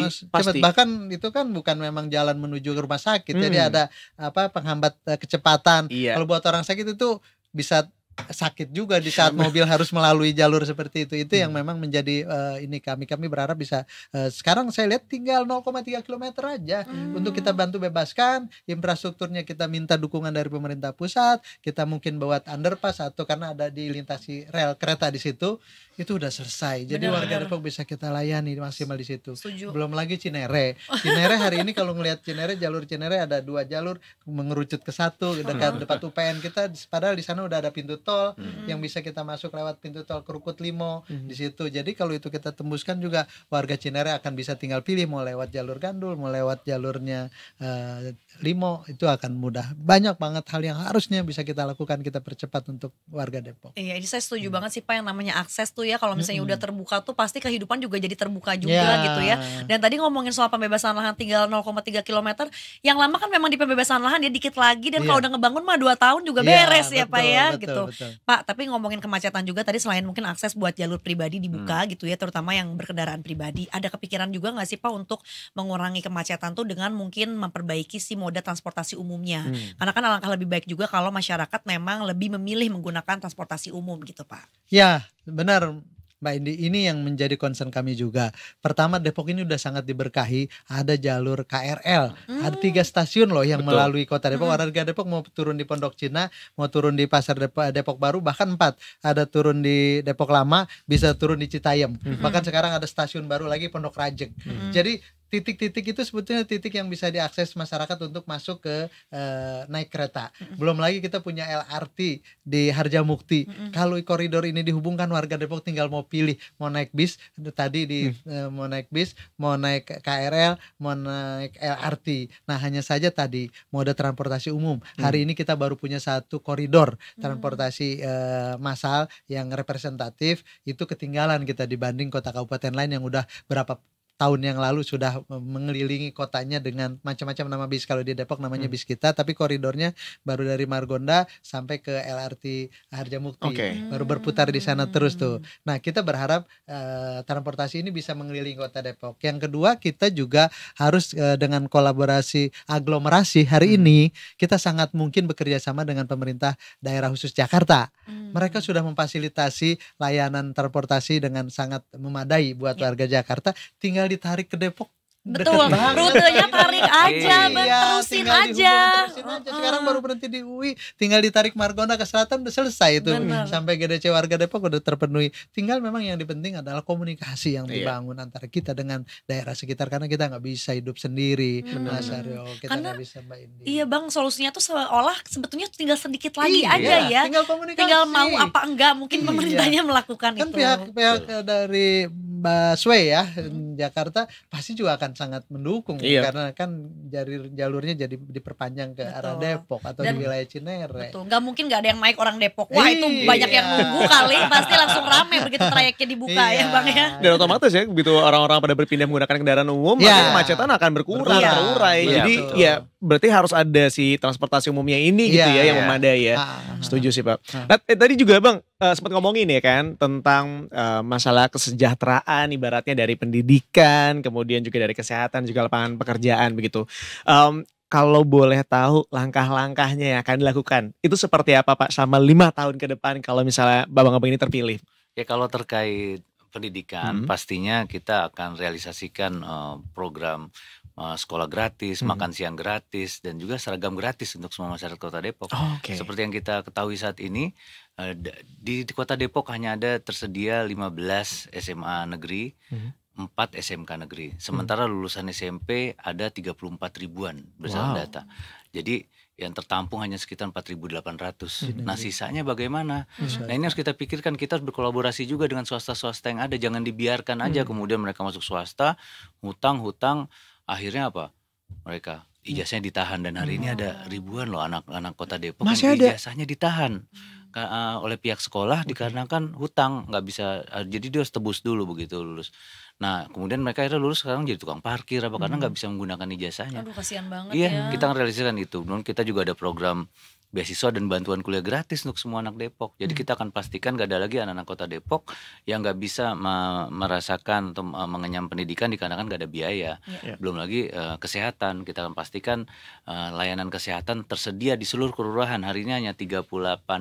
pasti. bahkan itu kan bukan memang jalan menuju ke rumah sakit hmm. jadi ada apa penghambat eh, kecepatan iya. kalau buat orang sakit itu bisa sakit juga di saat mobil harus melalui jalur seperti itu itu hmm. yang memang menjadi uh, ini kami kami berharap bisa uh, sekarang saya lihat tinggal 0,3 km aja hmm. untuk kita hmm. bantu bebaskan infrastrukturnya kita minta dukungan dari pemerintah pusat kita mungkin buat underpass atau karena ada di dilintasi iya. rel kereta di situ itu udah selesai jadi Benar. warga Depok bisa kita layani maksimal di situ Setuju. belum lagi Cinere Cinere hari ini kalau ngelihat Cinere jalur Cinere ada dua jalur mengerucut ke satu kan dekat depan UPN kita padahal di sana udah ada pintu tol hmm. yang bisa kita masuk lewat pintu tol Kerukut Limo hmm. di situ. Jadi kalau itu kita tembuskan juga warga Cinere akan bisa tinggal pilih mau lewat jalur Gandul, mau lewat jalurnya uh, Limo itu akan mudah. Banyak banget hal yang harusnya bisa kita lakukan kita percepat untuk warga Depok. Iya, jadi saya setuju hmm. banget sih Pak yang namanya akses tuh ya kalau misalnya hmm. udah terbuka tuh pasti kehidupan juga jadi terbuka juga yeah. gitu ya. Dan tadi ngomongin soal pembebasan lahan tinggal 0,3 km, yang lama kan memang di pembebasan lahan ya dikit lagi dan yeah. kalau udah ngebangun mah dua tahun juga yeah, beres ya Pak ya betul, gitu betul. Pak, tapi ngomongin kemacetan juga tadi selain mungkin akses buat jalur pribadi dibuka hmm. gitu ya, terutama yang berkendaraan pribadi, ada kepikiran juga nggak sih Pak untuk mengurangi kemacetan tuh dengan mungkin memperbaiki si moda transportasi umumnya? Hmm. Karena kan alangkah lebih baik juga kalau masyarakat memang lebih memilih menggunakan transportasi umum gitu Pak. Ya, benar Mbak Indi, ini yang menjadi concern kami juga. Pertama Depok ini sudah sangat diberkahi, ada jalur KRL, hmm. ada tiga hmm. stasiun loh yang Betul. melalui kota Depok. Hmm. Warga Depok mau turun di Pondok Cina, mau turun di Pasar Depok, eh, Depok Baru, bahkan empat. Ada turun di Depok Lama, bisa turun di Citayam. Hmm. Bahkan sekarang ada stasiun baru lagi Pondok Rajek. Hmm. Jadi titik-titik itu sebetulnya titik yang bisa diakses masyarakat untuk masuk ke uh, naik kereta. Belum lagi kita punya LRT di Harjamukti. mm Kalau koridor ini dihubungkan warga Depok tinggal mau pilih mau naik bis tadi di mm. uh, mau naik bis, mau naik KRL, mau naik LRT. Nah, hanya saja tadi moda transportasi umum. Mm. Hari ini kita baru punya satu koridor hmm. transportasi uh, massal yang representatif itu ketinggalan kita dibanding kota kabupaten lain yang udah berapa tahun yang lalu sudah mengelilingi kotanya dengan macam-macam nama bis. Kalau di Depok namanya hmm. bis kita, tapi koridornya baru dari Margonda sampai ke LRT Harjamukti. Okay. Baru berputar di sana hmm. terus tuh. Hmm. Nah, kita berharap uh, transportasi ini bisa mengelilingi kota Depok. Yang kedua, kita juga harus uh, dengan kolaborasi aglomerasi hari hmm. ini kita sangat mungkin bekerja sama dengan pemerintah daerah khusus Jakarta. Hmm. Mereka sudah memfasilitasi layanan transportasi dengan sangat memadai buat ya. warga Jakarta. Tinggal ditarik ke Depok Betul, rutenya tarik iya. aja, iya, terusin aja. Terusin aja. Sekarang baru berhenti di UI, tinggal ditarik Margona ke selatan udah selesai itu. Bener. Sampai GDC warga Depok udah terpenuhi. Tinggal memang yang dipenting adalah komunikasi yang iya. dibangun antara kita dengan daerah sekitar karena kita nggak bisa hidup sendiri, Bener. Mas Aryo. Kita nggak bisa Mbak Indi. Iya Bang, solusinya tuh seolah sebetulnya tinggal sedikit lagi iya. aja ya. Tinggal komunikasi. Tinggal mau apa enggak, mungkin iya. pemerintahnya melakukan kan itu. Kan pihak-pihak dari Mbak ya, hmm. Jakarta pasti juga akan akan sangat mendukung iya. karena kan jari jalurnya jadi diperpanjang ke betul. arah Depok atau Dan, di wilayah Cinere. Betul. Gak mungkin gak ada yang naik orang Depok. Wah iya. itu banyak yang nunggu kali pasti langsung rame begitu trayeknya dibuka ya, iya. ya bang ya. Dan otomatis ya begitu orang-orang pada berpindah menggunakan kendaraan umum, yeah. kemacetan akan berkurang, iya. terurai. jadi betul. ya berarti harus ada si transportasi umumnya ini gitu iya, ya yeah. yang iya. memadai ya. Ah, ah, ah, Setuju sih Pak. Ah. Nah eh, tadi juga Bang uh, sempat ngomongin ya kan tentang uh, masalah kesejahteraan ibaratnya dari pendidikan, kemudian juga dari kesehatan juga lapangan pekerjaan begitu. Um, kalau boleh tahu langkah-langkahnya yang akan dilakukan itu seperti apa Pak sama lima tahun ke depan kalau misalnya bang abang ini terpilih? Ya kalau terkait pendidikan hmm. pastinya kita akan realisasikan uh, program uh, sekolah gratis, hmm. makan siang gratis, dan juga seragam gratis untuk semua masyarakat Kota Depok. Oh, okay. Seperti yang kita ketahui saat ini, uh, di, Kota Depok hanya ada tersedia 15 SMA negeri, hmm. 4 SMK negeri. Hmm. Sementara lulusan SMP ada 34 ribuan berdasarkan wow. data. Jadi yang tertampung hanya sekitar 4.800. Hmm. Iya, iya, nah, iya. sisanya bagaimana? Nah, ini harus kita pikirkan kita harus berkolaborasi juga dengan swasta-swasta yang ada. Jangan dibiarkan aja hmm. kemudian mereka masuk swasta, hutang-hutang akhirnya apa mereka ijazahnya ditahan dan hari ini ada hmm. ribuan loh anak-anak kota Depok Masih yang ijazahnya ditahan eh, oleh pihak sekolah dikarenakan hutang nggak bisa eh, jadi dia harus tebus dulu begitu lulus nah kemudian mereka akhirnya lulus sekarang jadi tukang parkir apa karena nggak hmm. bisa menggunakan ijazahnya Aduh kasihan banget iya, ya kita ngerealisasikan kan itu belum kita juga ada program beasiswa dan bantuan kuliah gratis untuk semua anak Depok. Jadi hmm. kita akan pastikan gak ada lagi anak-anak kota Depok yang nggak bisa merasakan atau e, mengenyam pendidikan dikarenakan gak ada biaya. Yeah. Ya. Belum lagi uh, kesehatan, kita akan pastikan uh, layanan kesehatan tersedia di seluruh kelurahan. Hari ini hanya 38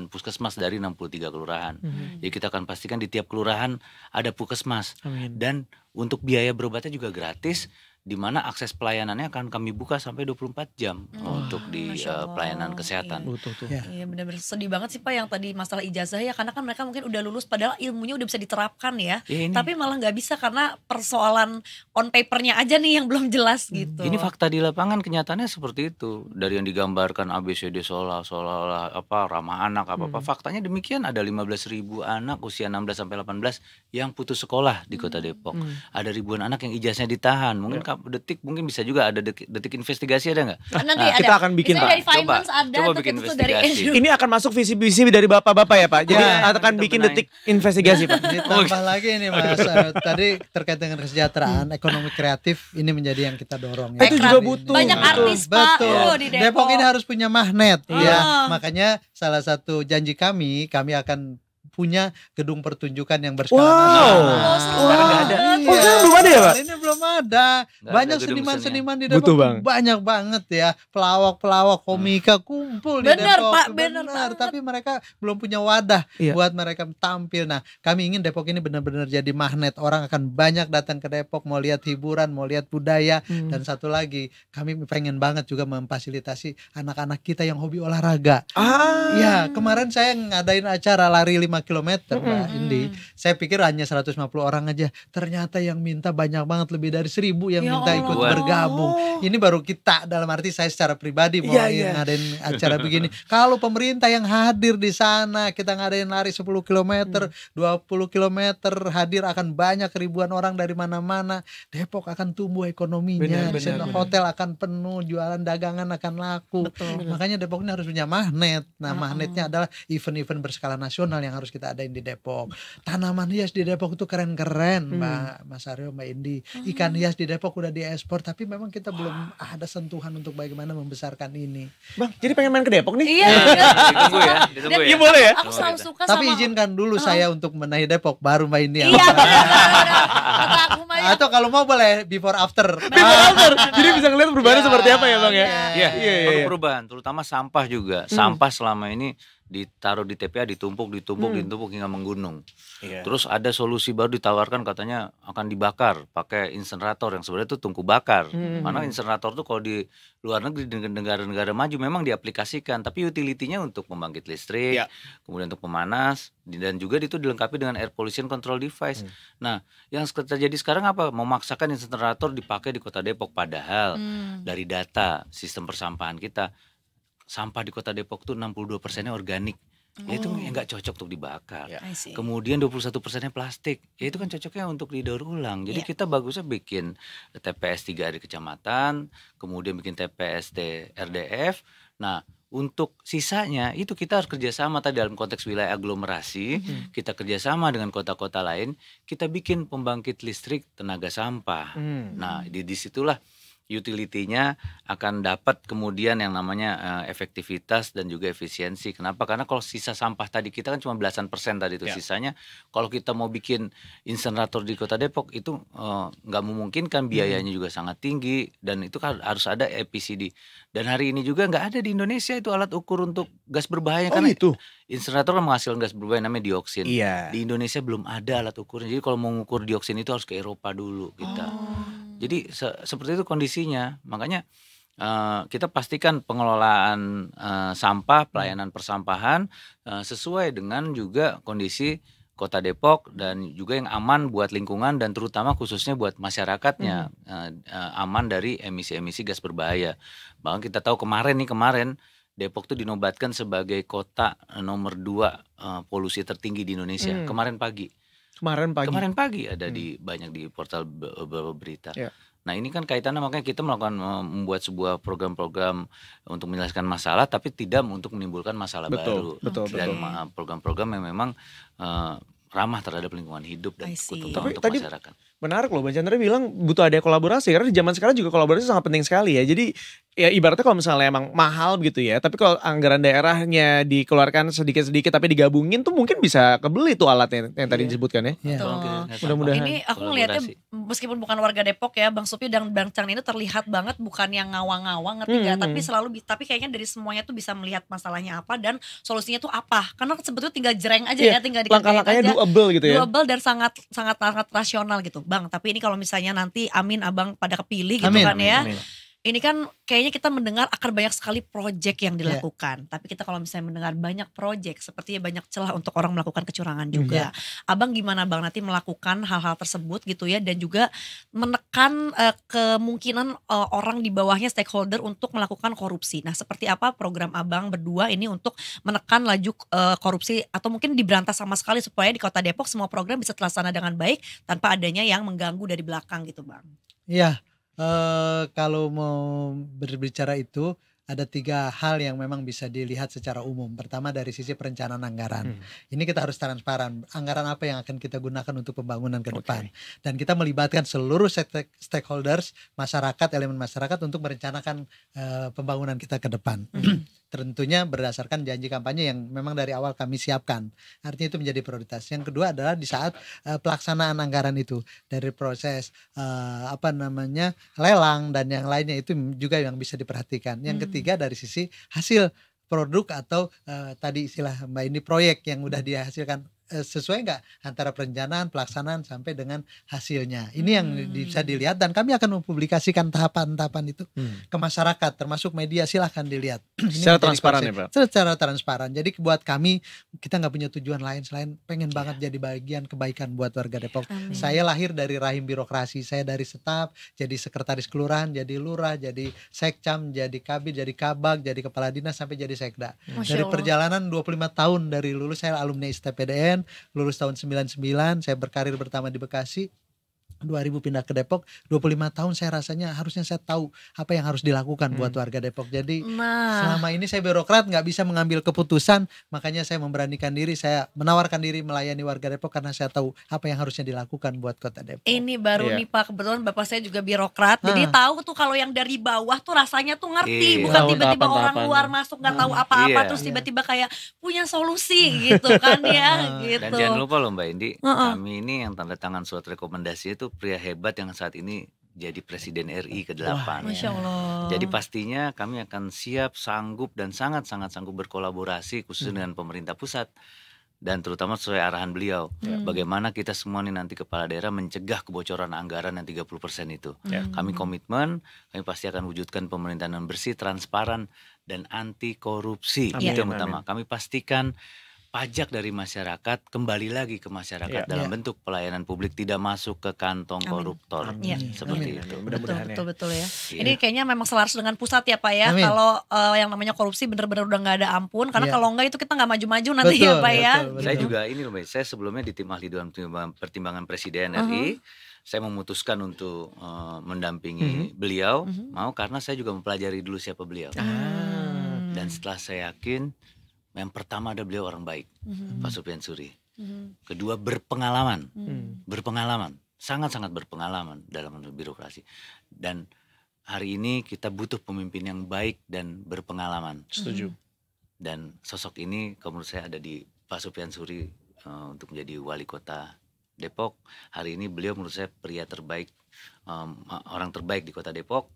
puskesmas dari 63 kelurahan. Hmm. Jadi kita akan pastikan di tiap kelurahan ada puskesmas. Amin. Dan untuk biaya berobatnya juga gratis di mana akses pelayanannya akan kami buka sampai 24 jam oh, untuk di uh, pelayanan kesehatan. Betul tuh. Iya, iya. ya, benar-benar sedih banget sih Pak yang tadi masalah ijazah ya karena kan mereka mungkin udah lulus padahal ilmunya udah bisa diterapkan ya. ya ini. Tapi malah nggak bisa karena persoalan on papernya aja nih yang belum jelas hmm. gitu. Ini fakta di lapangan kenyataannya seperti itu. Dari yang digambarkan ABCD seolah seolah apa ramah anak apa apa hmm. faktanya demikian ada 15 ribu anak usia 16 sampai 18 yang putus sekolah di Kota hmm. Depok. Hmm. Ada ribuan anak yang ijazahnya ditahan. Mungkin ya detik mungkin bisa juga ada detik, detik investigasi ada nggak? Nanti nah, Kita akan bikin Misalnya pak. Dari coba, ada, coba bikin investigasi. ini akan masuk visi-visi dari bapak-bapak ya pak. Jadi ya, akan bikin detik investigasi pak. Tambah lagi nih mas. Tadi terkait dengan kesejahteraan ekonomi kreatif ini menjadi yang kita dorong. Ya. Itu juga butuh. Banyak artis betul. pak. Betul. Oh, di Depok. Depok ini harus punya magnet. Oh. Ya iya. makanya salah satu janji kami kami akan punya gedung pertunjukan yang berskala wow. nasional. Wow. Wow. ada. Iya. Oh, ya. belum ada ya, Pak? Ini belum ada. Nggak banyak seniman-seniman di Depok. Butuh, bang. Banyak banget ya. Pelawak-pelawak hmm. komika hmm. kumpul bener, di Depok. Pak, bener, bener. Tapi mereka belum punya wadah iya. buat mereka tampil. Nah, kami ingin Depok ini benar-benar jadi magnet. Orang akan banyak datang ke Depok mau lihat hiburan, mau lihat budaya hmm. dan satu lagi kami pengen banget juga memfasilitasi anak-anak kita yang hobi olahraga. Ah. Ya, kemarin saya ngadain acara lari 5 kilometer mm -hmm. Indi. Saya pikir hanya 150 orang aja. Ternyata yang minta banyak banget lebih dari seribu yang ya minta Allah. ikut bergabung. Ini baru kita dalam arti saya secara pribadi iya, mau yeah, yeah. ngadain acara begini. Kalau pemerintah yang hadir di sana kita ngadain lari 10 km, mm. 20 km hadir akan banyak ribuan orang dari mana-mana. Depok akan tumbuh ekonominya, benar, benar, hotel akan penuh, jualan dagangan akan laku. Betul. Makanya Depok ini harus punya magnet. Nah, uh -huh. magnetnya adalah event-event berskala nasional yang harus harus kita adain di Depok. Tanaman hias di Depok itu keren-keren, hmm. Mbak Mas Aryo, Mbak Indi. Ah. Ikan hias di Depok udah diekspor, tapi memang kita Wah. belum ada sentuhan untuk bagaimana membesarkan ini. Bang, jadi pengen main ke Depok nih? Iya. Nah. Ditunggu ya. Ditunggu iya, ya. boleh ya. Aku selalu suka tapi izinkan dulu uh. saya untuk menaik Depok baru Mbak Indi. Iya, Atau kalau mau boleh before after. Before ah. after. Jadi bisa ngeliat perubahan iya, seperti apa ya, Bang ya? Iya. Iya, iya perubahan terutama sampah juga. Hmm. Sampah selama ini ditaruh di TPA ditumpuk ditumpuk hmm. ditumpuk hingga menggunung. Yeah. Terus ada solusi baru ditawarkan katanya akan dibakar pakai insenerator yang sebenarnya itu tungku bakar. Hmm. Mana insenerator tuh kalau di luar negeri di negara-negara maju memang diaplikasikan tapi utilitinya untuk pembangkit listrik, yeah. kemudian untuk pemanas dan juga itu dilengkapi dengan air pollution control device. Hmm. Nah, yang terjadi sekarang apa? Memaksakan insenerator dipakai di Kota Depok padahal hmm. dari data sistem persampahan kita sampah di kota Depok tuh 62 persennya organik. Ya itu oh. nggak cocok untuk dibakar. Yeah. Ya. Kemudian 21 persennya plastik. Ya itu kan cocoknya untuk didaur ulang. Jadi yeah. kita bagusnya bikin TPS 3 di kecamatan, kemudian bikin TPS di RDF. Nah untuk sisanya itu kita harus kerjasama tadi dalam konteks wilayah aglomerasi hmm. kita kerjasama dengan kota-kota lain kita bikin pembangkit listrik tenaga sampah hmm. nah di disitulah situlah utility-nya akan dapat kemudian yang namanya uh, efektivitas dan juga efisiensi. Kenapa? Karena kalau sisa sampah tadi kita kan cuma belasan persen tadi itu yeah. sisanya. Kalau kita mau bikin insenerator di Kota Depok itu eh, nggak uh, memungkinkan hmm. biayanya mm -hmm. juga sangat tinggi dan itu kan harus ada EPCD. Dan hari ini juga nggak ada di Indonesia itu alat ukur untuk gas berbahaya oh, karena itu incinerator menghasilkan gas berbahaya namanya dioksin. Yeah. Di Indonesia belum ada alat ukurnya. Jadi kalau mau mengukur dioksin itu harus ke Eropa dulu kita. Oh jadi se seperti itu kondisinya. Makanya uh, kita pastikan pengelolaan uh, sampah, pelayanan persampahan uh, sesuai dengan juga kondisi Kota Depok dan juga yang aman buat lingkungan dan terutama khususnya buat masyarakatnya mm. uh, uh, aman dari emisi-emisi gas berbahaya. Bahkan kita tahu kemarin nih kemarin Depok tuh dinobatkan sebagai kota nomor dua uh, polusi tertinggi di Indonesia mm. kemarin pagi. Kemarin pagi. Kemarin pagi ada hmm. di banyak di portal beberapa berita. Yeah. Nah ini kan kaitannya makanya kita melakukan membuat sebuah program-program untuk menyelesaikan masalah tapi tidak untuk menimbulkan masalah betul, baru betul, dan ah, program-program yang memang uh, ramah terhadap lingkungan hidup dan kutukan untuk tadi, masyarakat. Menarik loh, Bang Chandra bilang butuh ada kolaborasi karena di zaman sekarang juga kolaborasi sangat penting sekali ya. Jadi ya ibaratnya kalau misalnya emang mahal gitu ya, tapi kalau anggaran daerahnya dikeluarkan sedikit-sedikit tapi digabungin tuh mungkin bisa kebeli tuh alatnya yang tadi iya. disebutkan ya. Yeah. Iya. Mudah-mudahan. Ini aku ngeliatnya meskipun bukan warga Depok ya, Bang Supi dan Bang Chan ini terlihat banget bukan yang ngawang-ngawang ngerti hmm, gak? Hmm. Tapi selalu tapi kayaknya dari semuanya tuh bisa melihat masalahnya apa dan solusinya tuh apa. Karena sebetulnya tinggal jereng aja iya, ya, tinggal Langkah-langkahnya doable gitu ya. Doable dan sangat sangat sangat rasional gitu, Bang. Tapi ini kalau misalnya nanti amin Abang pada kepilih gitu amin, kan amin, ya. Amin ini kan kayaknya kita mendengar akan banyak sekali proyek yang iya. dilakukan. Yeah. Tapi kita kalau misalnya mendengar banyak proyek, sepertinya banyak celah untuk orang melakukan kecurangan iya. juga. Yeah. Abang gimana Bang nanti melakukan hal-hal tersebut gitu ya dan juga menekan uh, kemungkinan uh, orang di bawahnya stakeholder untuk melakukan korupsi. Nah, seperti apa program Abang berdua ini untuk menekan laju uh, korupsi atau mungkin diberantas sama sekali supaya di Kota Depok semua program bisa terlaksana dengan baik tanpa adanya yang mengganggu dari belakang gitu, Bang. Iya. Yeah Eh, kalau mau berbicara itu ada tiga hal yang memang bisa dilihat secara umum. Pertama dari sisi perencanaan anggaran. Hmm. Ini kita harus transparan. Anggaran apa yang akan kita gunakan untuk pembangunan ke depan. Okay. Dan kita melibatkan seluruh stakeholders, masyarakat, elemen masyarakat untuk merencanakan uh, pembangunan kita ke depan. Hmm tentunya berdasarkan janji kampanye yang memang dari awal kami siapkan. Artinya itu menjadi prioritas. Yang kedua adalah di saat uh, pelaksanaan anggaran itu dari proses uh, apa namanya lelang dan yang lainnya itu juga yang bisa diperhatikan. Yang hmm. ketiga dari sisi hasil produk atau uh, tadi istilah Mbak ini proyek yang udah dihasilkan Eh, sesuai nggak antara perencanaan pelaksanaan sampai dengan hasilnya ini hmm. yang bisa dilihat dan kami akan mempublikasikan tahapan-tahapan itu hmm. ke masyarakat termasuk media silahkan dilihat secara transparan ya pak secara transparan jadi buat kami kita nggak punya tujuan lain selain pengen yeah. banget jadi bagian kebaikan buat warga iya, Depok Amin. saya lahir dari rahim birokrasi saya dari setap jadi sekretaris kelurahan jadi lurah jadi sekcam jadi kabit jadi kabak jadi kepala dinas sampai jadi sekda Masya dari perjalanan 25 tahun dari lulus saya alumni STPDN lulus tahun 99, saya berkarir pertama di Bekasi. 2000 pindah ke Depok 25 tahun saya rasanya harusnya saya tahu apa yang harus dilakukan hmm. buat warga Depok jadi nah. selama ini saya birokrat nggak bisa mengambil keputusan makanya saya memberanikan diri saya menawarkan diri melayani warga Depok karena saya tahu apa yang harusnya dilakukan buat kota Depok ini baru yeah. nih Pak kebetulan bapak saya juga birokrat nah. jadi ah. tahu tuh kalau yang dari bawah tuh rasanya tuh ngerti yeah. bukan tiba-tiba orang luar masuk nggak tahu hmm. apa-apa yeah. terus iya. tiba-tiba yeah. kayak punya solusi gitu kan ya ah. gitu dan jangan lupa loh Mbak Indi uh -uh. kami ini yang tanda tangan surat rekomendasi itu pria hebat yang saat ini jadi presiden RI ke-8. Masya Allah. Jadi pastinya kami akan siap, sanggup dan sangat-sangat sanggup berkolaborasi khusus hmm. dengan pemerintah pusat dan terutama sesuai arahan beliau. Hmm. Ya. Bagaimana kita semua nih nanti kepala daerah mencegah kebocoran anggaran yang 30% itu. Ya. Hmm. Kami komitmen, kami pasti akan wujudkan pemerintahan yang bersih, transparan dan anti korupsi. Amin. Itu yang utama. Kami pastikan pajak dari masyarakat kembali lagi ke masyarakat ya. dalam ya. bentuk pelayanan publik tidak masuk ke kantong Amin. koruptor Amin. Ya. seperti Amin. itu. Betul, ya. betul betul ya. ya. Ini kayaknya memang selaras dengan pusat ya Pak ya. Amin. Kalau uh, yang namanya korupsi benar-benar udah nggak ada ampun karena ya. kalau enggak itu kita nggak maju-maju nanti ya, betul, ya Pak ya. Betul, betul. Saya juga ini loh, saya sebelumnya di tim ahli dalam pertimbangan Presiden RI uh -huh saya memutuskan untuk uh, mendampingi uh-huh. beliau uh-huh. mau karena saya juga mempelajari dulu siapa beliau uh-huh. dan setelah saya yakin yang pertama ada beliau orang baik, mm-hmm. Pak Sofian Suri. Mm-hmm. Kedua berpengalaman, mm berpengalaman, sangat-sangat berpengalaman dalam birokrasi. Dan hari ini kita butuh pemimpin yang baik dan berpengalaman. Setuju. Mhm. Dan sosok ini kalau menurut saya ada di Pak Sofian Suri uh, untuk menjadi wali kota Depok. Hari ini beliau menurut saya pria terbaik, um, orang terbaik di kota Depok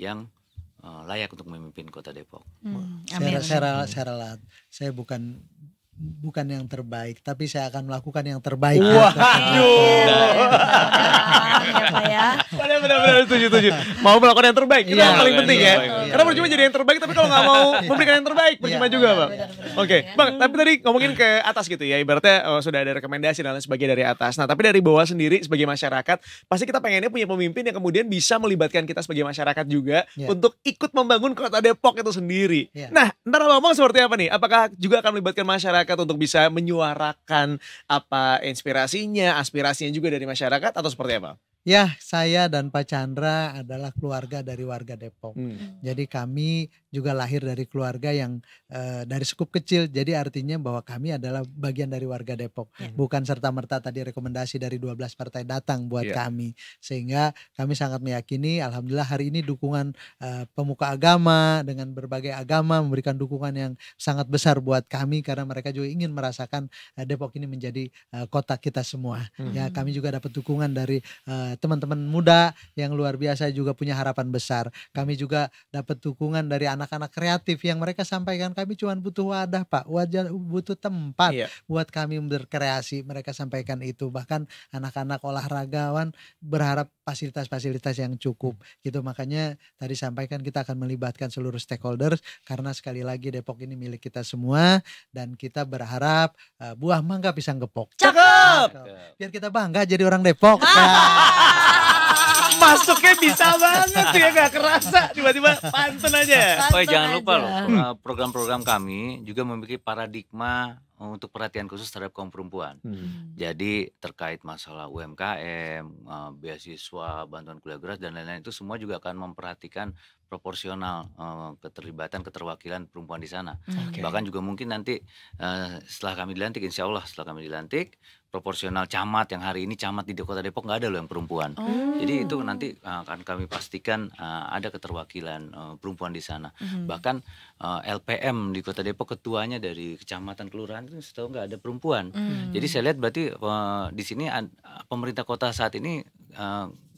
yang Eh, layak untuk memimpin kota Depok. Hmm, amin. Saya, saya, saya, saya, saya bukan bukan yang terbaik, tapi saya akan melakukan yang terbaik. Waduh. Ya, Benar-benar setuju, setuju. Mau melakukan yang terbaik, itu iya, yang paling iya, penting iya, ya. Karena percuma jadi yang terbaik tapi kalau nggak mau memberikan yang terbaik, percuma juga, Bang. Oke, Bang, tapi tadi ngomongin ke atas gitu ya, ibaratnya oh, sudah ada rekomendasi dan lain sebagainya dari atas. Nah, tapi dari bawah sendiri sebagai masyarakat, pasti kita pengennya punya pemimpin yang kemudian bisa melibatkan kita sebagai masyarakat juga untuk ikut membangun kota Depok itu sendiri. Nah, ntar ngomong seperti apa nih? Apakah juga akan melibatkan masyarakat masyarakat untuk bisa menyuarakan apa inspirasinya, aspirasinya juga dari masyarakat atau seperti apa? Ya, saya dan Pak Chandra adalah keluarga dari warga Depok. Hmm. Jadi kami juga lahir dari keluarga yang uh, dari skup kecil. Jadi artinya bahwa kami adalah bagian dari warga Depok, hmm. bukan serta merta tadi rekomendasi dari 12 partai datang buat yeah. kami. Sehingga kami sangat meyakini, alhamdulillah hari ini dukungan uh, pemuka agama dengan berbagai agama memberikan dukungan yang sangat besar buat kami karena mereka juga ingin merasakan uh, Depok ini menjadi uh, kota kita semua. Hmm. Ya, kami juga dapat dukungan dari teman-teman uh, muda yang luar biasa juga punya harapan besar. Kami juga dapat dukungan dari anak anak-anak kreatif yang mereka sampaikan kami cuma butuh wadah pak wajar butuh tempat iya. buat kami berkreasi mereka sampaikan itu bahkan anak-anak olahragawan berharap fasilitas-fasilitas yang cukup gitu makanya tadi sampaikan kita akan melibatkan seluruh stakeholders karena sekali lagi Depok ini milik kita semua dan kita berharap uh, buah mangga pisang gepok cakep, biar kita bangga jadi orang Depok nah. Masuknya bisa banget ya gak kerasa tiba-tiba pantun aja. Pantun oh jangan aja. lupa loh eh, program-program kami juga memiliki paradigma untuk perhatian khusus terhadap kaum perempuan. Hmm. Jadi terkait masalah UMKM, eh, beasiswa, bantuan kuliah gratis dan lain-lain itu semua juga akan memperhatikan proporsional uh, keterlibatan keterwakilan perempuan di sana. Hmm. Okay. Bahkan juga mungkin nanti setelah kami dilantik, insya Allah setelah kami dilantik, proporsional camat yang hari ini camat di kota Depok nggak ada loh yang perempuan. Oh. Jadi itu nanti eh, akan kami pastikan eh, ada keterwakilan eh, perempuan di sana. hmm Bahkan LPM di kota Depok ketuanya dari kecamatan kelurahan itu setahu nggak ada perempuan. Hmm. Jadi saya lihat berarti di sini pemerintah kota saat ini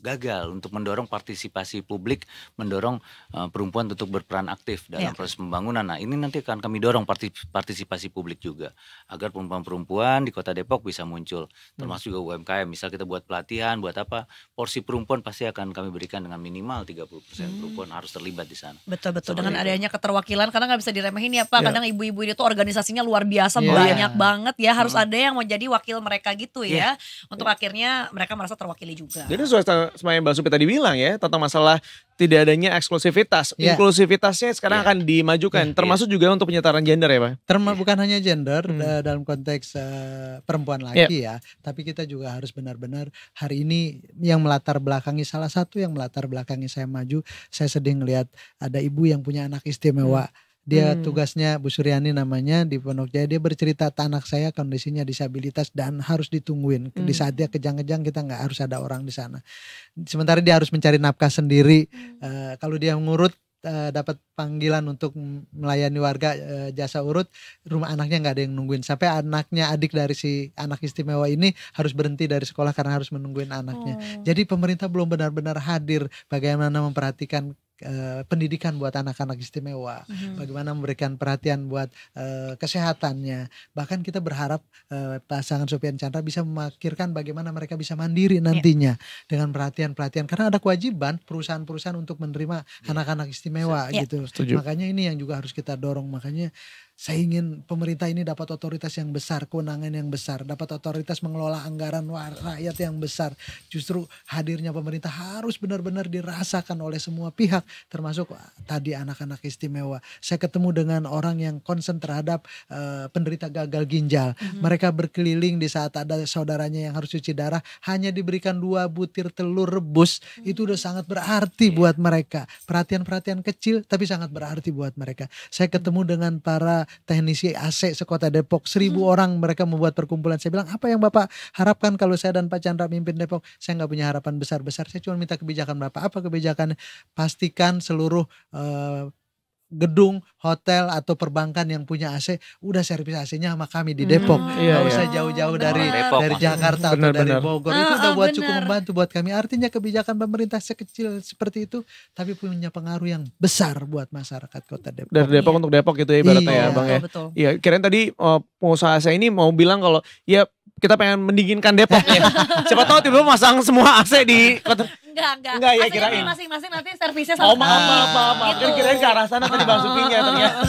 gagal untuk mendorong partisipasi publik, mendorong uh, perempuan untuk berperan aktif dalam ya. proses pembangunan. Nah, ini nanti akan kami dorong partisipasi publik juga agar perempuan-perempuan di Kota Depok bisa muncul, termasuk juga UMKM. Misal kita buat pelatihan, buat apa? Porsi perempuan pasti akan kami berikan dengan minimal 30% hmm. perempuan harus terlibat di sana. Betul betul dengan itu. adanya keterwakilan karena nggak bisa diremehin ya Pak. Ya. Kadang ibu-ibu itu organisasinya luar biasa yeah. banyak banget ya, harus hmm. ada yang mau jadi wakil mereka gitu iya. ya yeah. untuk yeah. akhirnya mereka merasa terwakili juga. Jadi swasta semuanya Mbak Supi tadi bilang ya tentang masalah tidak adanya eksklusivitas, yeah. inklusivitasnya sekarang yeah. akan dimajukan, yeah. termasuk yeah. juga untuk penyetaraan gender ya pak. yeah. bukan hanya gender hmm. dalam konteks uh, perempuan iya. lagi yeah. ya, tapi kita juga harus benar-benar hari ini yang melatar belakangi salah satu yang melatar belakangi saya maju, saya sedih ngelihat ada ibu yang punya anak istimewa. Hmm dia hmm. tugasnya Bu Suryani namanya di Pondok Jaya. Dia bercerita anak saya kondisinya disabilitas dan harus ditungguin. Hmm. Di saat dia kejang-kejang kita nggak harus ada orang di sana. Sementara dia harus mencari nafkah sendiri. Hmm. e, kalau dia ngurut e, dapat panggilan untuk melayani warga e, jasa urut rumah anaknya nggak ada yang nungguin sampai anaknya adik dari si anak istimewa ini harus berhenti dari sekolah karena harus menungguin anaknya hmm. jadi pemerintah belum benar-benar hadir bagaimana memperhatikan Eh, pendidikan buat anak-anak istimewa, mm-hmm. bagaimana memberikan perhatian buat uh, kesehatannya. Bahkan kita berharap uh, pasangan Sofian Chandra bisa memakirkan bagaimana mereka bisa mandiri iya. nantinya yeah. dengan perhatian-perhatian karena ada kewajiban perusahaan-perusahaan untuk menerima yeah. anak-anak istimewa yeah. gitu. Setuju. Makanya ini yang juga harus kita dorong. Makanya saya ingin pemerintah ini dapat otoritas yang besar, kewenangan yang besar, dapat otoritas mengelola anggaran rakyat yang besar. Justru hadirnya pemerintah harus benar-benar dirasakan oleh semua pihak, termasuk ah, tadi anak-anak istimewa. Saya ketemu dengan orang yang konsen terhadap uh, penderita gagal ginjal. Mm -hmm. Mereka berkeliling di saat ada saudaranya yang harus cuci darah, hanya diberikan dua butir telur rebus. Mm -hmm. Itu udah sangat berarti yeah. buat mereka. Perhatian-perhatian kecil tapi sangat berarti buat mereka. Saya ketemu dengan para teknisi AC sekota Depok. Seribu hmm. orang mereka membuat perkumpulan. Saya bilang apa yang Bapak harapkan kalau saya dan Pak Chandra mimpin Depok? Saya nggak punya harapan besar-besar. Saya cuma minta kebijakan Bapak. Apa kebijakan? Pastikan seluruh uh, gedung, hotel atau perbankan yang punya AC udah servis AC-nya sama kami di Depok. Hmm. Iya, iya. usah jauh-jauh iya. dari Depok, dari Jakarta bener, atau dari Bogor. Oh, itu ah, udah oh, buat bener. cukup membantu buat kami. Artinya kebijakan pemerintah sekecil seperti itu tapi punya pengaruh yang besar buat masyarakat Kota Depok. Dari Depok iya. untuk Depok gitu ya ibaratnya ya, iya, ya, Bang ya. Iya, keren tadi uh, pengusaha saya ini mau bilang kalau ya kita pengen mendinginkan Depok ya. Siapa tahu tiba-tiba masang semua AC di kota enggak, enggak. Enggak ya kira-kira Masing-masing nanti servisnya sama. Oh, maaf, maaf, maaf. maaf. Gitu. kira-kira ke arah sana tadi Bang Supi ya ternyata.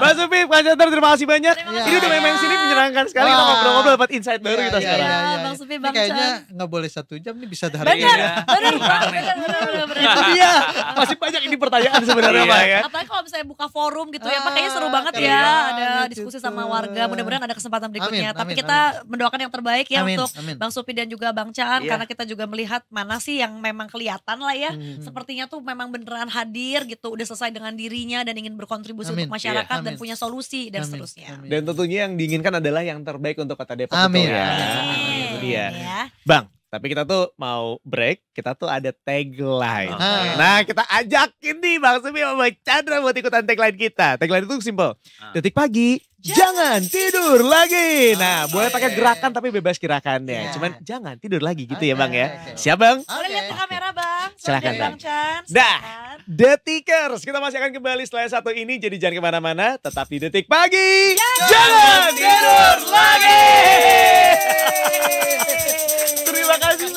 Bang Supi, Pak Chandra terima kasih banyak. Terima Ini udah main sini menyenangkan sekali. Kita ngobrol-ngobrol dapat insight baru iya, kita iya, sekarang. Iya, iya, Bang Supi, Bang Kayaknya nggak boleh satu jam nih bisa dari. Benar, benar, benar. Iya, masih banyak ini pertanyaan sebenarnya Pak ya. Apalagi kalau misalnya buka forum gitu ya, pakainya seru ah, banget ya. Ada gitu. diskusi sama warga. Mudah-mudahan ada kesempatan berikutnya. Tapi kita mendoakan yang terbaik ya untuk Bang Supi dan juga Bang Chan. Karena kita juga melihat mana sih yang yang memang kelihatan lah ya hmm. sepertinya tuh memang beneran hadir gitu udah selesai dengan dirinya dan ingin berkontribusi amin. untuk masyarakat yeah, dan punya solusi dan amin. seterusnya amin. dan tentunya yang diinginkan adalah yang terbaik untuk kota Depok amin. ya. Amin. Iya. Amin. Amin. dia. Ya. Bang tapi kita tuh mau break, kita tuh ada tagline. Okay. Ah. Nah, kita ajak ini Bang Sumi sama Chandra buat ikutan tagline kita. Tagline itu simple. Uh. Detik pagi, yes. jangan tidur lagi. Nah, ah, boleh iya, pakai iya, gerakan iya. tapi bebas gerakannya. Yeah. Cuman jangan tidur lagi gitu okay. ya Bang ya. Okay. Siap Bang? Boleh lihat ke kamera Bang. Silahkan Bang. Dah, Detikers. Kita masih akan kembali setelah satu ini. Jadi jangan kemana-mana, tetap di Detik Pagi. Yes. Jangan, jangan tidur, tidur lagi. lagi. Kembali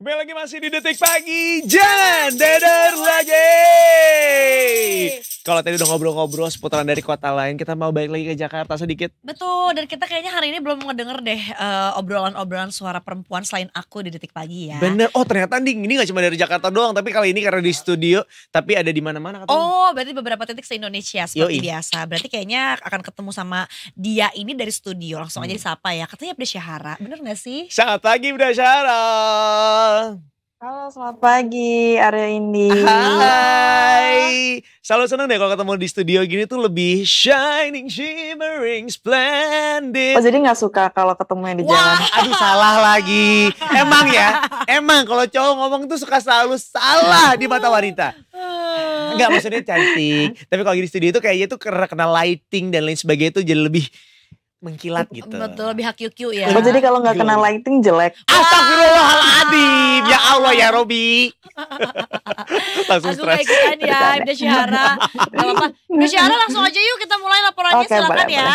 lagi masih di Detik Pagi, jangan dadar lagi! kalau tadi udah ngobrol-ngobrol seputaran dari kota lain, kita mau balik lagi ke Jakarta sedikit. Betul, dan kita kayaknya hari ini belum ngedenger deh eh, obrolan-obrolan uh, suara perempuan selain aku di detik pagi ya. Bener, oh ternyata Ding, ini gak cuma dari Jakarta doang, tapi kali ini karena di studio, tapi ada di mana-mana Oh, berarti beberapa titik se-Indonesia seperti Yoi. biasa. Berarti kayaknya akan ketemu sama dia ini dari studio, langsung hmm. aja disapa ya. Katanya Bda Syahara, bener gak sih? Selamat pagi Bda Syahara. Halo, selamat pagi Arya Indi. Hai. Selalu seneng deh kalau ketemu di studio gini tuh lebih shining, shimmering, splendid. Oh jadi gak suka kalau yang di Wah. jalan? Aduh salah lagi. Emang ya, emang kalau cowok ngomong tuh suka selalu salah di mata wanita. Enggak maksudnya cantik. Tapi kalau di studio itu kayaknya tuh karena kena lighting dan lain sebagainya itu jadi lebih mengkilat gitu. Betul, lebih yuk ya. Oh, jadi kalau nggak kena gitu. lighting jelek. Astagfirullahaladzim, ya Allah ya Robi. langsung stres. Aku kayak gitu kan ya, Ibda Syahara. Gak apa-apa. Ibda langsung aja yuk kita mulai laporannya, okay, silakan ya.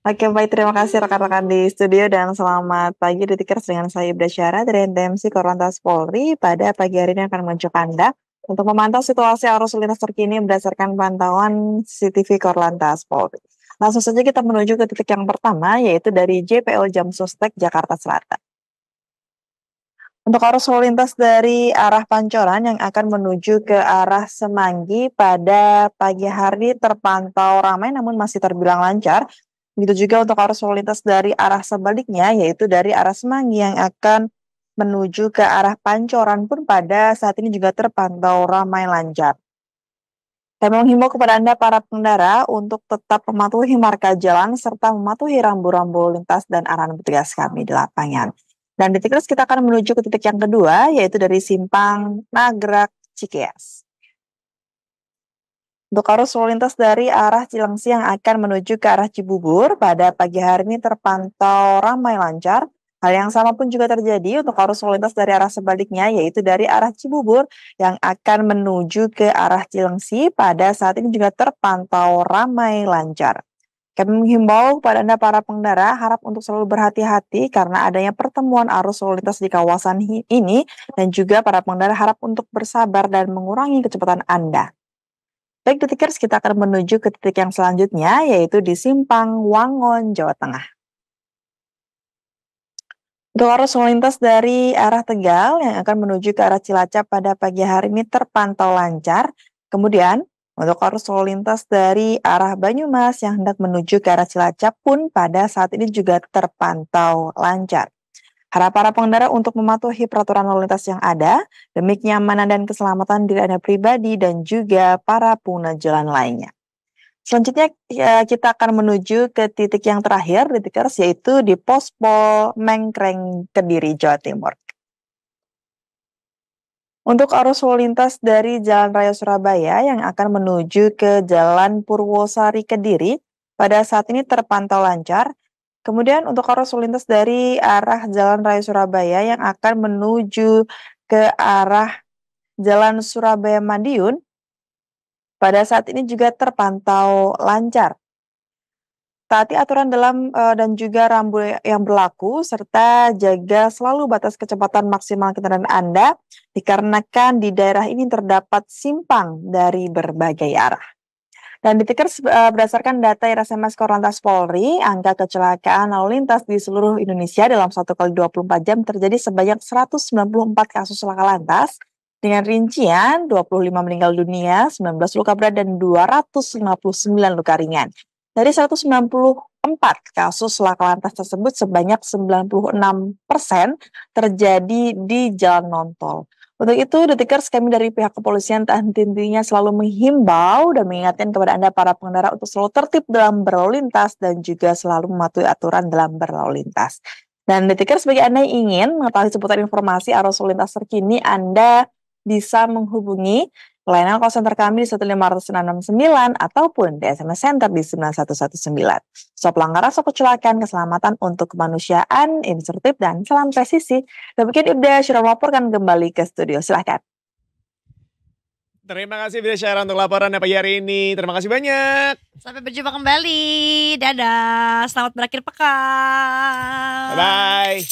Oke, Oke baik terima kasih rekan-rekan di studio dan selamat pagi di Tikers dengan saya Ibda Syara dari NTMC Korlantas Polri pada pagi hari ini akan menunjuk Anda untuk memantau situasi arus lintas terkini berdasarkan pantauan CCTV Korlantas Polri. Langsung saja kita menuju ke titik yang pertama, yaitu dari JPL Jam Sostek, Jakarta Selatan. Untuk arus lalu lintas dari arah Pancoran yang akan menuju ke arah Semanggi pada pagi hari terpantau ramai namun masih terbilang lancar. Begitu juga untuk arus lalu lintas dari arah sebaliknya yaitu dari arah Semanggi yang akan menuju ke arah Pancoran pun pada saat ini juga terpantau ramai lancar. Kami menghimbau kepada Anda para pengendara untuk tetap mematuhi marka jalan serta mematuhi rambu-rambu lintas dan arahan petugas kami di lapangan. Dan detik terus kita akan menuju ke titik yang kedua yaitu dari simpang Nagrak Cikeas. Untuk arus lalu lintas dari arah Cilengsi yang akan menuju ke arah Cibubur pada pagi hari ini terpantau ramai lancar Hal yang sama pun juga terjadi untuk arus lalu lintas dari arah sebaliknya, yaitu dari arah Cibubur yang akan menuju ke arah Cilengsi pada saat ini juga terpantau ramai lancar. Kami menghimbau kepada Anda para pengendara harap untuk selalu berhati-hati karena adanya pertemuan arus lalu lintas di kawasan ini dan juga para pengendara harap untuk bersabar dan mengurangi kecepatan Anda. Baik detikers, kita akan menuju ke titik yang selanjutnya yaitu di Simpang Wangon, Jawa Tengah. Untuk arus lalu lintas dari arah Tegal yang akan menuju ke arah Cilacap pada pagi hari ini terpantau lancar. Kemudian, untuk arus lalu lintas dari arah Banyumas yang hendak menuju ke arah Cilacap pun pada saat ini juga terpantau lancar. Harap para pengendara untuk mematuhi peraturan lalu lintas yang ada demi kenyamanan dan keselamatan diri Anda pribadi dan juga para pengguna jalan lainnya. Selanjutnya ya, kita akan menuju ke titik yang terakhir di Tikers yaitu di Pospo Mengkreng Kediri Jawa Timur. Untuk arus lalu lintas dari Jalan Raya Surabaya yang akan menuju ke Jalan Purwosari Kediri pada saat ini terpantau lancar. Kemudian untuk arus lalu lintas dari arah Jalan Raya Surabaya yang akan menuju ke arah Jalan Surabaya Madiun pada saat ini juga terpantau lancar. Taati aturan dalam uh, dan juga rambu yang berlaku serta jaga selalu batas kecepatan maksimal kendaraan Anda dikarenakan di daerah ini terdapat simpang dari berbagai arah. Dan uh, berdasarkan data RSMS Korlantas Polri, angka kecelakaan lalu lintas di seluruh Indonesia dalam 1 kali 24 jam terjadi sebanyak 194 kasus laka lantas dengan rincian 25 meninggal dunia, 19 luka berat dan 259 luka ringan. Dari 194 kasus laka lantas tersebut sebanyak 96 persen terjadi di jalan nontol. Untuk itu, Detikers kami dari pihak kepolisian tak henti-hentinya selalu menghimbau dan mengingatkan kepada Anda para pengendara untuk selalu tertib dalam berlalu lintas dan juga selalu mematuhi aturan dalam berlalu lintas. Dan Detikers bagi Anda yang ingin mengetahui seputar informasi arus lalu lintas terkini, Anda bisa menghubungi layanan call center kami di 15669 ataupun di SMS Center di 9119. Stop pelanggaran, stop kecelakaan, keselamatan untuk kemanusiaan, insertif dan salam presisi. Demikian Ibda Syirah melaporkan kembali ke studio. Silahkan. Terima kasih ibda Syahra untuk laporannya pagi hari ini. Terima kasih banyak. Sampai berjumpa kembali. Dadah. Selamat berakhir pekan. Bye-bye.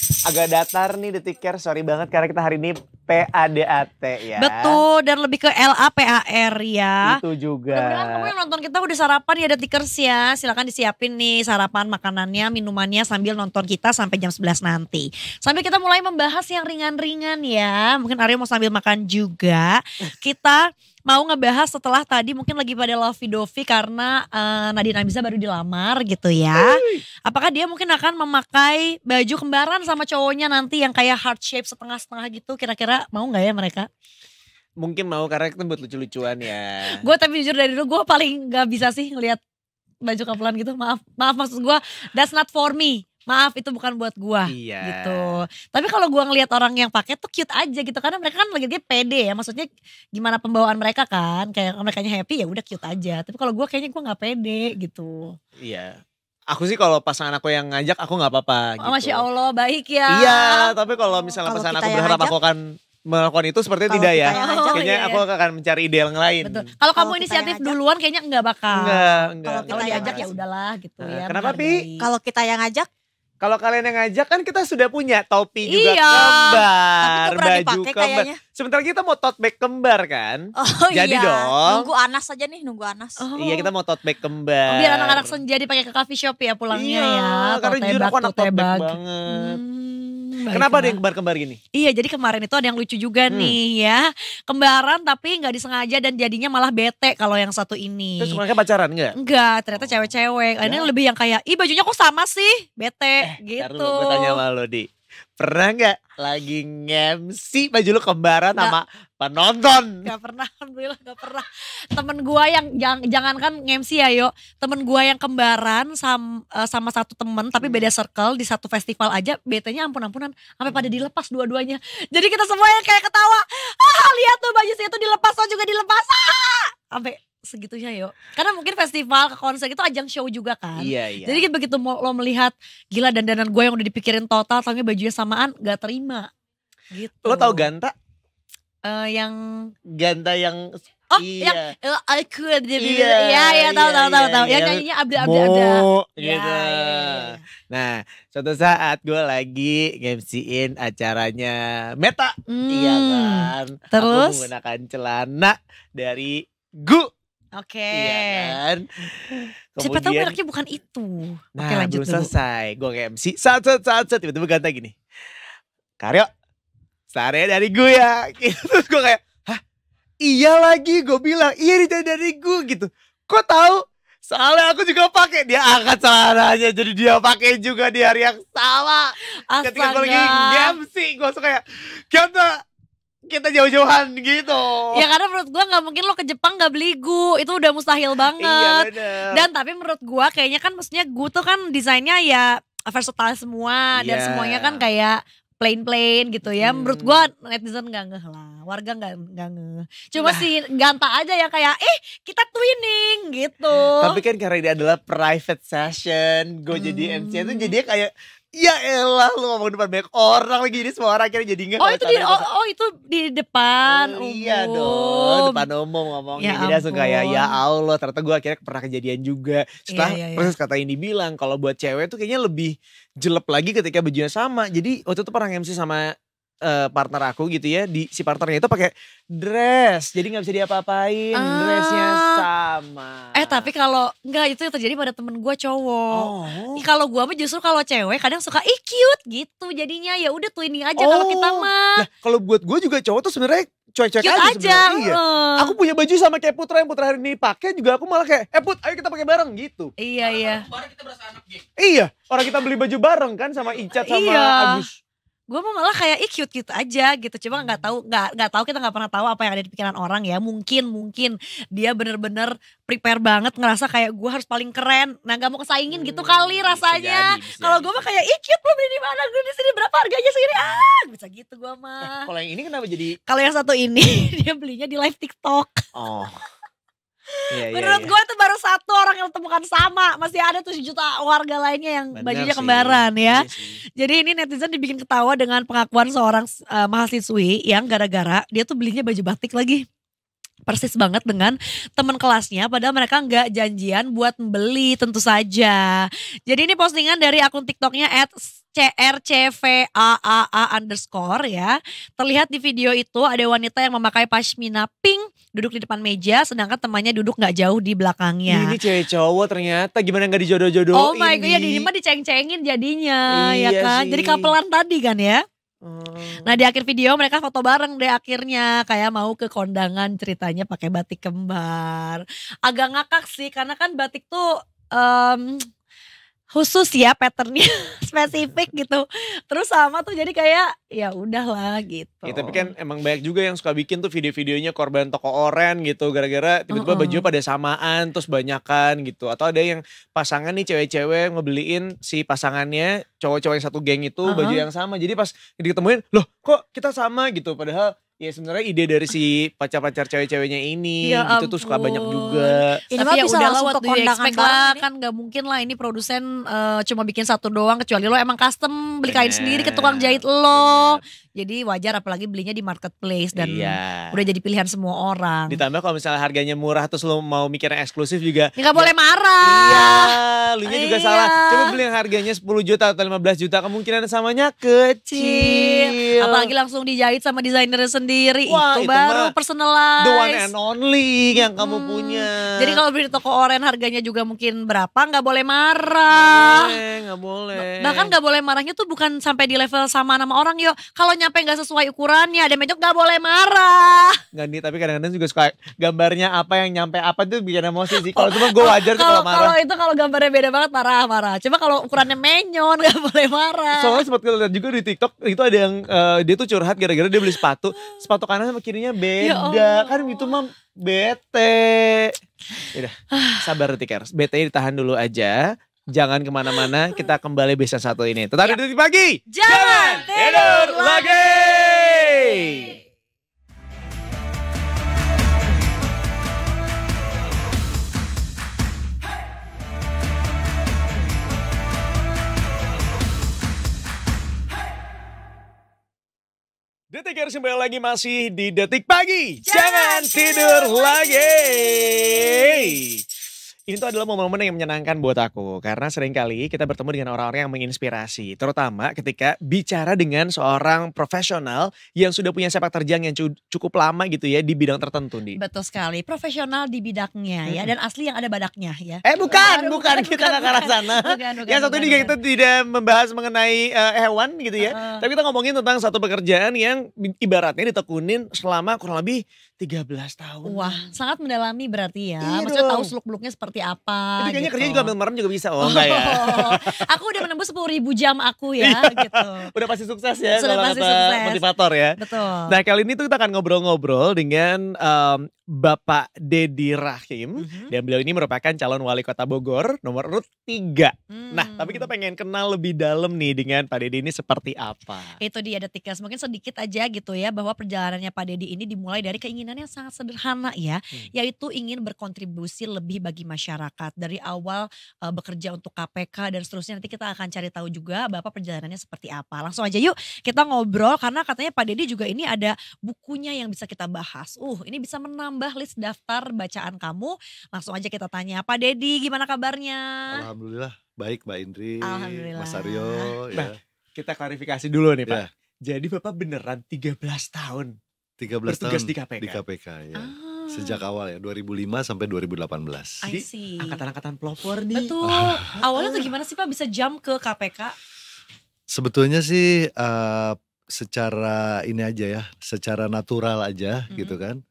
agak datar nih detik care sorry banget karena kita hari ini PADAT ya. Betul dan lebih ke LAPAR ya. Itu juga. kemudian kamu yang nonton kita udah sarapan ya detikers ya. Silakan disiapin nih sarapan makanannya, minumannya sambil nonton kita sampai jam 11 nanti. Sambil kita mulai membahas yang ringan-ringan ya. Mungkin Arya mau sambil makan juga. Kita mau ngebahas setelah tadi mungkin lagi pada lovey dovey karena uh, Nadine Amiza baru dilamar gitu ya. Apakah dia mungkin akan memakai baju kembaran sama cowoknya nanti yang kayak heart shape setengah-setengah gitu kira-kira mau nggak ya mereka? Mungkin mau karena itu buat lucu-lucuan ya. gue tapi jujur dari dulu gue paling nggak bisa sih ngelihat baju kapelan gitu. Maaf, maaf maksud gue that's not for me maaf itu bukan buat gua iya. gitu. Tapi kalau gua ngelihat orang yang pakai tuh cute aja gitu karena mereka kan lagi dia pede ya. Maksudnya gimana pembawaan mereka kan kayak mereka happy ya udah cute aja. Tapi kalau gua kayaknya gua nggak pede gitu. Iya aku sih kalau pasangan aku yang ngajak aku nggak apa-apa oh, gitu. Masya Allah baik ya. Iya tapi kalau misalnya pasangan aku berharap ajak, aku akan melakukan itu sepertinya tidak ya. Ajak, oh, kayaknya iya, iya. aku akan mencari ide yang lain. Betul. Kalau kamu inisiatif ajak, duluan kayaknya nggak bakal. Enggak, enggak. Kalau kita yang diajak ya udahlah gitu nah, ya. Kenapa Pi? Kalau kita yang ngajak kalau kalian yang ngajak kan kita sudah punya topi juga iya. kembar, Tapi baju kembar. Kayaknya. Sebentar kita mau tote bag kembar kan? Oh Jadi iya. dong. Nunggu Anas aja nih, nunggu Anas. Oh. Iya, kita mau tote bag kembar. Biar anak-anak senja dipakai ke coffee shop ya pulangnya iya, ya. Karena jujur aku anak tote bag, bag banget. Hmm. Baik Kenapa dia kembar-kembar gini? Iya, jadi kemarin itu ada yang lucu juga hmm. nih ya. Kembaran tapi nggak disengaja dan jadinya malah bete kalau yang satu ini. Terus mereka pacaran nggak? Enggak, ternyata oh. cewek-cewek. Oh. Ini lebih yang kayak, ih bajunya kok sama sih? Bete eh, gitu. Dulu, gue tanya sama lo, Di pernah nggak lagi ngemsi baju lu kembaran gak. sama penonton? Gak pernah, alhamdulillah gak pernah. Temen gua yang jangan kan ngemsi ya yo, temen gua yang kembaran sama eh, sama satu temen tapi hmm. beda circle di satu festival aja, betanya ampun-ampunan sampai pada dilepas dua-duanya. Jadi kita semua yang kayak ketawa, ah lihat tuh baju si itu dilepas, lo oh juga dilepas, ah! sampai segitunya yuk karena mungkin festival ke konser itu ajang show juga kan iya iya jadi kan begitu lo melihat gila dandanan gue yang udah dipikirin total tapi bajunya samaan gak terima gitu lo tau Ganta uh, yang Ganta yang Oh, iya. yang aku ada di iya, iya, iya, tahu, iya, tahu, tahu, tahu. Iya, iya, yang nyanyinya abdi, abdi, abdi. Gitu. Iya, iya, iya. Nah, suatu saat gue lagi ngemsiin acaranya Meta, hmm, iya kan. Terus? Aku menggunakan celana dari Gu Oke. Okay. Iya kan. Kemudian, Siapa tahu mereknya bukan itu. Nah, Oke, lanjut belum dulu. selesai. Gue kayak MC. Saat saat saat saat tiba-tiba ganteng gini. Karyo, sare dari gue ya. Terus gue kayak, hah? Iya lagi, gue bilang iya dari dari gue gitu. Kok tahu? Soalnya aku juga pakai dia angkat celananya jadi dia pakai juga di hari yang sama. Astaga. Ketika gue lagi MC, gue suka kayak, kita kita jauh-jauhan gitu. Ya karena menurut gua nggak mungkin lo ke Jepang nggak beli gu, itu udah mustahil banget. iya, bener. Dan tapi menurut gua kayaknya kan maksudnya gu tuh kan desainnya ya versatile semua yeah. dan iya. semuanya kan kayak plain plain gitu ya. Hmm. Menurut gua netizen nggak ngeh lah, warga nggak nggak ngeh. Cuma nah. si Ganta aja ya kayak eh kita twinning gitu. Tapi kan karena ini adalah private session, gue hmm. jadi MC itu jadi kayak Ya elah lu ngomong di depan banyak orang lagi ini semua orang akhirnya jadi enggak Oh itu di oh, oh itu di depan oh, umum. Iya dong, depan umum ngomongnya. Ya jadi langsung kayak ya Allah ternyata gue akhirnya pernah kejadian juga. Setelah ya, ya, ya. proses kata ini bilang kalau buat cewek tuh kayaknya lebih jelek lagi ketika bajunya sama. Jadi waktu itu pernah MC sama uh, partner aku gitu ya di si partnernya itu pakai dress jadi nggak bisa diapa-apain uh, dressnya ah. sama eh tapi kalau nggak itu terjadi pada temen gue cowok oh. kalau gue mah justru kalau cewek kadang suka ih cute gitu jadinya ya udah tuh ini aja oh. kalau kita oh. mah nah, kalau buat gue juga cowok tuh sebenarnya cuek-cuek aja, aja. Iya. Uh. Aku punya baju sama kayak Putra yang Putra hari ini pakai juga aku malah kayak, eh Put, ayo kita pakai bareng gitu. Iya, iya. Bareng kita berasa anak Iya, orang kita beli baju bareng kan sama Icat sama iya. Agus gue mah malah kayak ih cute cute aja gitu cuma hmm. nggak tahu nggak nggak tahu kita nggak pernah tahu apa yang ada di pikiran orang ya mungkin mungkin dia bener-bener prepare banget ngerasa kayak gue harus paling keren nah nggak mau kesaingin gitu hmm, kali rasanya kalau gue mah kayak ih cute lo beli di mana gue di sini berapa harganya sini ah bisa gitu gue eh, mah eh, kalau yang ini kenapa jadi kalau yang satu ini dia belinya di live TikTok oh Yeah, iya, Menurut yeah, gue tuh baru satu orang yang temukan sama, masih ada tuh juta warga lainnya yang Bener bajunya sih. kembaran ya. Iya Jadi ini netizen dibikin ketawa dengan pengakuan seorang uh, mahasiswi yang gara-gara dia tuh belinya baju batik lagi persis banget dengan teman kelasnya padahal mereka nggak janjian buat beli tentu saja. Jadi ini postingan dari akun TikToknya at CRCVAAA underscore ya. Terlihat di video itu ada wanita yang memakai pashmina pink duduk di depan meja sedangkan temannya duduk nggak jauh di belakangnya. Ini cewek cowok ternyata gimana nggak dijodoh jodoh Oh my god, ya ini mah diceng-cengin jadinya ya iya ya kan. Sih. Jadi kapelan tadi kan ya. Oh. Nah di akhir video mereka foto bareng deh akhirnya kayak mau ke kondangan ceritanya pakai batik kembar. Agak ngakak sih karena kan batik tuh um, khusus ya patternnya spesifik gitu terus sama tuh jadi kayak ya udahlah gitu ya, tapi kan emang banyak juga yang suka bikin tuh video-videonya korban toko oren gitu gara-gara tiba-tiba uh -uh. baju pada samaan terus banyakan gitu atau ada yang pasangan nih cewek-cewek ngebeliin si pasangannya cowok-cowok yang satu geng itu uh -huh. baju yang sama jadi pas diketemuin loh kok kita sama gitu padahal Iya sebenarnya ide dari si pacar-pacar cewek-ceweknya ini ya itu tuh suka banyak juga. Ini tapi ya udahlah waktu di lah kan ini. kan nggak mungkin lah ini produsen uh, cuma bikin satu doang kecuali lo emang custom beli kain sendiri ke tukang jahit lo. Jadi wajar apalagi belinya di marketplace dan iya. udah jadi pilihan semua orang. Ditambah kalau misalnya harganya murah terus lo mau mikir yang eksklusif juga. Ya nggak boleh ya- marah. Iya, lu iya. juga salah. Coba beli yang harganya 10 juta atau 15 juta kemungkinan samanya kecil. Apalagi langsung dijahit sama desainer sendiri. Wah, itu, itu baru personalized. The one and only yang hmm. kamu punya. Jadi kalau beli di toko oren harganya juga mungkin berapa nggak boleh marah. Nggak boleh, boleh. Bahkan nggak boleh marahnya tuh bukan sampai di level sama nama orang yo. Kalau apa yang nggak sesuai ukurannya dan medok nggak boleh marah nggak nih tapi kadang-kadang juga suka gambarnya apa yang nyampe apa tuh bikin emosi sih kalau cuma gue wajar tuh kalau marah kalau itu kalau gambarnya beda banget marah marah cuma kalau ukurannya menyon gak boleh marah soalnya sempat lihat juga di TikTok itu ada yang uh, dia tuh curhat gara-gara dia beli sepatu sepatu kanan sama kirinya beda ya kan itu mah bete Udah, sabar Tikers. bete ditahan dulu aja jangan kemana-mana. Kita kembali besok satu ini. Tetap ya. di pagi. Jangan, tidur lagi. lagi. Detik harus kembali lagi masih di Detik Pagi. Jangan, Jangan tidur, tidur lagi. lagi. Ini tuh adalah momen-momen yang menyenangkan buat aku karena seringkali kita bertemu dengan orang-orang yang menginspirasi, terutama ketika bicara dengan seorang profesional yang sudah punya sepak terjang yang cukup lama gitu ya di bidang tertentu nih. Betul sekali, profesional di bidangnya ya dan asli yang ada badaknya ya. Eh bukan, bukan, bukan kita nggak ke arah sana. Bukan, yang satu ini kita tidak membahas mengenai uh, hewan gitu ya, uh. tapi kita ngomongin tentang satu pekerjaan yang ibaratnya ditekunin selama kurang lebih 13 tahun. Wah, sangat mendalami berarti ya. Iya Maksudnya dong. tahu seluk-beluknya seperti seperti apa. Jadi kayaknya gitu. kerja juga malam juga bisa, oh, oh enggak ya. aku udah menembus sepuluh ribu jam aku ya iya. gitu. Udah pasti sukses ya Sudah pasti sukses. motivator ya. Betul. Nah kali ini tuh kita akan ngobrol-ngobrol dengan um, Bapak Dedi Rahim mm-hmm. dan beliau ini merupakan calon wali kota Bogor nomor urut 3. Mm. Nah, hmm. tapi kita pengen kenal lebih dalam nih dengan Pak Dedi ini seperti apa. Itu dia ada tiga, mungkin sedikit aja gitu ya bahwa perjalanannya Pak Dedi ini dimulai dari keinginannya yang sangat sederhana ya, mm. yaitu ingin berkontribusi lebih bagi masyarakat dari awal uh, bekerja untuk KPK dan seterusnya. Nanti kita akan cari tahu juga Bapak perjalanannya seperti apa. Langsung aja yuk kita ngobrol karena katanya Pak Dedi juga ini ada bukunya yang bisa kita bahas. Uh, ini bisa menambah nambah list daftar bacaan kamu. Langsung aja kita tanya Pak Dedi gimana kabarnya? Alhamdulillah baik Mbak Indri, Alhamdulillah. Mas Aryo. Nah, ya. kita klarifikasi dulu nih Pak. Ya. Jadi Bapak beneran 13 tahun 13 bertugas tahun di KPK. Di KPK ya. Ah. Sejak awal ya, 2005 sampai 2018. I see. Angkatan-angkatan pelopor nih. Betul. Awalnya tuh gimana sih Pak bisa jump ke KPK? Sebetulnya sih uh, secara ini aja ya, secara natural aja mm -hmm. gitu kan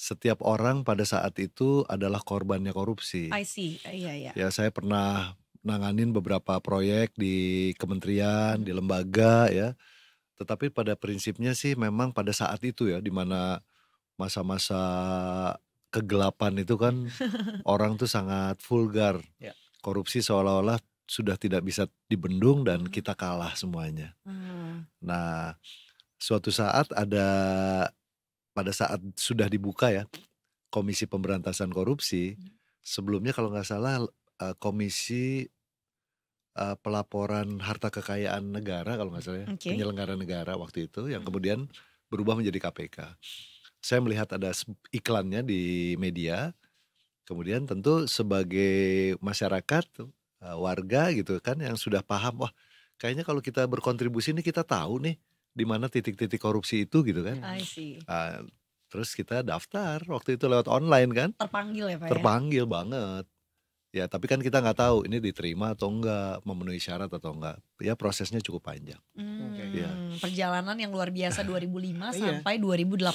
setiap orang pada saat itu adalah korbannya korupsi. I see, eh, iya iya. Ya saya pernah nanganin beberapa proyek di kementerian, hmm. di lembaga ya. Tetapi pada prinsipnya sih memang pada saat itu ya dimana masa-masa kegelapan itu kan orang tuh sangat vulgar. Yeah. Korupsi seolah-olah sudah tidak bisa dibendung dan hmm. kita kalah semuanya. Hmm. Nah, suatu saat ada pada saat sudah dibuka ya Komisi Pemberantasan Korupsi hmm. sebelumnya kalau nggak salah eh, Komisi eh, Pelaporan Harta Kekayaan Negara kalau nggak salah ya okay. penyelenggara negara waktu itu yang hmm. kemudian berubah menjadi KPK. Saya melihat ada iklannya di media. Kemudian tentu sebagai masyarakat eh, warga gitu kan yang sudah paham wah kayaknya kalau kita berkontribusi ini kita tahu nih di mana titik-titik korupsi itu gitu kan. I see. Uh, terus kita daftar waktu itu lewat online kan. Terpanggil ya Pak ya? Terpanggil ya? banget. Ya tapi kan kita nggak tahu ini diterima atau enggak, memenuhi syarat atau enggak ya prosesnya cukup panjang. Hmm, okay. ya. Perjalanan yang luar biasa 2005 iya. sampai 2018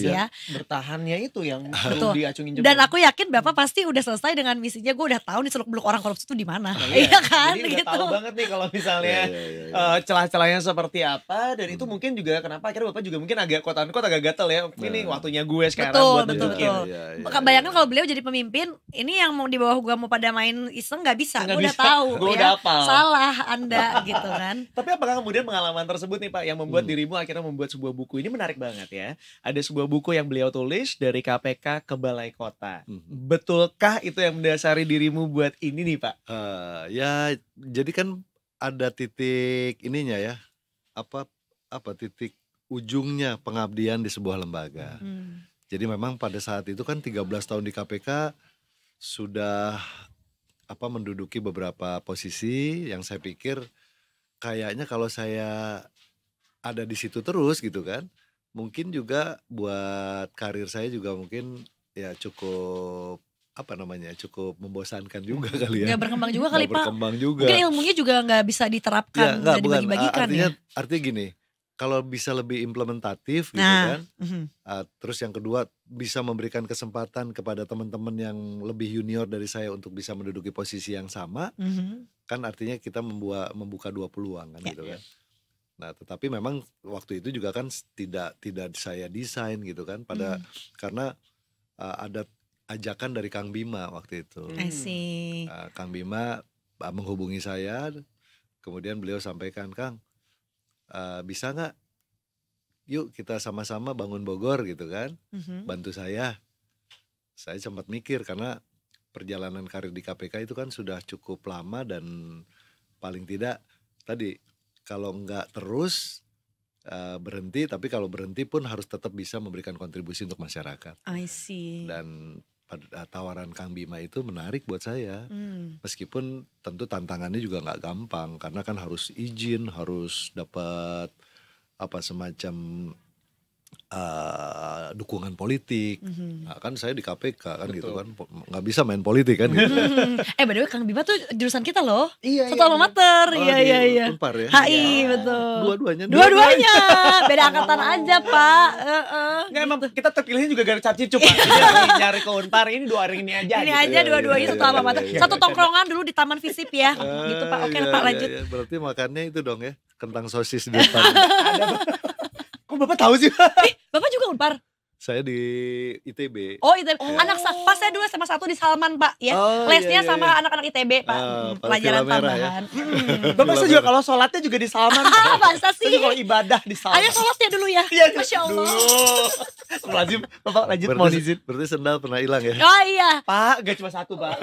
ya. ya. Bertahannya itu yang Betul. diacungin jempol. Dan aku yakin Bapak pasti udah selesai dengan misinya. Gue udah tahu nih seluk-beluk orang korupsi itu di mana. Oh, iya ya kan? Jadi gitu. tahu banget nih kalau misalnya ya, ya, ya, uh, celah-celahnya seperti apa dan hmm. itu mungkin juga kenapa akhirnya Bapak juga mungkin agak kotaan kota agak gatel ya. Ini iya. waktunya gue sekarang betul, buat betul, betul. Ya, ya, ya, Bayangkan kalau beliau jadi pemimpin, ini yang mau di bawah gue mau pada main iseng nggak bisa. Gue udah tahu. Gue ya. udah apa? Salah Anda gitu kan. Tapi apakah kemudian pengalaman tersebut nih Pak yang membuat hmm. dirimu akhirnya membuat sebuah buku ini menarik banget ya. Ada sebuah buku yang beliau tulis dari KPK ke Balai Kota. Hmm. Betulkah itu yang mendasari dirimu buat ini nih Pak? Uh, ya jadi kan ada titik ininya ya. Apa apa titik ujungnya pengabdian di sebuah lembaga. Hmm. Jadi memang pada saat itu kan 13 tahun di KPK sudah apa menduduki beberapa posisi yang saya pikir kayaknya kalau saya ada di situ terus gitu kan mungkin juga buat karir saya juga mungkin ya cukup apa namanya cukup membosankan juga hmm. kali ya. Gak berkembang juga kali gak pak. Berkembang juga. Mungkin ilmunya juga nggak bisa diterapkan, ya, nggak dibagi-bagikan artinya, ya. Artinya gini, kalau bisa lebih implementatif gitu nah. kan. Mm-hmm. Uh, terus yang kedua bisa memberikan kesempatan kepada teman-teman yang lebih junior dari saya untuk bisa menduduki posisi yang sama. Mm-hmm. Kan artinya kita membuat membuka dua peluang kan yeah. gitu ya. kan. Nah, tetapi memang waktu itu juga kan tidak tidak saya desain gitu kan pada mm. karena uh, ada ajakan dari Kang Bima waktu itu. Mm. Uh, Kang Bima menghubungi saya kemudian beliau sampaikan, "Kang, uh, bisa nggak yuk kita sama-sama bangun Bogor gitu kan mm-hmm. bantu saya saya sempat mikir karena perjalanan karir di KPK itu kan sudah cukup lama dan paling tidak tadi kalau nggak terus uh, berhenti tapi kalau berhenti pun harus tetap bisa memberikan kontribusi untuk masyarakat I see dan Eh, tawaran Kang Bima itu menarik buat saya. Hmm. Meskipun tentu tantangannya juga nggak gampang karena kan harus izin, harus dapat apa semacam uh, dukungan politik. Mm-hmm. Nah, kan saya di KPK kan Betul. gitu kan nggak bisa main politik kan gitu. eh by the way Kang Bima tuh jurusan kita loh. Iya, Satu iya, almamater. Iya Oh, iya iya iya. ya. HI ya. betul. Dua-duanya. Dua-duanya. Beda angkatan oh. aja, Pak. Heeh. Uh, uh, emang gitu. kita terpilihnya juga gara-gara Cicu, Pak. Iya. Jadi nyari ke Unpar ini dua hari ini aja. Ini gitu. aja dua-duanya iya, satu almamater. Iya, satu tongkrongan dulu di Taman Visip ya. gitu Pak. Oke, Pak lanjut. Berarti makannya itu dong ya. Kentang sosis di depan. Bapak tahu sih? eh, Bapak juga Unpar? Saya di ITB. Oh ITB, Oh. Iya. anak pas saya dulu sama satu di Salman pak ya, oh, iya, lesnya iya, iya. sama anak-anak ITB pak, uh, pelajaran ya. tambahan. Ya. Hmm. Bapak saya juga kalau sholatnya juga di Salman. Ah bahasa sih? Saya kalau ibadah di Salman. Ayo sholatnya dulu ya, ya Masya Allah. Lazim, Bapak lanjut mau izin. Berarti sendal pernah hilang ya? Oh iya. Pak, gak cuma satu pak.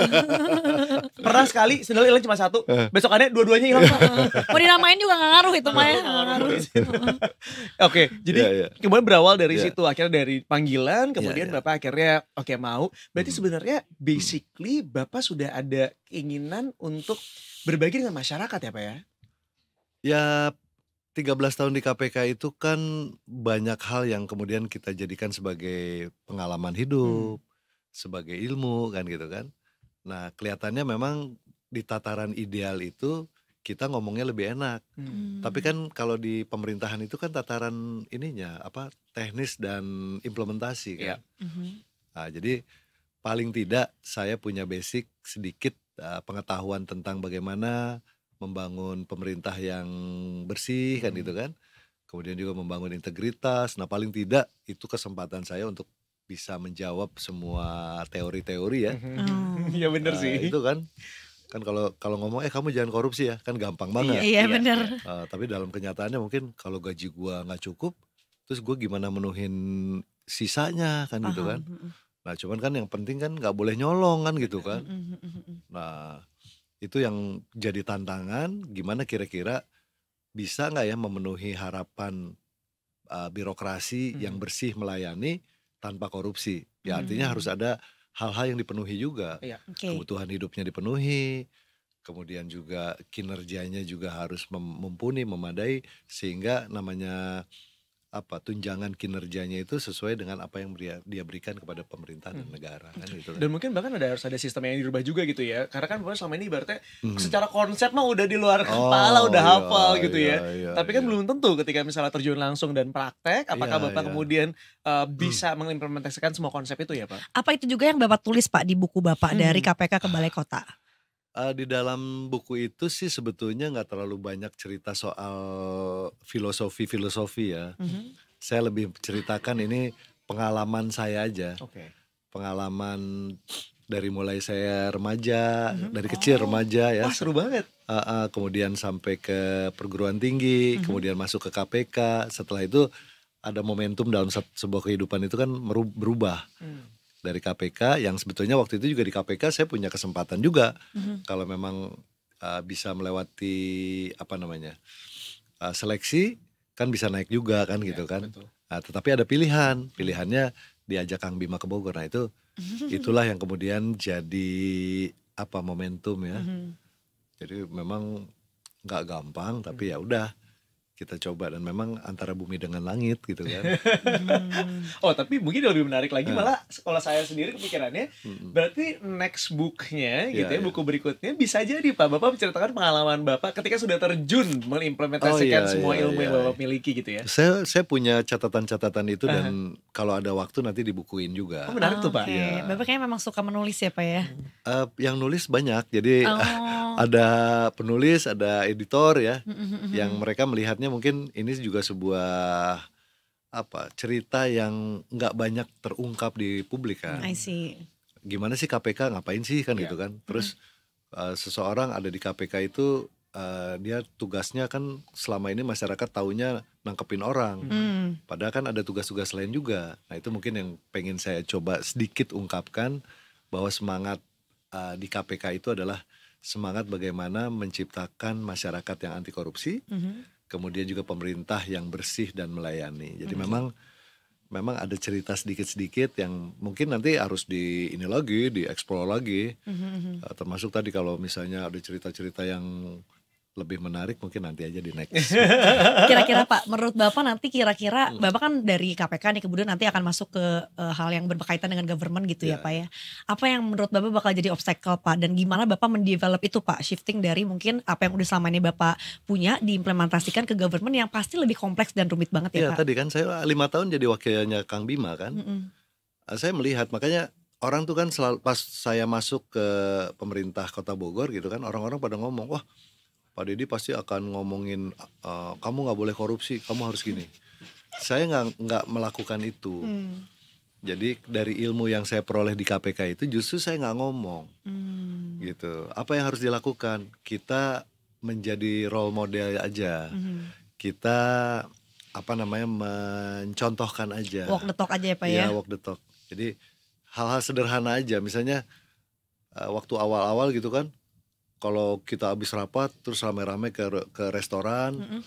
pernah sekali sendal hilang cuma satu, eh. besokannya dua-duanya hilang pak. mau dinamain juga gak ngaruh itu Maya, gak ngaruh. Oke, jadi kemudian berawal dari situ, akhirnya dari panggilan iya, kemudian yeah, yeah. Bapak akhirnya oke okay, mau. Berarti hmm. sebenarnya hmm. basically Bapak sudah ada keinginan untuk berbagi dengan masyarakat ya Pak ya? Ya 13 tahun di KPK itu kan banyak hal yang kemudian kita jadikan sebagai pengalaman hidup, hmm. sebagai ilmu kan gitu kan. Nah, kelihatannya memang di tataran ideal itu kita ngomongnya lebih enak. Hmm. Tapi kan kalau di pemerintahan itu kan tataran ininya apa teknis dan implementasi kan. Yeah. Mm-hmm. Nah, jadi paling tidak saya punya basic sedikit uh, pengetahuan tentang bagaimana membangun pemerintah yang bersih kan hmm. gitu kan. Kemudian juga membangun integritas. Nah, paling tidak itu kesempatan saya untuk bisa menjawab semua teori-teori ya. Mm-hmm. Oh. Iya mm -hmm. benar nah, sih. itu kan kan kalau kalau ngomong eh kamu jangan korupsi ya kan gampang banget iya, iya, iya benar uh, iya. eh, tapi dalam kenyataannya mungkin kalau gaji gua nggak cukup terus gua gimana menuhin sisanya kan gitu kan nah cuman kan yang penting kan nggak boleh nyolong kan gitu kan nah itu yang jadi tantangan gimana kira-kira bisa nggak ya memenuhi harapan uh, birokrasi hmm. yang bersih melayani tanpa korupsi ya artinya hmm. harus ada hal-hal yang dipenuhi juga. Iya. Okay. Kebutuhan hidupnya dipenuhi, kemudian juga kinerjanya juga harus mem mumpuni, memadai sehingga namanya apa tunjangan kinerjanya itu sesuai dengan apa yang dia, dia berikan kepada pemerintah dan hmm. negara kan gitu kan. Dan mungkin bahkan ada harus ada sistem yang dirubah juga gitu ya. Karena kan selama ini berarti hmm. secara konsep mah udah di luar oh, kepala udah iya, hafal gitu iya, ya. Iya, Tapi kan iya. belum tentu ketika misalnya terjun langsung dan praktek apakah iya, Bapak iya. kemudian uh, bisa hmm. mengimplementasikan semua konsep itu ya, Pak? Apa itu juga yang Bapak tulis Pak di buku Bapak hmm. dari KPK ke Balai Kota? uh, di dalam buku itu sih sebetulnya nggak terlalu banyak cerita soal filosofi filosofi ya. Mm -hmm. Saya lebih ceritakan ini pengalaman saya aja. Okay. Pengalaman dari mulai saya remaja, mm -hmm. dari kecil oh. remaja ya. Wah, seru banget. Uh, uh, kemudian sampai ke perguruan tinggi, mm -hmm. kemudian masuk ke KPK. Setelah itu ada momentum dalam sebuah kehidupan itu kan berubah. Hmm dari KPK yang sebetulnya waktu itu juga di KPK saya punya kesempatan juga mm-hmm. kalau memang uh, bisa melewati apa namanya uh, seleksi kan bisa naik juga kan gitu iya, kan betul. Nah, tetapi ada pilihan pilihannya diajak Kang Bima ke Bogor nah itu itulah yang kemudian jadi apa momentum ya mm-hmm. jadi memang nggak gampang tapi ya udah kita coba dan memang antara bumi dengan langit gitu kan. oh tapi mungkin lebih menarik lagi nah. malah sekolah saya sendiri kepikirannya hmm. berarti next booknya gitu yeah, ya iya, iya. buku berikutnya bisa jadi pak bapak menceritakan pengalaman bapak ketika sudah terjun mengimplementasikan oh, yeah, semua yeah, ilmu yeah. yang iya. bapak miliki gitu ya. Saya saya punya catatan-catatan itu uh-huh. dan kalau ada waktu nanti dibukuin juga. Oh menarik oh, tuh pak. Okay. Yeah. Bapak kayaknya memang suka menulis ya pak ya. Uh, yang nulis banyak jadi oh. ada penulis ada editor ya yang mereka melihatnya mungkin ini juga sebuah apa cerita yang nggak banyak terungkap di publik kan. I see. Gimana sih KPK ngapain sih kan yeah. gitu iya. kan. Terus mm. uh, seseorang ada di KPK itu uh, dia tugasnya kan selama ini masyarakat taunya nangkepin orang. Mm. Padahal kan ada tugas-tugas lain juga. Nah, itu mungkin yang pengen saya coba sedikit ungkapkan bahwa semangat uh, di KPK itu adalah semangat bagaimana menciptakan masyarakat yang anti korupsi. Mm -hmm kemudian juga pemerintah yang bersih dan melayani. Jadi hmm. memang memang ada cerita sedikit-sedikit yang mungkin nanti harus di ini lagi, dieksplor lagi. Hmm. hmm, hmm. Eh, termasuk tadi kalau misalnya ada cerita-cerita yang lebih menarik mungkin nanti aja di next. Kira-kira Pak, menurut Bapak nanti kira-kira hmm. Bapak kan dari KPK nih kemudian nanti akan masuk ke uh, hal yang berkaitan dengan government gitu yeah. ya Pak ya. Apa yang menurut Bapak bakal jadi obstacle Pak dan gimana Bapak mendevelop itu Pak shifting dari mungkin apa yang udah selama ini Bapak punya diimplementasikan ke government yang pasti lebih kompleks dan rumit banget ya iya, Pak. Iya tadi kan saya lima tahun jadi wakilnya Kang Bima kan. Mm -hmm. Saya melihat makanya orang tuh kan selalu pas saya masuk ke pemerintah Kota Bogor gitu kan orang-orang pada ngomong wah oh, Pak Deddy pasti akan ngomongin uh, kamu nggak boleh korupsi, kamu harus gini. Saya nggak nggak melakukan itu. Hmm. Jadi dari ilmu yang saya peroleh di KPK itu justru saya nggak ngomong, hmm. gitu. Apa yang harus dilakukan? Kita menjadi role model aja. Hmm. Kita apa namanya mencontohkan aja. Walk the talk aja ya pak ya. Ya walk the talk. Jadi hal-hal sederhana aja, misalnya eh, waktu awal-awal gitu kan kalau kita habis rapat terus rame-rame ke ke restoran mm -hmm.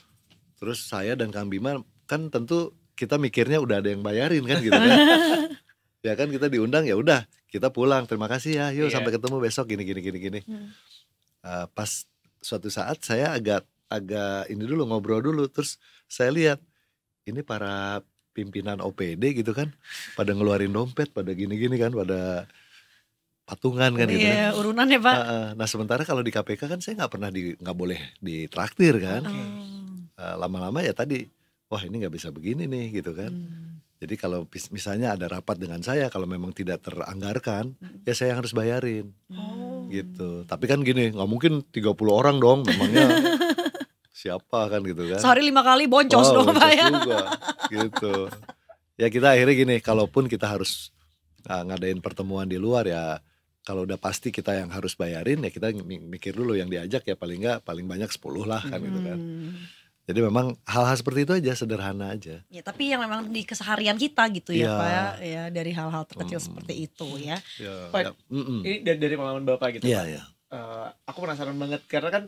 terus saya dan Kang Bima kan tentu kita mikirnya udah ada yang bayarin kan gitu kan ya kan kita diundang ya udah kita pulang terima kasih ya yuk yeah. sampai ketemu besok gini gini gini gini mm. uh, pas suatu saat saya agak agak ini dulu ngobrol dulu terus saya lihat ini para pimpinan OPD gitu kan pada ngeluarin dompet pada gini-gini kan pada patungan kan gitu Iya kan. ya pak. Nah, nah sementara kalau di KPK kan saya nggak pernah di nggak boleh ditraktir kan. Eh, lama-lama okay. Lama ya tadi, wah ini nggak bisa begini nih gitu kan. Hmm. Jadi kalau misalnya ada rapat dengan saya, kalau memang tidak teranggarkan, hmm. ya saya harus bayarin. Oh. Gitu. Tapi kan gini, nggak mungkin 30 orang dong memangnya siapa kan gitu kan. Sehari lima kali boncos dong Pak ya. Juga, gitu. Ya kita akhirnya gini, kalaupun kita harus ah, ngadain pertemuan di luar ya kalau udah pasti kita yang harus bayarin ya kita mikir dulu yang diajak ya paling nggak paling banyak 10 lah kan hmm. gitu kan. Jadi memang hal-hal seperti itu aja sederhana aja. Ya, tapi yang memang di keseharian kita gitu ya, ya Pak, ya dari hal-hal terkecil hmm. seperti mm. itu ya. ya Pak, ya. Mm -mm. ini dari dari pengalaman Bapak gitu ya, Pak. Ya. Uh, aku penasaran banget karena kan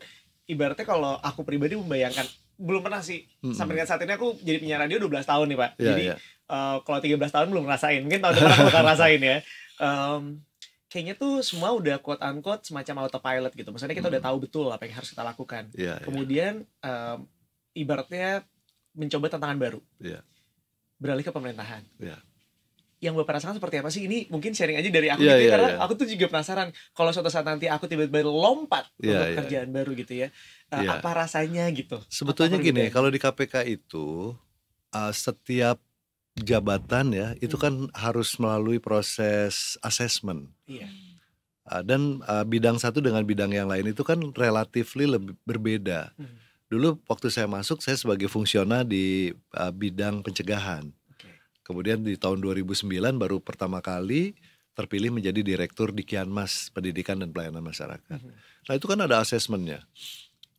ibaratnya kalau aku pribadi membayangkan belum pernah sih mm -mm. sampai dengan saat ini aku jadi penyiar radio 12 tahun nih pak Ya, jadi ya. Uh, kalau 13 tahun belum ngerasain mungkin tahun depan aku bakal ngerasain ya um, kayaknya tuh semua udah quote unquote semacam autopilot gitu. Maksudnya kita hmm. udah tahu betul apa yang harus kita lakukan. Yeah, iya. Kemudian yeah. Um, ibaratnya mencoba tantangan baru. Yeah. Beralih ke pemerintahan. Yeah. Yang Bapak rasakan seperti apa sih? Ini mungkin sharing aja dari aku yeah, gitu yeah, karena yeah. aku tuh juga penasaran kalau suatu saat nanti aku tiba-tiba lompat yeah, iya, untuk yeah. kerjaan baru gitu ya. yeah. Iya. apa rasanya gitu? Sebetulnya gini, kalau di KPK itu uh, setiap jabatan ya itu hmm. kan harus melalui proses assessment Iya. Uh, dan uh, bidang satu dengan bidang yang lain itu kan relatifly lebih berbeda. Hmm. Dulu waktu saya masuk saya sebagai fungsional di uh, bidang pencegahan. Okay. Kemudian di tahun 2009 baru pertama kali terpilih menjadi direktur di Kianmas Pendidikan dan Pelayanan Masyarakat. Hmm. Nah itu kan ada assessmentnya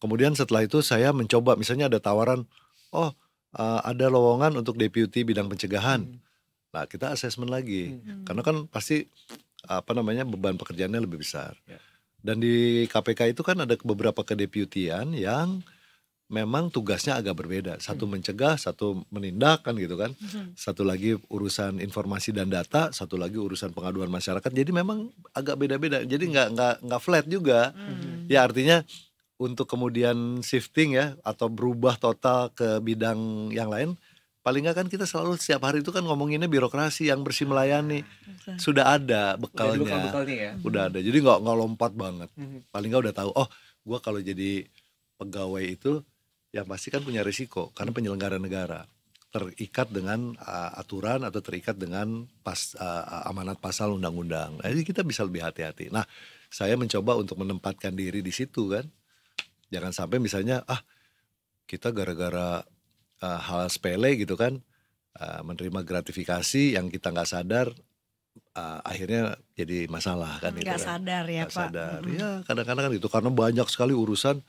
Kemudian setelah itu saya mencoba misalnya ada tawaran, oh uh, ada lowongan untuk deputy bidang pencegahan. Hmm. Nah, kita asesmen lagi. Hmm. hmm. Karena kan pasti apa namanya beban pekerjaannya lebih besar. Yeah. Dan di KPK itu kan ada beberapa kedeputian yang memang tugasnya agak berbeda. Satu hmm. mencegah, satu menindak kan gitu kan. Hmm. Satu lagi urusan informasi dan data, satu lagi urusan pengaduan masyarakat. Jadi memang agak beda-beda. Jadi hmm. nggak nggak nggak flat juga. Hmm. Ya artinya untuk kemudian shifting ya atau berubah total ke bidang yang lain paling nggak kan kita selalu setiap hari itu kan ngomonginnya birokrasi yang bersih ah, melayani Betul. sudah ada bekalnya udah, ya? udah ada jadi nggak nggak lompat banget mm-hmm. paling nggak udah tahu oh gue kalau jadi pegawai itu yang pasti kan punya risiko karena penyelenggara negara terikat dengan uh, aturan atau terikat dengan pas uh, amanat pasal undang-undang nah, jadi kita bisa lebih hati-hati nah saya mencoba untuk menempatkan diri di situ kan Jangan sampai misalnya ah kita gara-gara uh, hal sepele gitu kan uh, menerima gratifikasi yang kita nggak sadar uh, akhirnya jadi masalah kan gitu nggak gitu, sadar kan. ya gak pak sadar hmm. ya kadang-kadang kan itu karena banyak sekali urusan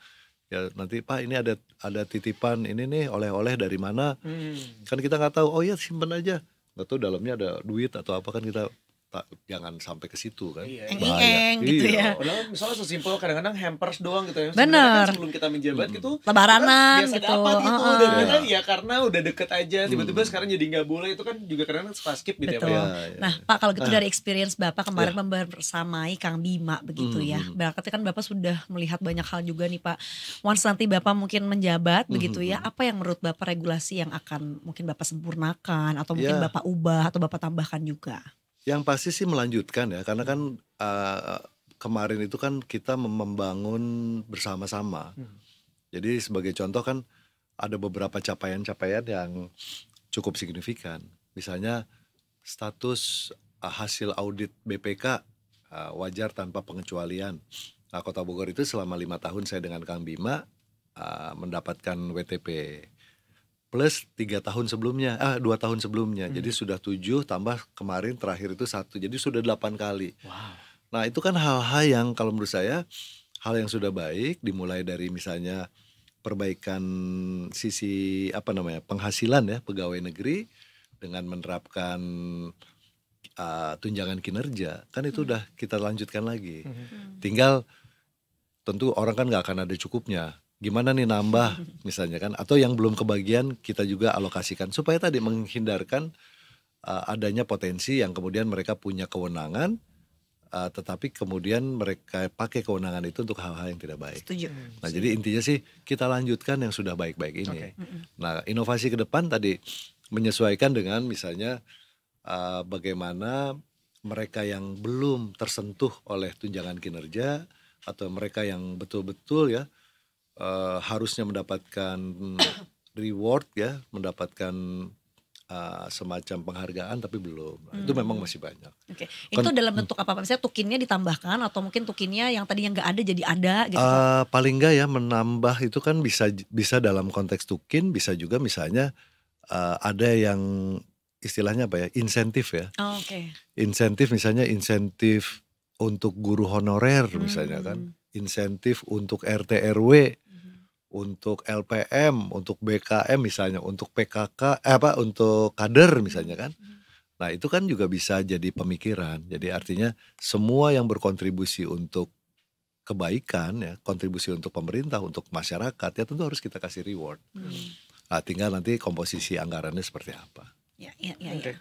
ya nanti pak ini ada ada titipan ini nih oleh-oleh dari mana hmm. kan kita nggak tahu oh ya simpen aja nggak tahu dalamnya ada duit atau apa kan kita tak, jangan sampai ke situ kan iya, bahaya eng, gitu iya. ya Padahal iya. misalnya sesimpel kadang-kadang hampers doang gitu ya benar kan sebelum kita menjabat hmm. gitu lebaranan biasa gitu dapat itu uh, uh. dan ya karena udah deket aja hmm. tiba-tiba hmm. sekarang jadi nggak boleh itu kan juga kadang suka skip gitu Betul. ya, Pak. Ya. Iya, iya. nah Pak kalau gitu ah. dari experience Bapak kemarin ya. membersamai Kang Bima begitu hmm, ya hmm. berarti kan Bapak sudah melihat banyak hal juga nih Pak once nanti Bapak mungkin menjabat hmm. begitu ya apa yang menurut Bapak regulasi yang akan mungkin Bapak sempurnakan atau mungkin ya. Bapak ubah atau Bapak tambahkan juga yang pasti sih melanjutkan ya, karena hmm. kan uh, kemarin itu kan kita membangun bersama-sama. Hmm. Jadi sebagai contoh kan ada beberapa capaian-capaian yang cukup signifikan. Misalnya status uh, hasil audit BPK uh, eh, wajar tanpa pengecualian. Nah, Kota Bogor itu selama lima tahun saya dengan Kang Bima uh, mendapatkan WTP plus tiga tahun sebelumnya ah dua tahun sebelumnya hmm. jadi sudah tujuh tambah kemarin terakhir itu satu jadi sudah delapan kali wow. nah itu kan hal-hal yang kalau menurut saya hal yang sudah baik dimulai dari misalnya perbaikan sisi apa namanya penghasilan ya pegawai negeri dengan menerapkan uh, tunjangan kinerja kan itu hmm. udah kita lanjutkan lagi hmm. hmm. tinggal tentu orang kan nggak akan ada cukupnya gimana nih nambah misalnya kan atau yang belum kebagian kita juga alokasikan supaya tadi menghindarkan uh, adanya potensi yang kemudian mereka punya kewenangan uh, tetapi kemudian mereka pakai kewenangan itu untuk hal-hal yang tidak baik. Setuju. Nah, Setuju. jadi intinya sih kita lanjutkan yang sudah baik-baik ini. Okay. Nah, inovasi ke depan tadi menyesuaikan dengan misalnya uh, bagaimana mereka yang belum tersentuh oleh tunjangan kinerja atau mereka yang betul-betul ya uh, harusnya mendapatkan reward ya, mendapatkan uh, semacam penghargaan tapi belum. hmm. Itu memang masih banyak. Oke. Okay. Itu Kon dalam bentuk hmm. apa? Misalnya tukinnya ditambahkan atau mungkin tukinnya yang tadi yang nggak ada jadi ada gitu. Uh, paling nggak ya menambah itu kan bisa bisa dalam konteks tukin, bisa juga misalnya uh, ada yang istilahnya apa ya? insentif ya. Oh, Oke. Okay. Insentif misalnya insentif untuk guru honorer misalnya kan. hmm. kan. Insentif untuk RT RW untuk LPM, untuk BKM misalnya, untuk PKK, eh apa untuk kader misalnya kan. Mm-hmm. Nah, itu kan juga bisa jadi pemikiran. Jadi artinya semua yang berkontribusi untuk kebaikan ya, kontribusi untuk pemerintah, untuk masyarakat ya tentu harus kita kasih reward. Mm-hmm. Nah, tinggal nanti komposisi anggarannya seperti apa. Ya, ya, ya. ya.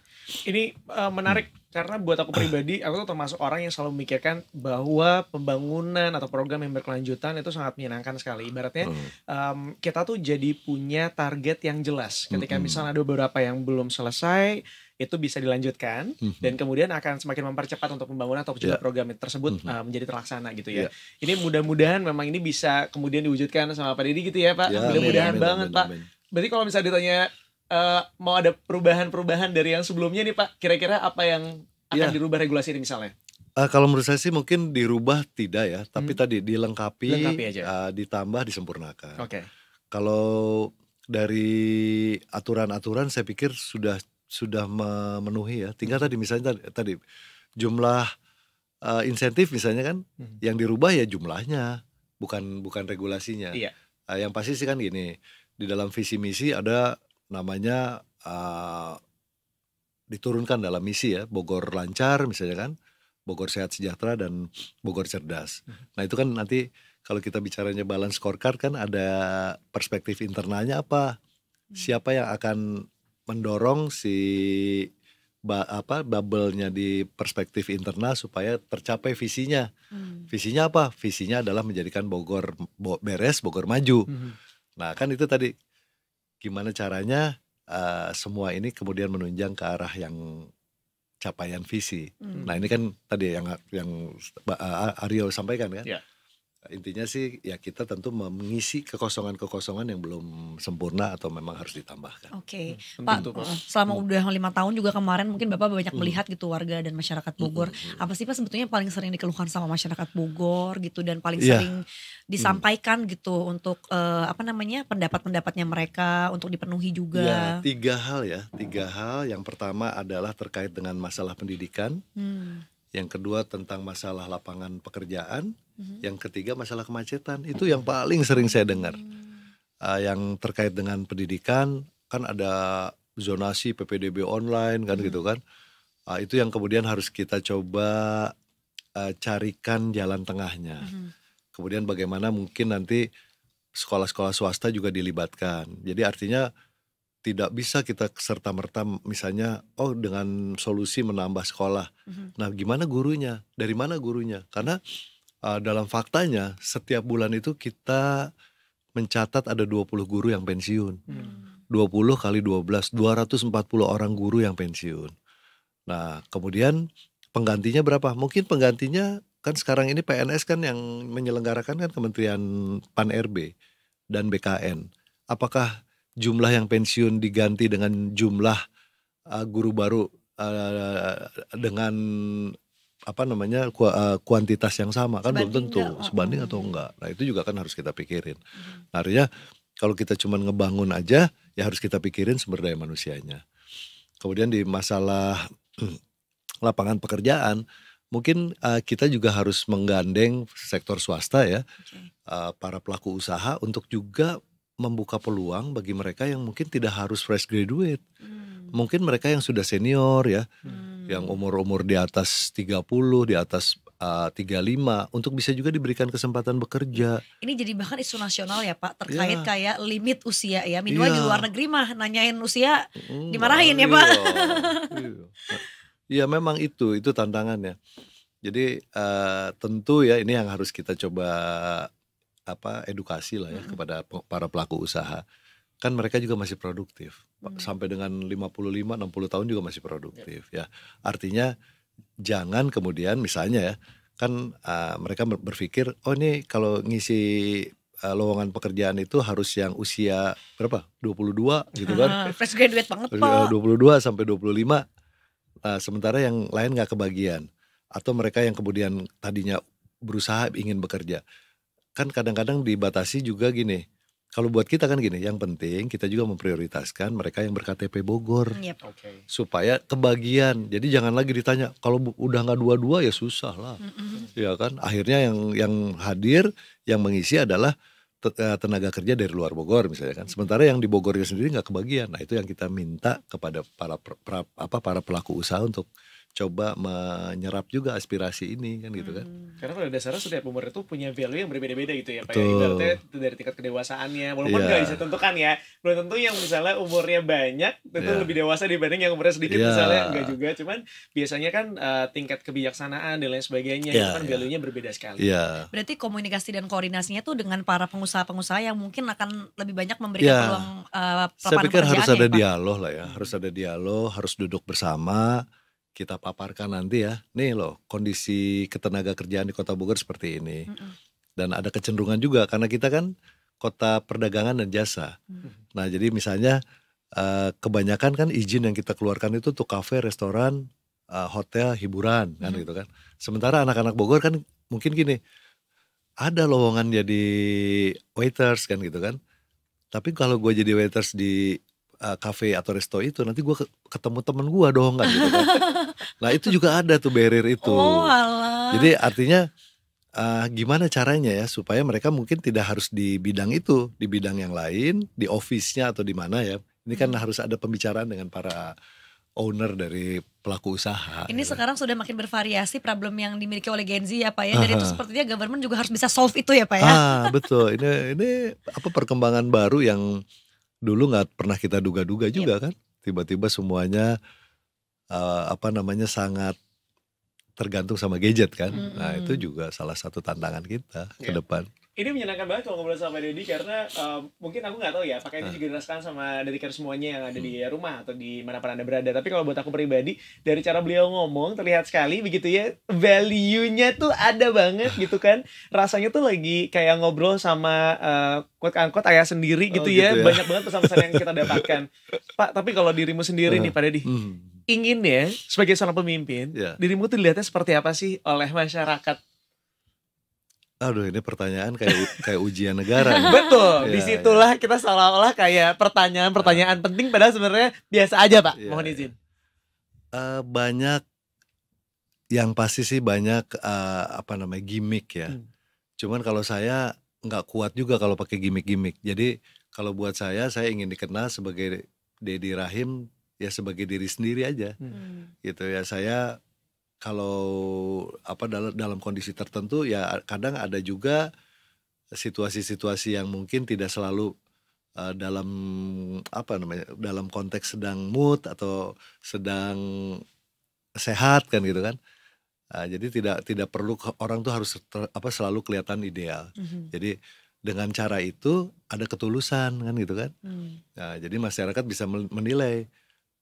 Ini uh, menarik hmm karena buat aku pribadi aku tuh termasuk orang yang selalu memikirkan bahwa pembangunan atau program yang berkelanjutan itu sangat menyenangkan sekali ibaratnya um, kita tuh jadi punya target yang jelas ketika hmm. misalnya ada beberapa yang belum selesai itu bisa dilanjutkan hmm. dan kemudian akan semakin mempercepat untuk pembangunan atau juga yeah. program tersebut uh, menjadi terlaksana gitu ya. Yeah. Ini mudah-mudahan memang ini bisa kemudian diwujudkan sama Pak Didi gitu ya Pak. Yeah, mudah-mudahan banget amin, Pak. Berarti kalau misalnya ditanya uh, mau ada perubahan-perubahan dari yang sebelumnya nih Pak. Kira-kira apa yang akan yeah. dirubah regulasi ini misalnya? Uh, kalau menurut saya sih mungkin dirubah tidak ya, tapi hmm. tadi dilengkapi, aja. Uh, ditambah, disempurnakan. Oke. Okay. Kalau dari aturan-aturan saya pikir sudah sudah memenuhi ya. Tinggal hmm. tadi misalnya tadi, tadi jumlah uh, insentif misalnya kan hmm. yang dirubah ya jumlahnya, bukan bukan regulasinya. Iya. Uh, yang pasti sih kan gini, di dalam visi misi ada namanya uh, diturunkan dalam misi ya Bogor lancar misalnya kan Bogor sehat sejahtera dan Bogor cerdas hmm. nah itu kan nanti kalau kita bicaranya balance scorecard kan ada perspektif internalnya apa hmm. siapa yang akan mendorong si ba, apa bubble-nya di perspektif internal supaya tercapai visinya. Hmm. Visinya apa? Visinya adalah menjadikan Bogor bo, beres, Bogor maju. Hmm. Nah, kan itu tadi gimana caranya uh, semua ini kemudian menunjang ke arah yang capaian visi. Hmm. Nah ini kan tadi yang yang uh, eh, Aryo sampaikan kan, yeah. Intinya sih ya kita tentu mengisi kekosongan-kekosongan yang belum sempurna atau memang harus ditambahkan. Oke, okay. Hmm, Pak, eh, Selama hmm. udah lima tahun juga kemarin mungkin Bapak banyak hmm. melihat hmm. gitu warga dan masyarakat hmm, Bogor. Hmm. Apa sih Pak sebetulnya paling sering dikeluhkan sama masyarakat Bogor gitu dan paling yeah. sering disampaikan hmm. gitu untuk uh, apa namanya pendapat-pendapatnya mereka untuk dipenuhi juga. Ya, tiga hal ya, tiga hal. Yang pertama adalah terkait dengan masalah pendidikan. Hmm yang kedua tentang masalah lapangan pekerjaan, mm-hmm. yang ketiga masalah kemacetan. Itu yang paling sering saya dengar. Mm. Uh, yang terkait dengan pendidikan kan ada zonasi PPDB online kan mm. gitu kan. Uh, itu yang kemudian harus kita coba uh, carikan jalan tengahnya. Mm-hmm. Kemudian bagaimana mungkin nanti sekolah-sekolah swasta juga dilibatkan. Jadi artinya tidak bisa kita serta merta misalnya oh dengan solusi menambah sekolah. Mm-hmm. Nah, gimana gurunya? Dari mana gurunya? Karena uh, dalam faktanya setiap bulan itu kita mencatat ada 20 guru yang pensiun. Mm. 20 kali 12, 240 orang guru yang pensiun. Nah, kemudian penggantinya berapa? Mungkin penggantinya kan sekarang ini PNS kan yang menyelenggarakan kan Kementerian Pan RB dan BKN. Apakah jumlah yang pensiun diganti dengan jumlah uh, guru baru uh, dengan apa namanya ku, uh, kuantitas yang sama kan belum tentu oh, sebanding oh. atau enggak. Nah, itu juga kan harus kita pikirin. Hmm. artinya kalau kita cuma ngebangun aja ya harus kita pikirin sumber daya manusianya. Kemudian di masalah lapangan pekerjaan mungkin uh, kita juga harus menggandeng sektor swasta ya okay. uh, para pelaku usaha untuk juga membuka peluang bagi mereka yang mungkin tidak harus fresh graduate. Hmm. Mungkin mereka yang sudah senior ya, hmm. yang umur-umur di atas 30, di atas ah, uh, 35 untuk bisa juga diberikan kesempatan bekerja. Ini jadi bahkan isu nasional ya Pak terkait yeah. kayak limit usia ya. Minimal yeah. di iya. luar negeri mah nanyain usia mm, dimarahin ya iya. Pak. Iya. iya memang itu, itu tantangannya. Jadi uh, tentu ya ini yang harus kita coba apa edukasi lah ya hmm. kepada para pelaku usaha kan mereka juga masih produktif hmm. sampai dengan 55 60 tahun juga masih produktif ya, ya. artinya jangan kemudian misalnya ya kan uh, mereka berpikir oh ini kalau ngisi uh, lowongan pekerjaan itu harus yang usia berapa 22 gitu kan dua ah, fresh graduate banget pak 22 sampai 25 uh, sementara yang lain nggak kebagian atau mereka yang kemudian tadinya berusaha ingin bekerja kan kadang-kadang dibatasi juga gini. Kalau buat kita kan gini, yang penting kita juga memprioritaskan mereka yang berktp Bogor, hmm, yep. okay. supaya kebagian. Jadi jangan lagi ditanya kalau udah nggak dua-dua ya susah lah, mm -hmm. ya kan. Akhirnya yang yang hadir, yang mengisi adalah eh, tenaga kerja dari luar Bogor misalnya kan. Sementara yang di Bogornya sendiri nggak kebagian. Nah, itu yang kita minta kepada para pra, apa para pelaku usaha untuk coba menyerap juga aspirasi ini kan gitu kan. Hmm. Karena pada dasarnya setiap umur itu punya value yang berbeda-beda gitu ya Pak. Ya. Betul. itu dari tingkat kedewasaannya walaupun yeah. gak bisa tentukan ya. Belum tentu yang misalnya umurnya banyak tentu yeah. lebih dewasa dibanding yang umurnya sedikit yeah. misalnya enggak juga cuman biasanya kan uh, tingkat kebijaksanaan dan lain sebagainya yeah, itu kan yeah. value-nya berbeda sekali. Yeah. Berarti komunikasi dan koordinasinya tuh dengan para pengusaha-pengusaha yang mungkin akan lebih banyak memberikan yeah. peluang uh, Saya pikir harus ada ya, dialog lah ya, harus ada dialog, harus duduk bersama kita paparkan nanti ya. Nih loh, kondisi ketenaga kerjaan di Kota Bogor seperti ini. Dan ada kecenderungan juga karena kita kan kota perdagangan dan jasa. Nah, jadi misalnya uh, kebanyakan kan izin yang kita keluarkan itu tuh kafe, restoran, uh, hotel, hiburan kan gitu kan. Sementara anak-anak Bogor kan mungkin gini, ada lowongan jadi waiters kan gitu kan. Tapi kalau gue jadi waiters di uh, atau resto itu nanti gue ketemu temen gue dong kan gitu kan. nah itu juga ada tuh barrier itu. Oh, alah. Jadi artinya uh, gimana caranya ya supaya mereka mungkin tidak harus di bidang itu, di bidang yang lain, di office-nya atau di mana ya. Ini kan hmm. harus ada pembicaraan dengan para owner dari pelaku usaha. Ini ya. sekarang sudah makin bervariasi problem yang dimiliki oleh Gen Z ya Pak ya. Dari Aha. itu sepertinya government juga harus bisa solve itu ya Pak ya. Ah, betul. Ini ini apa perkembangan baru yang dulu nggak pernah kita duga-duga iya. juga yep. kan tiba-tiba semuanya uh, apa namanya sangat tergantung sama gadget kan mm -hmm. nah itu juga salah satu tantangan kita yeah. ke iya. depan ini menyenangkan banget kalau ngobrol sama Deddy karena uh, mungkin aku nggak tahu ya apakah ini juga dirasakan sama dari kalian semuanya yang ada di hmm. rumah atau di mana pun anda berada tapi kalau buat aku pribadi dari cara beliau ngomong terlihat sekali begitu ya value-nya tuh ada banget gitu kan rasanya tuh lagi kayak ngobrol sama uh, kuat angkot ayah sendiri gitu, oh, ya. gitu ya. banyak banget pesan-pesan yang kita dapatkan Pak tapi kalau dirimu sendiri nih Pak Deddy hmm. ingin ya sebagai seorang pemimpin yeah. dirimu tuh dilihatnya seperti apa sih oleh masyarakat Aduh ini pertanyaan kayak kayak ujian negara. Nih. Betul. ya, disitulah ya. kita seolah-olah kayak pertanyaan-pertanyaan nah. penting padahal sebenarnya biasa aja pak. Ya, Mohon iya. izin. Uh, banyak yang pasti sih banyak uh, apa namanya gimmick ya. Hmm. Cuman kalau saya nggak kuat juga kalau pakai gimmick-gimmick. Jadi kalau buat saya saya ingin dikenal sebagai Dedi Rahim ya sebagai diri sendiri aja. Hmm. Gitu ya saya kalau apa dalam dalam kondisi tertentu ya kadang ada juga situasi-situasi yang mungkin tidak selalu uh, dalam apa namanya dalam konteks sedang mood atau sedang sehat kan gitu kan uh, jadi tidak tidak perlu orang tuh harus ter, apa selalu kelihatan ideal mm -hmm. jadi dengan cara itu ada ketulusan kan gitu kan mm. nah, jadi masyarakat bisa menilai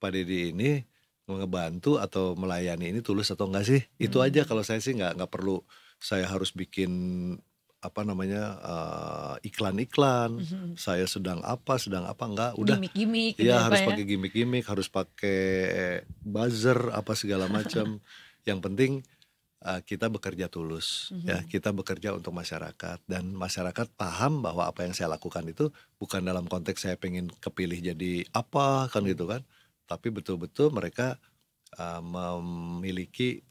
pada di ini ngebantu atau melayani ini tulus atau enggak sih itu hmm. aja kalau saya sih nggak nggak perlu saya harus bikin apa namanya uh, iklan-iklan mm -hmm. saya sedang apa sedang apa enggak udah gimmick, iya, ya harus pakai gimmick-gimmick harus pakai buzzer apa segala macam yang penting uh, kita bekerja tulus mm -hmm. ya kita bekerja untuk masyarakat dan masyarakat paham bahwa apa yang saya lakukan itu bukan dalam konteks saya pengen kepilih jadi apa kan gitu kan mm tapi betul-betul mereka uh, memiliki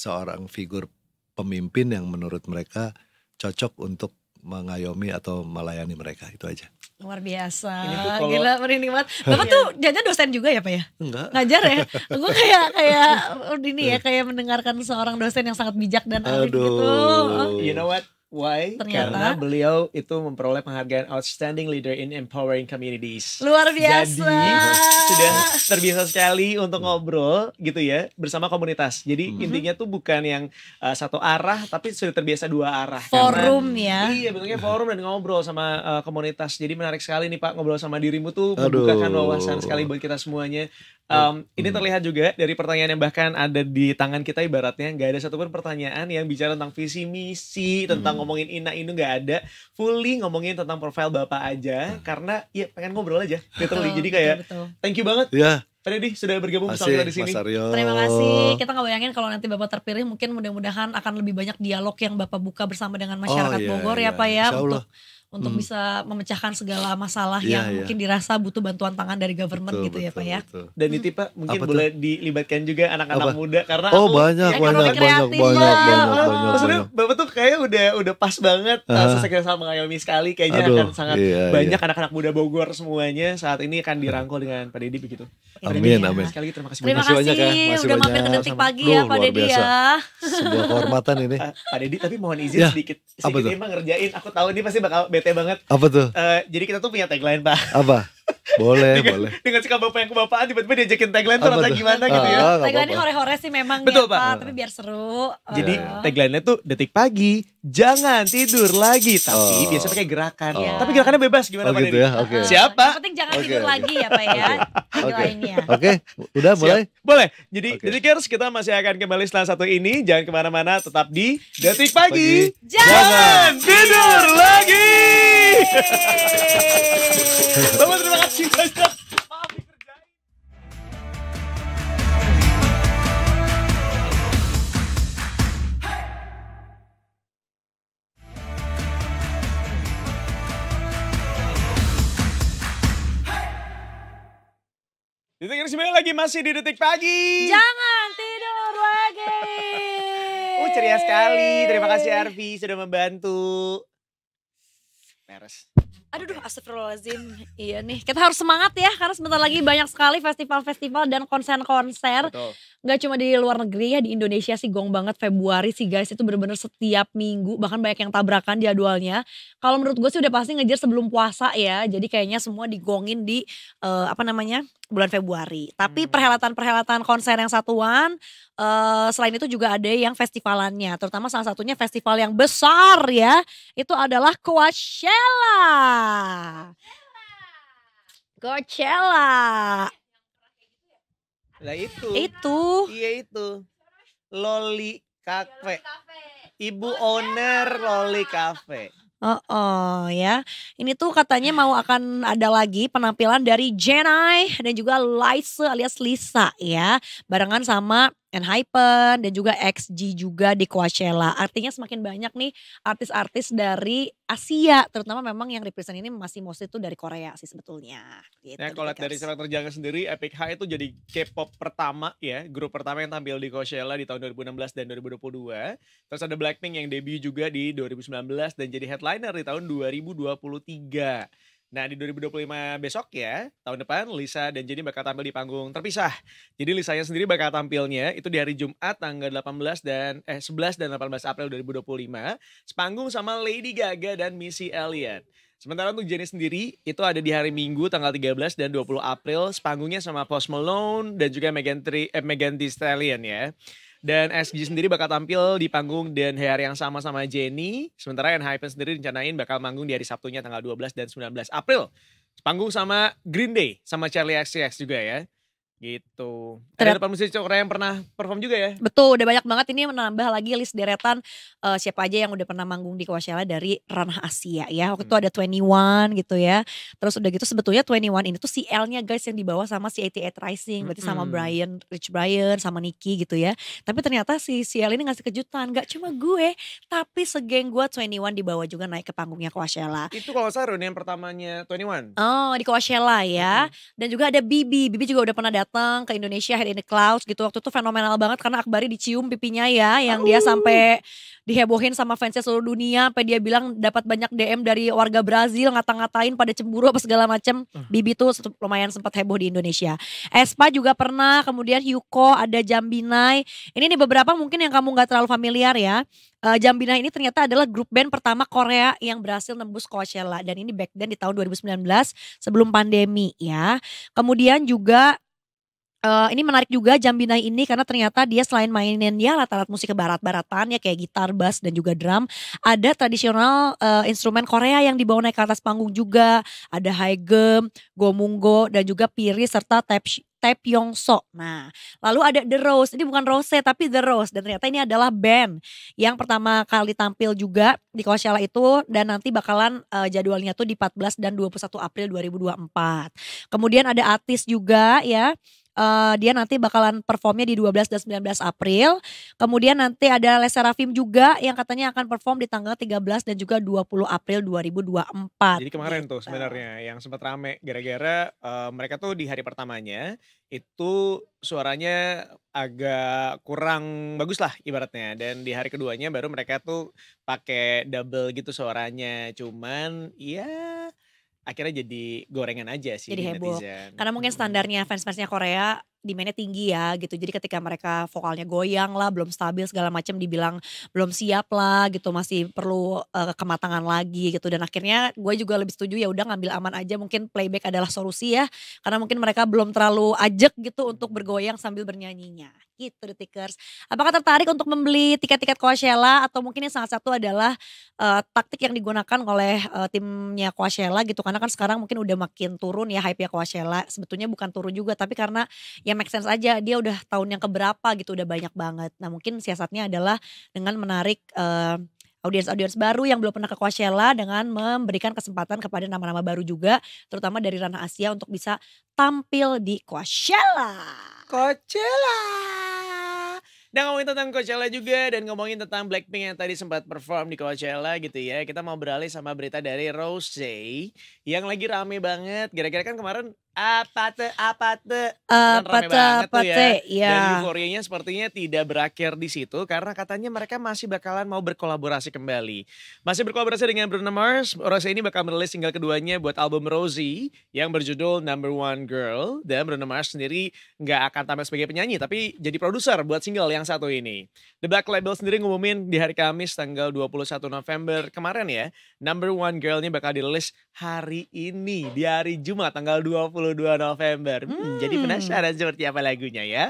seorang figur pemimpin yang menurut mereka cocok untuk mengayomi atau melayani mereka itu aja. Luar biasa. kalau... Gila merinding banget. Bapak tuh jadinya dosen juga ya, Pak ya? Enggak. Ngajar ya. aku kayak kayak ini ya iya. kayak mendengarkan seorang dosen yang sangat bijak dan ahli gitu. You know what? Why? Ternyata. Karena beliau itu memperoleh penghargaan Outstanding Leader in Empowering Communities. Luar biasa. Jadi sudah terbiasa sekali untuk ngobrol gitu ya bersama komunitas. Jadi hmm. intinya tuh bukan yang uh, satu arah, tapi sudah terbiasa dua arah. Forum karena, ya. Iya, bentuknya forum dan ngobrol sama uh, komunitas. Jadi menarik sekali nih Pak ngobrol sama dirimu tuh membuka membukakan wawasan sekali buat kita semuanya. Um, ini hmm. terlihat juga dari pertanyaan yang bahkan ada di tangan kita ibaratnya nggak ada satupun pertanyaan yang bicara tentang visi misi tentang hmm. ngomongin ina inu nggak ada fully ngomongin tentang profil bapak aja karena ya pengen ngobrol aja literally betul, jadi kayak betul, thank you banget ya yeah. sudah bergabung bersama kita di sini. Terima kasih. Kita nggak bayangin kalau nanti Bapak terpilih mungkin mudah-mudahan akan lebih banyak dialog yang Bapak buka bersama dengan masyarakat oh, yeah, Bogor yeah. ya iya. Pak ya untuk untuk hmm. bisa memecahkan segala masalah yeah, yang yeah. mungkin dirasa butuh bantuan tangan dari government betul, gitu betul, ya Pak ya. Betul. Dan itu Pak mungkin Apa boleh tuh? dilibatkan juga anak-anak muda karena Oh aku banyak banyak, kreatif, banyak, banyak banyak banyak Maksudnya banyak. Bapak tuh kayak udah udah pas banget uh, ah. sesekali mengayomi sekali kayaknya Aduh, akan sangat iya, iya. banyak iya. anak-anak muda Bogor semuanya saat ini akan dirangkul dengan Pak Deddy begitu. Pak amin ya. amin. Sekali lagi terima kasih terima banyak. Terima kasih, banyak ya. udah banyak. mampir ke detik pagi ya Pak Deddy ya. Sebuah kehormatan ini. Pak Deddy tapi mohon izin ya. sedikit sedikit emang ngerjain aku tahu ini pasti bakal bete banget. Apa tuh? Uh, jadi kita tuh punya tagline, Pak. Apa? boleh dengan, boleh dengan sikap bapak yang kebapaan tiba-tiba diajakin tagline tuh rasa gimana gitu ah, ya ah, tagline ini hore-hore sih memang ya, betul ya, pak ah. tapi biar seru iya, jadi ya. tagline-nya tuh detik pagi jangan tidur lagi tapi oh. biasa pakai gerakan oh. tapi gerakannya bebas gimana oh, pak gitu ya? okay. Ah, siapa yang penting jangan okay, tidur lagi ya pak ya tagline-nya oke udah boleh boleh jadi okay. detikers kita masih akan kembali setelah satu ini jangan kemana-mana tetap di detik pagi, pagi. Jangan, jangan tidur lagi Bapak terima kasih banyak. Detik ini sembilan lagi masih di detik pagi. Jangan tidur lagi. oh ceria sekali. Terima kasih Arfi sudah membantu. Neres. Aduh, okay. astagfirullahaladzim. iya nih, kita harus semangat ya karena sebentar lagi banyak sekali festival-festival dan konser-konser. Gak cuma di luar negeri ya, di Indonesia sih gong banget Februari sih guys. Itu bener-bener setiap minggu, bahkan banyak yang tabrakan jadwalnya. Kalau menurut gue sih udah pasti ngejar sebelum puasa ya. Jadi kayaknya semua digongin di, uh, apa namanya, bulan Februari. Tapi hmm. perhelatan-perhelatan konser yang satuan uh, selain itu juga ada yang festivalannya, terutama salah satunya festival yang besar ya, itu adalah Coachella. Coachella. Lah itu. Itu. Iya itu. Loli Cafe. Ibu owner Loli Cafe. Oh ya, ini tuh katanya mau akan ada lagi penampilan dari Jenai dan juga Liza alias Lisa ya, barengan sama and Enhypen dan juga XG juga di Coachella. Artinya semakin banyak nih artis-artis dari Asia, terutama memang yang represent ini masih mostly itu dari Korea sih sebetulnya. Gitu, ya, kalau dari sepak terjaga sendiri, Epic High itu jadi K-pop pertama ya, grup pertama yang tampil di Coachella di tahun 2016 dan 2022. Terus ada Blackpink yang debut juga di 2019 dan jadi headliner di tahun 2023. Nah di 2025 besok ya, tahun depan Lisa dan Jenny bakal tampil di panggung terpisah. Jadi Lisa Lisanya sendiri bakal tampilnya itu di hari Jumat tanggal 18 dan eh 11 dan 18 April 2025, sepanggung sama Lady Gaga dan Missy Elliott. Sementara untuk Jenny sendiri itu ada di hari Minggu tanggal 13 dan 20 April, sepanggungnya sama Post Malone dan juga Megan, Tri, eh, Megan Thee Stallion ya. Dan SG sendiri bakal tampil di panggung dan hari yang sama sama Jenny. Sementara yang Enhypen sendiri rencanain bakal manggung di hari Sabtunya tanggal 12 dan 19 April. Panggung sama Green Day, sama Charlie XCX juga ya. Gitu. Ada depan musik Cokra yang pernah perform juga ya? Betul, udah banyak banget ini menambah lagi list deretan uh, siapa aja yang udah pernah manggung di Coachella dari ranah Asia ya. Waktu hmm. itu ada 21 gitu ya. Terus udah gitu sebetulnya 21 ini tuh CL-nya guys yang dibawa sama si 88 Rising, berarti hmm. sama Brian, Rich Brian, sama Nicky gitu ya. Tapi ternyata si CL ini ngasih kejutan, gak cuma gue, tapi segeng gue 21 dibawa juga naik ke panggungnya Coachella. Itu kalau saya yang pertamanya 21. Oh, di Coachella ya. Hmm. Dan juga ada Bibi, Bibi juga udah pernah datang datang ke Indonesia Head in the Clouds gitu waktu itu fenomenal banget karena Akbari dicium pipinya ya yang dia sampai dihebohin sama fansnya seluruh dunia sampai dia bilang dapat banyak DM dari warga Brazil ngata-ngatain pada cemburu apa segala macem Bibi tuh lumayan sempat heboh di Indonesia Espa juga pernah kemudian Yuko ada Jambinai ini nih beberapa mungkin yang kamu nggak terlalu familiar ya uh, eh, Jambina ini ternyata adalah grup band pertama Korea yang berhasil nembus Coachella dan ini back then di tahun 2019 sebelum pandemi ya. Kemudian juga Uh, ini menarik juga jam binai ini karena ternyata dia selain mainin ya alat-alat musik ke barat-baratan ya kayak gitar, bass dan juga drum, ada tradisional uh, instrumen Korea yang dibawa naik ke atas panggung juga, ada haegum, gomunggo dan juga piri serta tap tap Yong Nah, lalu ada The Rose. Ini bukan Rose tapi The Rose. Dan ternyata ini adalah band yang pertama kali tampil juga di Coachella itu dan nanti bakalan uh, jadwalnya tuh di 14 dan 21 April 2024. Kemudian ada artis juga ya uh, dia nanti bakalan performnya di 12 dan 19 April. Kemudian nanti ada Les juga yang katanya akan perform di tanggal 13 dan juga 20 April 2024. Jadi kemarin gitu. tuh sebenarnya yang sempat rame gara-gara uh, mereka tuh di hari pertamanya itu suaranya agak kurang bagus lah ibaratnya dan di hari keduanya baru mereka tuh pakai double gitu suaranya cuman ya akhirnya jadi gorengan aja sih jadi heboh netizen. karena mungkin hmm. standarnya fans-fansnya Korea demandnya tinggi ya gitu. Jadi ketika mereka vokalnya goyang lah, belum stabil segala macam dibilang belum siap lah gitu, masih perlu uh, kematangan lagi gitu. Dan akhirnya gue juga lebih setuju ya udah ngambil aman aja mungkin playback adalah solusi ya. Karena mungkin mereka belum terlalu ajek gitu untuk bergoyang sambil bernyanyinya. Gitu The Tickers Apakah tertarik untuk membeli tiket-tiket Coachella atau mungkin yang salah satu adalah uh, taktik yang digunakan oleh uh, timnya Coachella gitu. Karena kan sekarang mungkin udah makin turun ya hype ya Coachella. Sebetulnya bukan turun juga tapi karena ya ya make sense aja dia udah tahun yang keberapa gitu udah banyak banget. Nah mungkin siasatnya adalah dengan menarik uh, audiens-audiens baru yang belum pernah ke Coachella dengan memberikan kesempatan kepada nama-nama baru juga terutama dari ranah Asia untuk bisa tampil di Coachella. Coachella. Dan ngomongin tentang Coachella juga dan ngomongin tentang Blackpink yang tadi sempat perform di Coachella gitu ya. Kita mau beralih sama berita dari Rose yang lagi rame banget. Kira-kira kan kemarin apa te apa te eh, apa te apa te ya. ya. dan euforianya sepertinya tidak berakhir di situ karena katanya mereka masih bakalan mau berkolaborasi kembali masih berkolaborasi dengan Bruno Mars Rose ini bakal merilis single keduanya buat album Rosie yang berjudul Number One Girl dan Bruno Mars sendiri nggak akan tampil sebagai penyanyi tapi jadi produser buat single yang satu ini The Black Label sendiri ngumumin di hari Kamis tanggal 21 November kemarin ya Number One Girl ini bakal dirilis hari ini di hari Jumat tanggal 20 22 November. Hmm, Jadi hmm. penasaran seperti apa lagunya ya.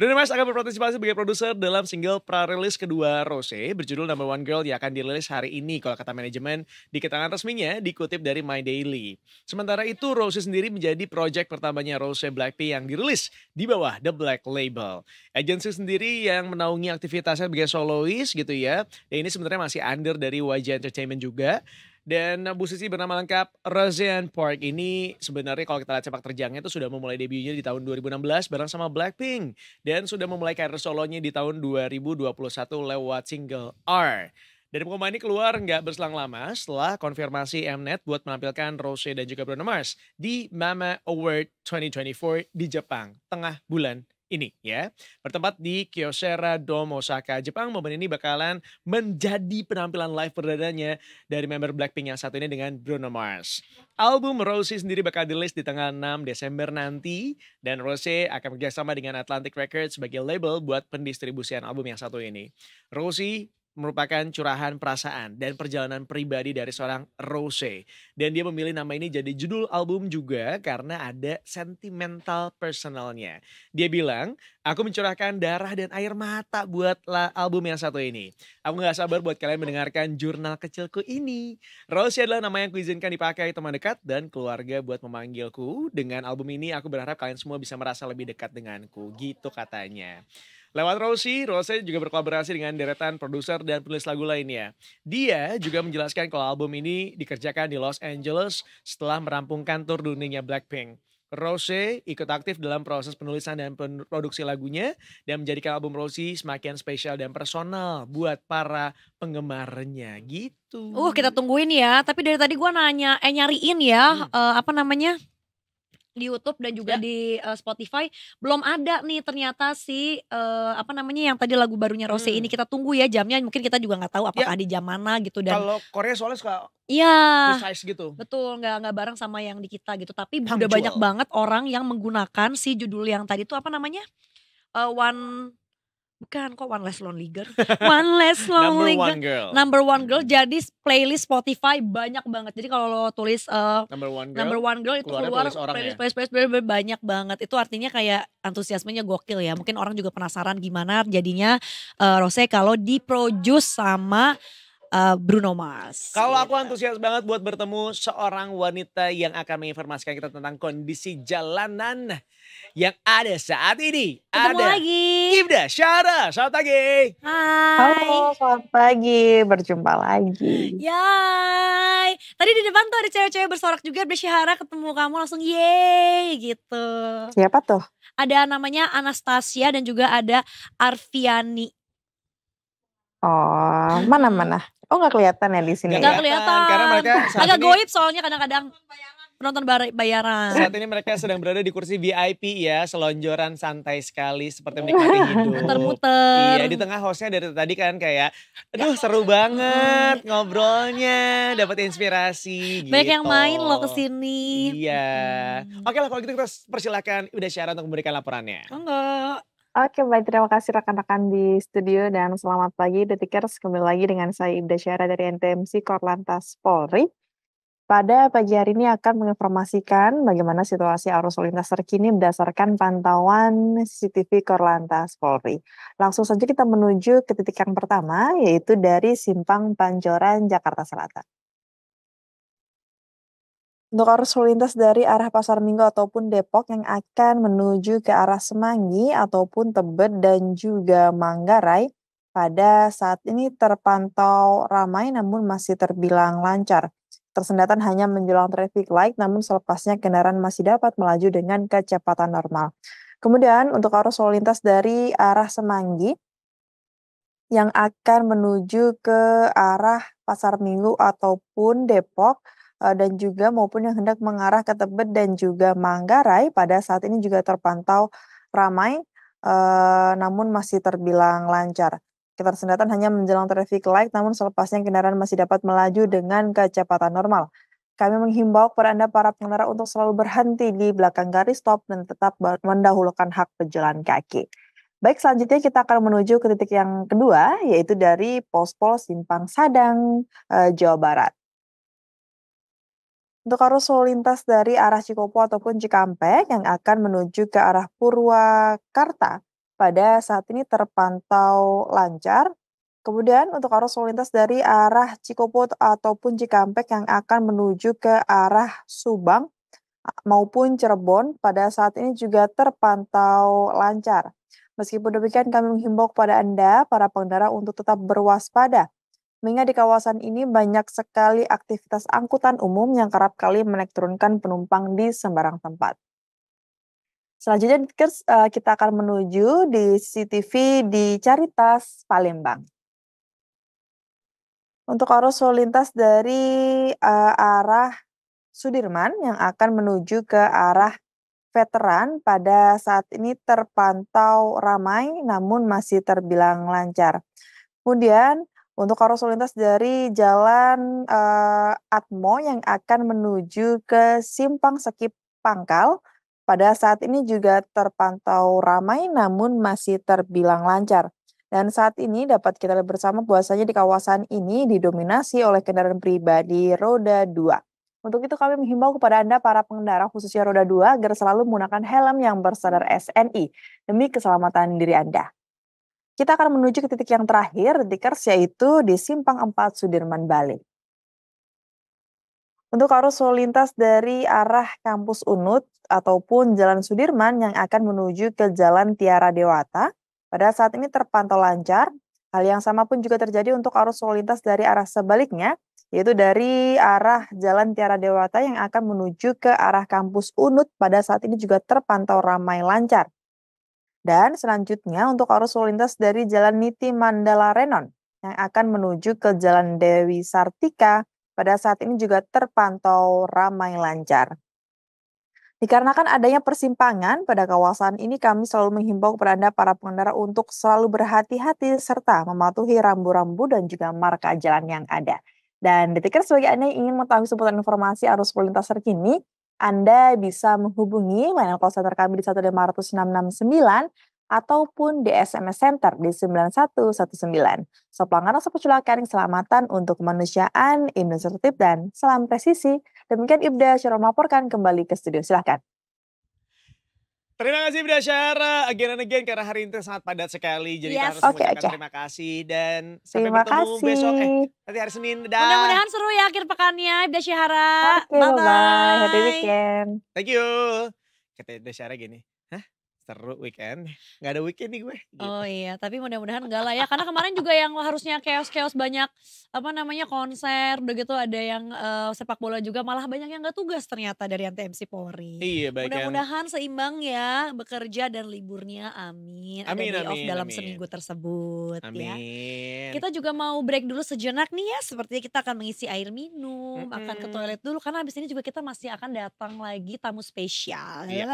Bruno Mars akan berpartisipasi sebagai produser dalam single pre-release kedua Rose berjudul Number One Girl yang akan dirilis hari ini kalau kata manajemen di keterangan resminya dikutip dari My Daily. Sementara itu Rose sendiri menjadi proyek pertamanya Rose Blackpink yang dirilis di bawah The Black Label. Agensi sendiri yang menaungi aktivitasnya sebagai soloist gitu ya. Dan ini sebenarnya masih under dari YG Entertainment juga. Dan musisi eh, bernama lengkap Roseanne Park ini sebenarnya kalau kita lihat sepak terjangnya itu sudah memulai debutnya di tahun 2016 bareng sama Blackpink. Dan sudah memulai karir solonya di tahun 2021 lewat single R. Dan pengumuman ini keluar nggak berselang lama setelah konfirmasi Mnet buat menampilkan Rose dan juga Bruno Mars di Mama Award 2024 di Jepang tengah bulan ini ya. Bertempat di Kyocera Dome Osaka, Jepang. Momen ini bakalan menjadi penampilan live perdananya dari member Blackpink yang satu ini dengan Bruno Mars. Album Rosé sendiri bakal dirilis di tanggal 6 Desember nanti dan Rosé akan bekerjasama dengan Atlantic Records sebagai label buat pendistribusian album yang satu ini. Rosé merupakan curahan perasaan dan perjalanan pribadi dari seorang Rose. Dan dia memilih nama ini jadi judul album juga karena ada sentimental personalnya. Dia bilang, aku mencurahkan darah dan air mata buat album yang satu ini. Aku gak sabar buat kalian mendengarkan jurnal kecilku ini. Rose adalah nama yang kuizinkan dipakai teman dekat dan keluarga buat memanggilku. Dengan album ini aku berharap kalian semua bisa merasa lebih dekat denganku. Gitu katanya. Lewat Rosie, Rose juga berkolaborasi dengan deretan produser dan penulis lagu lainnya. Dia juga menjelaskan kalau album ini dikerjakan di Los Angeles setelah merampungkan tur dunianya Blackpink. Rose ikut aktif dalam proses penulisan dan produksi lagunya dan menjadikan album Rose semakin spesial dan personal buat para penggemarnya gitu. Uh kita tungguin ya, tapi dari tadi gue nanya, eh nyariin ya, hmm. uh, apa namanya di YouTube dan juga ya. di uh, Spotify belum ada nih ternyata si uh, apa namanya yang tadi lagu barunya Rose hmm. ini kita tunggu ya jamnya mungkin kita juga nggak tahu ya. apakah ya. di jam mana nah gitu dan kalau Korea soalnya suka Iya. size gitu. Betul, nggak nggak bareng sama yang di kita gitu, tapi Punctual. udah banyak banget orang yang menggunakan si judul yang tadi itu apa namanya? Uh, one Bukan kok One Less Lonely Girl. One Less Lonely Number One girl. Number One Girl. Mm-hmm. Jadi playlist Spotify banyak banget. Jadi kalau lo tulis uh, Number One Girl, number one girl itu keluar playlist, ya? playlist, playlist, playlist, playlist banyak banget. Itu artinya kayak antusiasmenya gokil ya. Mungkin orang juga penasaran gimana jadinya uh, Rose kalau diproduce sama uh, Bruno Mars. Kalau gitu. aku antusias banget buat bertemu seorang wanita yang akan menginformasikan kita tentang kondisi jalanan yang ada saat ini. Ketemu ada lagi. Ibda Syara, selamat pagi. Hai. Halo, selamat pagi. Berjumpa lagi. Yay. Tadi di depan tuh ada cewek-cewek bersorak juga Ibda Syara ketemu kamu langsung yeay gitu. Siapa tuh? Ada namanya Anastasia dan juga ada Arfiani Oh, mana-mana. Oh nggak kelihatan ya di sini. Nggak ya? kelihatan. Karena mereka agak ini... goib soalnya kadang-kadang penonton bayaran. Saat ini mereka sedang berada di kursi VIP ya, selonjoran santai sekali seperti menikmati hidup. Muter-muter. Iya, di tengah hostnya dari tadi kan kayak, aduh seru banget ngobrolnya, dapat inspirasi Banyak gitu. yang main loh kesini. Iya. Hmm. Oke lah kalau gitu kita persilahkan udah Syara untuk memberikan laporannya. Enggak. Oke, baik. Terima kasih rekan-rekan di studio dan selamat pagi Detikers. Kembali lagi dengan saya Ibda Syara dari NTMC Korlantas Polri. Pada pagi hari ini akan menginformasikan bagaimana situasi arus lalu lintas terkini berdasarkan pantauan CCTV Korlantas Polri. Langsung saja kita menuju ke titik yang pertama, yaitu dari Simpang Pancoran, Jakarta Selatan untuk arus lalu lintas dari arah Pasar Minggu ataupun Depok yang akan menuju ke arah Semanggi ataupun Tebet dan juga Manggarai pada saat ini terpantau ramai namun masih terbilang lancar. Tersendatan hanya menjelang traffic light namun selepasnya kendaraan masih dapat melaju dengan kecepatan normal. Kemudian untuk arus lalu lintas dari arah Semanggi yang akan menuju ke arah Pasar Minggu ataupun Depok Eh, dan juga maupun yang hendak mengarah ke Tebet dan juga Manggarai pada saat ini juga terpantau ramai eh, namun masih terbilang lancar. Ketersendatan hanya menjelang traffic light namun selepasnya kendaraan masih dapat melaju dengan kecepatan normal. Kami menghimbau kepada Anda para pengendara untuk selalu berhenti di belakang garis stop dan tetap mendahulukan hak pejalan kaki. Baik, selanjutnya kita akan menuju ke titik yang kedua, yaitu dari Pospol Simpang Sadang, eh, Jawa Barat. Untuk arus lalu lintas dari arah Cikopo ataupun Cikampek yang akan menuju ke arah Purwakarta pada saat ini terpantau lancar. Kemudian untuk arus lalu lintas dari arah Cikopo ataupun Cikampek yang akan menuju ke arah Subang maupun Cirebon pada saat ini juga terpantau lancar. Meskipun demikian kami menghimbau kepada Anda para pengendara untuk tetap berwaspada mengingat di kawasan ini banyak sekali aktivitas angkutan umum yang kerap kali menaik turunkan penumpang di sembarang tempat. Selanjutnya eh, kita akan menuju di CCTV di Caritas Palembang. Untuk arus lalu lintas dari uh, arah Sudirman yang akan menuju ke arah veteran pada saat ini terpantau ramai namun masih terbilang lancar. Kemudian untuk arus lalu lintas dari Jalan uh, Atmo yang akan menuju ke Simpang Sekip Pangkal pada saat ini juga terpantau ramai namun masih terbilang lancar. Dan saat ini dapat kita lihat bersama bahwasanya di kawasan ini didominasi oleh kendaraan pribadi roda 2. Untuk itu kami menghimbau kepada Anda para pengendara khususnya roda 2 agar selalu menggunakan helm yang bersandar SNI demi keselamatan diri Anda. Kita akan menuju ke titik yang terakhir, di Kers, yaitu di Simpang 4 Sudirman Bali. Untuk arus lalu lintas dari arah kampus Unut ataupun Jalan Sudirman yang akan menuju ke Jalan Tiara Dewata, pada saat ini terpantau lancar. Hal yang sama pun juga terjadi untuk arus lalu lintas dari arah sebaliknya, yaitu dari arah Jalan Tiara Dewata yang akan menuju ke arah kampus Unut pada saat ini juga terpantau ramai lancar. Dan selanjutnya untuk arus lalu lintas dari Jalan Niti Mandala Renon yang akan menuju ke Jalan Dewi Sartika pada saat ini juga terpantau ramai lancar. Dikarenakan adanya persimpangan pada kawasan ini, kami selalu menghimbau kepada Anda para pengendara untuk selalu berhati-hati serta mematuhi rambu-rambu dan juga marka jalan yang ada. Dan detikers sebagai Anda yang ingin mengetahui seputar informasi arus lalu lintas terkini, anda bisa menghubungi layanan call center kami di 15669 ataupun di SMS Center di 9119. So, pelanggan rasa kecelakaan keselamatan untuk kemanusiaan, Indonesia tertib, dan salam presisi. Demikian Ibda Syarul melaporkan kembali ke studio. Silahkan. Terima kasih Bida Syahara again and again karena hari ini sangat padat sekali. Jadi yes. kita harus okay, mengucapkan okay. terima kasih dan sampai terima bertemu kasih. besok eh nanti hari Senin. Mudah-mudahan seru ya akhir pekannya Bida Syahara. Okay, bye bye. bye. Happy weekend. Thank you. Kata Bida Syahara gini seru weekend. Gak ada weekend nih gue. Gitu. Oh iya, tapi mudah-mudahan enggak lah ya. Karena kemarin juga yang harusnya chaos-chaos banyak apa namanya konser, udah gitu ada yang uh, sepak bola juga malah banyak yang gak tugas ternyata dari anti-MC Polri. Iya, baik. Mudah-mudahan yang... seimbang ya bekerja dan liburnya. Amin. Amin, ada amin, off dalam amin. seminggu tersebut ya. amin. ya. Kita juga mau break dulu sejenak nih ya. Sepertinya kita akan mengisi air minum, hmm. akan ke toilet dulu karena habis ini juga kita masih akan datang lagi tamu spesial. Iya.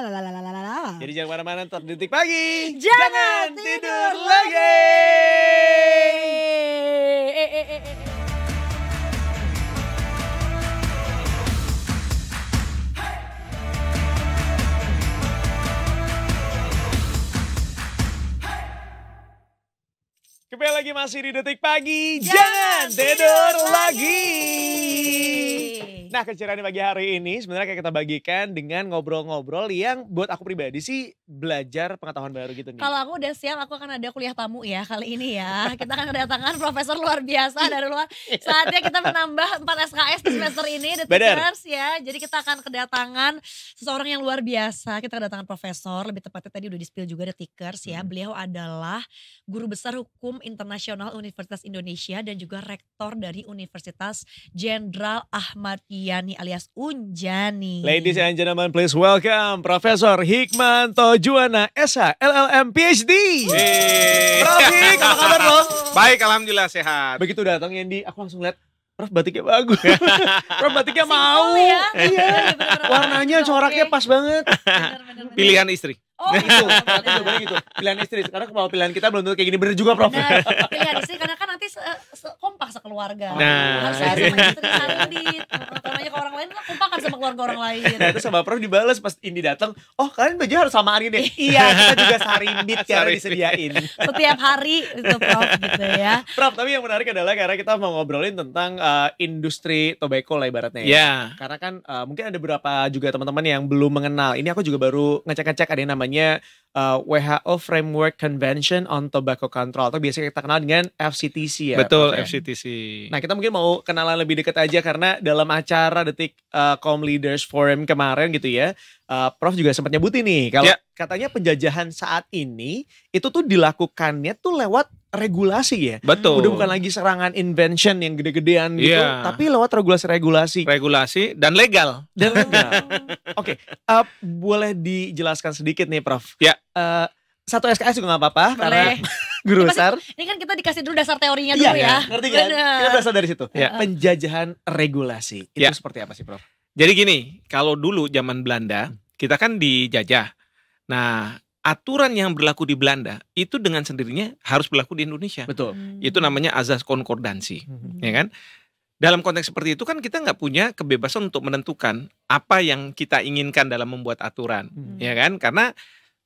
Jadi jangan kemana-mana mentor detik pagi. Jangan, Jangan tidur, tidur lagi. lagi. Eh, eh, eh, Kembali lagi masih di Detik Pagi, jangan, tidur lagi. Nah kecerahan pagi hari ini sebenarnya kayak kita bagikan dengan ngobrol-ngobrol yang buat aku pribadi sih belajar pengetahuan baru gitu nih. Kalau aku udah siap, aku akan ada kuliah tamu ya kali ini ya. Kita akan kedatangan profesor luar biasa dari luar. Iya. Saatnya kita menambah 4 SKS di semester ini, Detikers ya. Jadi kita akan kedatangan seseorang yang luar biasa. Kita kedatangan profesor, lebih tepatnya tadi udah di-spill juga Detikers ya. Hmm. Beliau adalah guru besar hukum Hukum Internasional Universitas Indonesia dan juga rektor dari Universitas Jenderal Ahmad Yani alias Unjani. Ladies and gentlemen, please welcome Profesor Hikman Juwana SH LLM PhD. Hey. Prof, apa kabar, Prof? Baik, alhamdulillah sehat. Begitu datang Yendi, aku langsung lihat Prof batiknya bagus. Prof batiknya Simple mau. Ya. Iya. Gitu, Warnanya coraknya pas banget. pilihan istri. Oh, gitu. Itu iya. gitu. Pilihan istri. Sekarang kalau pilihan kita belum tentu kayak gini bener juga, Prof. Bener. Pilihan istri karena kan berarti se, se kompak sekeluarga. Nah, harus saya sama istri, sama Indit. Kalau ke orang lain lah kompak kan sama keluarga orang lain. Nah, itu sama Prof dibales pas Indi datang, "Oh, kalian baju harus sama Ari deh." Iya. iya, kita juga ini karena disediain. Setiap hari itu Prof gitu ya. Prof, tapi yang menarik adalah karena kita mau ngobrolin tentang uh, industri tobacco lah ibaratnya ya. Iya. Karena kan uh, mungkin ada beberapa juga teman-teman yang belum mengenal. Ini aku juga baru ngecek-ngecek ada yang namanya uh, eh, WHO Framework Convention on Tobacco Control atau biasanya kita kenal dengan FCTC FCTC ya. Betul, okay. FCTC. Nah, kita mungkin mau kenalan lebih dekat aja karena dalam acara Detik uh, Com Leaders Forum kemarin gitu ya, uh, Prof juga sempat nyebut ini kalau yeah. katanya penjajahan saat ini itu tuh dilakukannya tuh lewat regulasi ya. Betul. Udah bukan lagi serangan invention yang gede-gedean gitu, yeah. tapi lewat regulasi-regulasi. Regulasi dan legal. Dan legal. Oke, okay. uh, eh, boleh dijelaskan sedikit nih Prof. Ya. Yeah. Uh, satu SKS juga nggak apa-apa karena guru ini besar. Pasti, ini kan kita dikasih dulu dasar teorinya iya, dulu ya. ya. Ngerti kan? Bener. Kita berasal dari situ. Ya. Penjajahan regulasi. Itu ya. seperti apa sih Prof? Jadi gini, kalau dulu zaman Belanda, hmm. kita kan dijajah. Nah, aturan yang berlaku di Belanda itu dengan sendirinya harus berlaku di Indonesia. Betul. Hmm. Itu namanya azas konkordansi, hmm. ya kan? Dalam konteks seperti itu kan kita nggak punya kebebasan untuk menentukan apa yang kita inginkan dalam membuat aturan, hmm. ya kan? Karena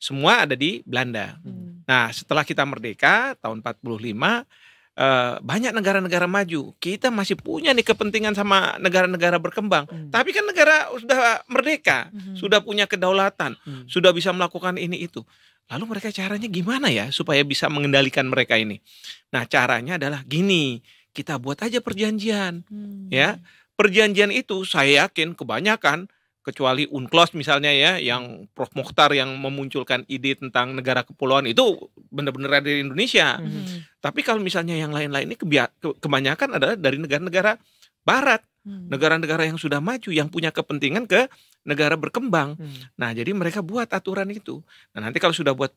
semua ada di Belanda. Hmm. Nah, setelah kita merdeka tahun 45 eh, banyak negara-negara maju, kita masih punya nih kepentingan sama negara-negara berkembang. Hmm. Tapi kan negara sudah merdeka, hmm. sudah punya kedaulatan, hmm. sudah bisa melakukan ini itu. Lalu mereka caranya gimana ya supaya bisa mengendalikan mereka ini? Nah, caranya adalah gini, kita buat aja perjanjian. Hmm. Ya, perjanjian itu saya yakin kebanyakan kecuali UNCLOS misalnya ya yang Prof Mokhtar yang memunculkan ide tentang negara kepulauan itu benar-benar dari Indonesia. Mm -hmm. Tapi kalau misalnya yang lain-lain ini kebanyakan adalah dari negara-negara barat, hmm. negara-negara yang sudah maju yang punya kepentingan ke negara berkembang. Mm. Nah, jadi mereka buat aturan itu. Nah, nanti kalau sudah buat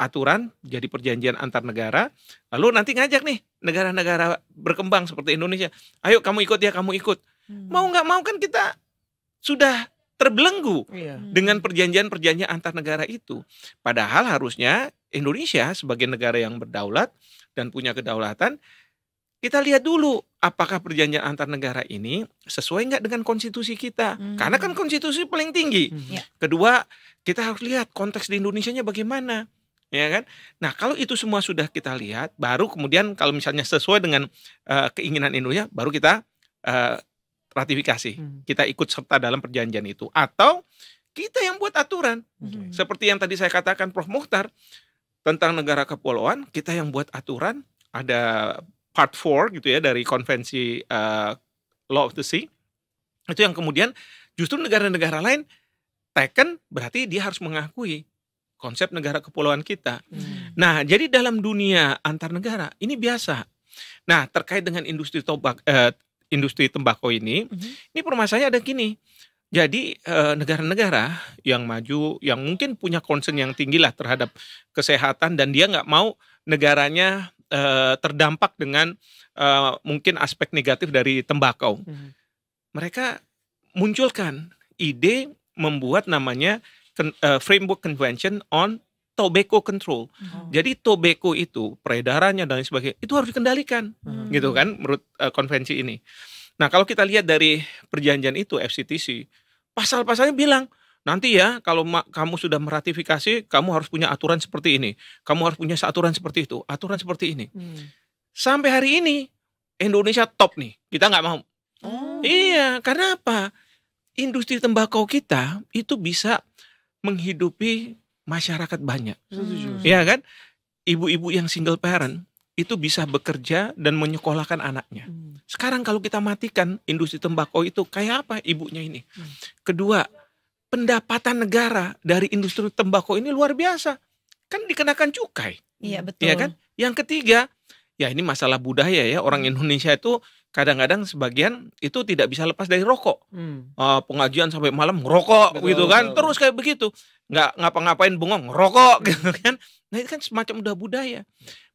aturan jadi perjanjian antar negara, lalu nanti ngajak nih negara-negara berkembang seperti Indonesia, "Ayo kamu ikut ya, kamu ikut." Mm. Mau nggak mau kan kita sudah terbelenggu iya. dengan perjanjian-perjanjian antar negara itu. Padahal harusnya Indonesia sebagai negara yang berdaulat dan punya kedaulatan, kita lihat dulu apakah perjanjian antar negara ini sesuai nggak dengan konstitusi kita. Hmm. Karena kan konstitusi paling tinggi. Hmm. Iya. Kedua, kita harus lihat konteks di Indonesia-nya bagaimana. Ya kan? Nah, kalau itu semua sudah kita lihat, baru kemudian kalau misalnya sesuai dengan uh, keinginan Indonesia, baru kita uh, ratifikasi. Hmm. Kita ikut serta dalam perjanjian itu atau kita yang buat aturan. Hmm. Seperti yang tadi saya katakan Prof Muhtar tentang negara kepulauan, kita yang buat aturan ada part 4 gitu ya dari konvensi uh, Law of the Sea. Itu yang kemudian justru negara-negara lain teken berarti dia harus mengakui konsep negara kepulauan kita. Hmm. Nah, jadi dalam dunia antar negara ini biasa. Nah, terkait dengan industri tobak eh, industri tembakau ini, mm-hmm. ini permasalahannya ada gini. Jadi eh, negara-negara yang maju, yang mungkin punya concern yang tinggi lah terhadap kesehatan dan dia nggak mau negaranya eh, terdampak dengan eh, mungkin aspek negatif dari tembakau. Mhm. Mereka munculkan ide membuat namanya framework convention on tobacco control. Oh. Jadi tobacco itu peredarannya dan sebagainya itu harus dikendalikan, hmm. gitu kan? Menurut uh, konvensi ini. Nah kalau kita lihat dari perjanjian itu FCTC, pasal-pasalnya bilang nanti ya kalau kamu sudah meratifikasi, kamu harus punya aturan seperti ini, kamu harus punya aturan seperti itu, aturan seperti ini. Hmm. Sampai hari ini Indonesia top nih, kita nggak mau. Oh. Iya, karena apa? Industri tembakau kita itu bisa menghidupi masyarakat banyak. Hmm. Ya kan? Ibu-ibu yang single parent itu bisa bekerja dan menyekolahkan anaknya. Hmm. Sekarang kalau kita matikan industri tembakau itu kayak apa ibunya ini? Hmm. Kedua, pendapatan negara dari industri tembakau ini luar biasa. Kan dikenakan cukai. Iya hmm. betul. Iya kan? Yang ketiga, ya ini masalah budaya ya. Orang hmm. Indonesia itu kadang-kadang sebagian itu tidak bisa lepas dari rokok hmm. uh, pengajian sampai malam rokok betul, gitu kan betul. terus kayak begitu nggak ngapa-ngapain bengong rokok gitu kan nah itu kan semacam udah budaya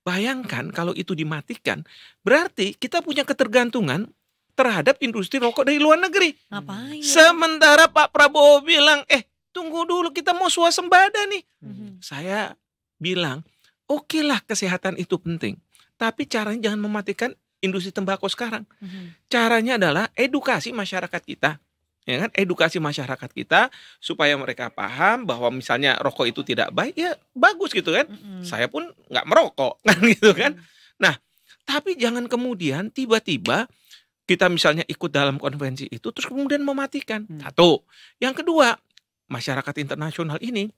bayangkan kalau itu dimatikan berarti kita punya ketergantungan terhadap industri rokok dari luar negeri ngapain sementara Pak Prabowo bilang eh tunggu dulu kita mau suasembada nih hmm. saya bilang oke okay lah kesehatan itu penting tapi caranya jangan mematikan industri tembakau sekarang. Hmm. Caranya adalah edukasi masyarakat kita ya kan edukasi masyarakat kita supaya mereka paham bahwa misalnya rokok itu tidak baik ya bagus gitu kan mm -hmm. saya pun nggak merokok kan gitu kan mm-hmm. nah tapi jangan kemudian tiba-tiba kita misalnya ikut dalam konvensi itu terus kemudian mematikan mm. satu yang kedua masyarakat internasional ini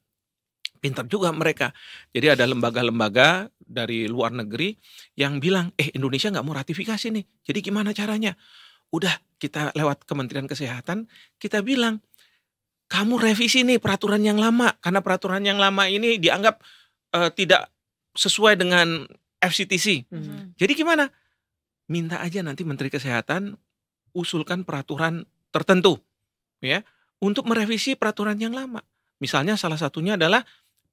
pintar juga mereka. Jadi ada lembaga-lembaga dari luar negeri yang bilang, eh Indonesia nggak mau ratifikasi nih. Jadi gimana caranya? Udah kita lewat Kementerian Kesehatan, kita bilang, kamu revisi nih peraturan yang lama. Karena peraturan yang lama ini dianggap uh, tidak sesuai dengan FCTC. Mm -hmm. Jadi gimana? Minta aja nanti Menteri Kesehatan usulkan peraturan tertentu. ya Untuk merevisi peraturan yang lama. Misalnya salah satunya adalah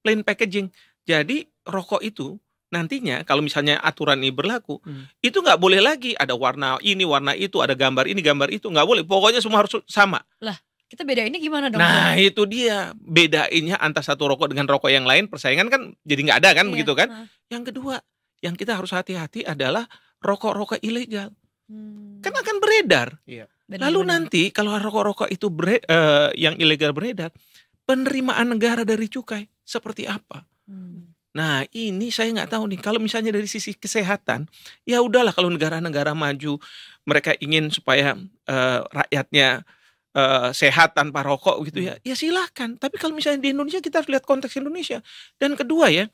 plain packaging. Jadi rokok itu nantinya kalau misalnya aturan ini berlaku hmm. itu nggak boleh lagi ada warna ini warna itu ada gambar ini gambar itu nggak boleh pokoknya semua harus sama lah kita beda ini gimana dong nah itu dia bedainnya antara satu rokok dengan rokok yang lain persaingan kan jadi nggak ada kan iya. begitu kan nah. yang kedua yang kita harus hati-hati adalah rokok-rokok ilegal hmm. kan akan beredar iya. Benar, lalu benar. nanti kalau rokok-rokok itu bere, uh, eh, yang ilegal beredar penerimaan negara dari cukai seperti apa. Hmm. Nah ini saya nggak tahu nih kalau misalnya dari sisi kesehatan ya udahlah kalau negara-negara maju mereka ingin supaya uh, rakyatnya uh, sehat tanpa rokok gitu ya hmm. ya silahkan tapi kalau misalnya di Indonesia kita harus lihat konteks Indonesia dan kedua ya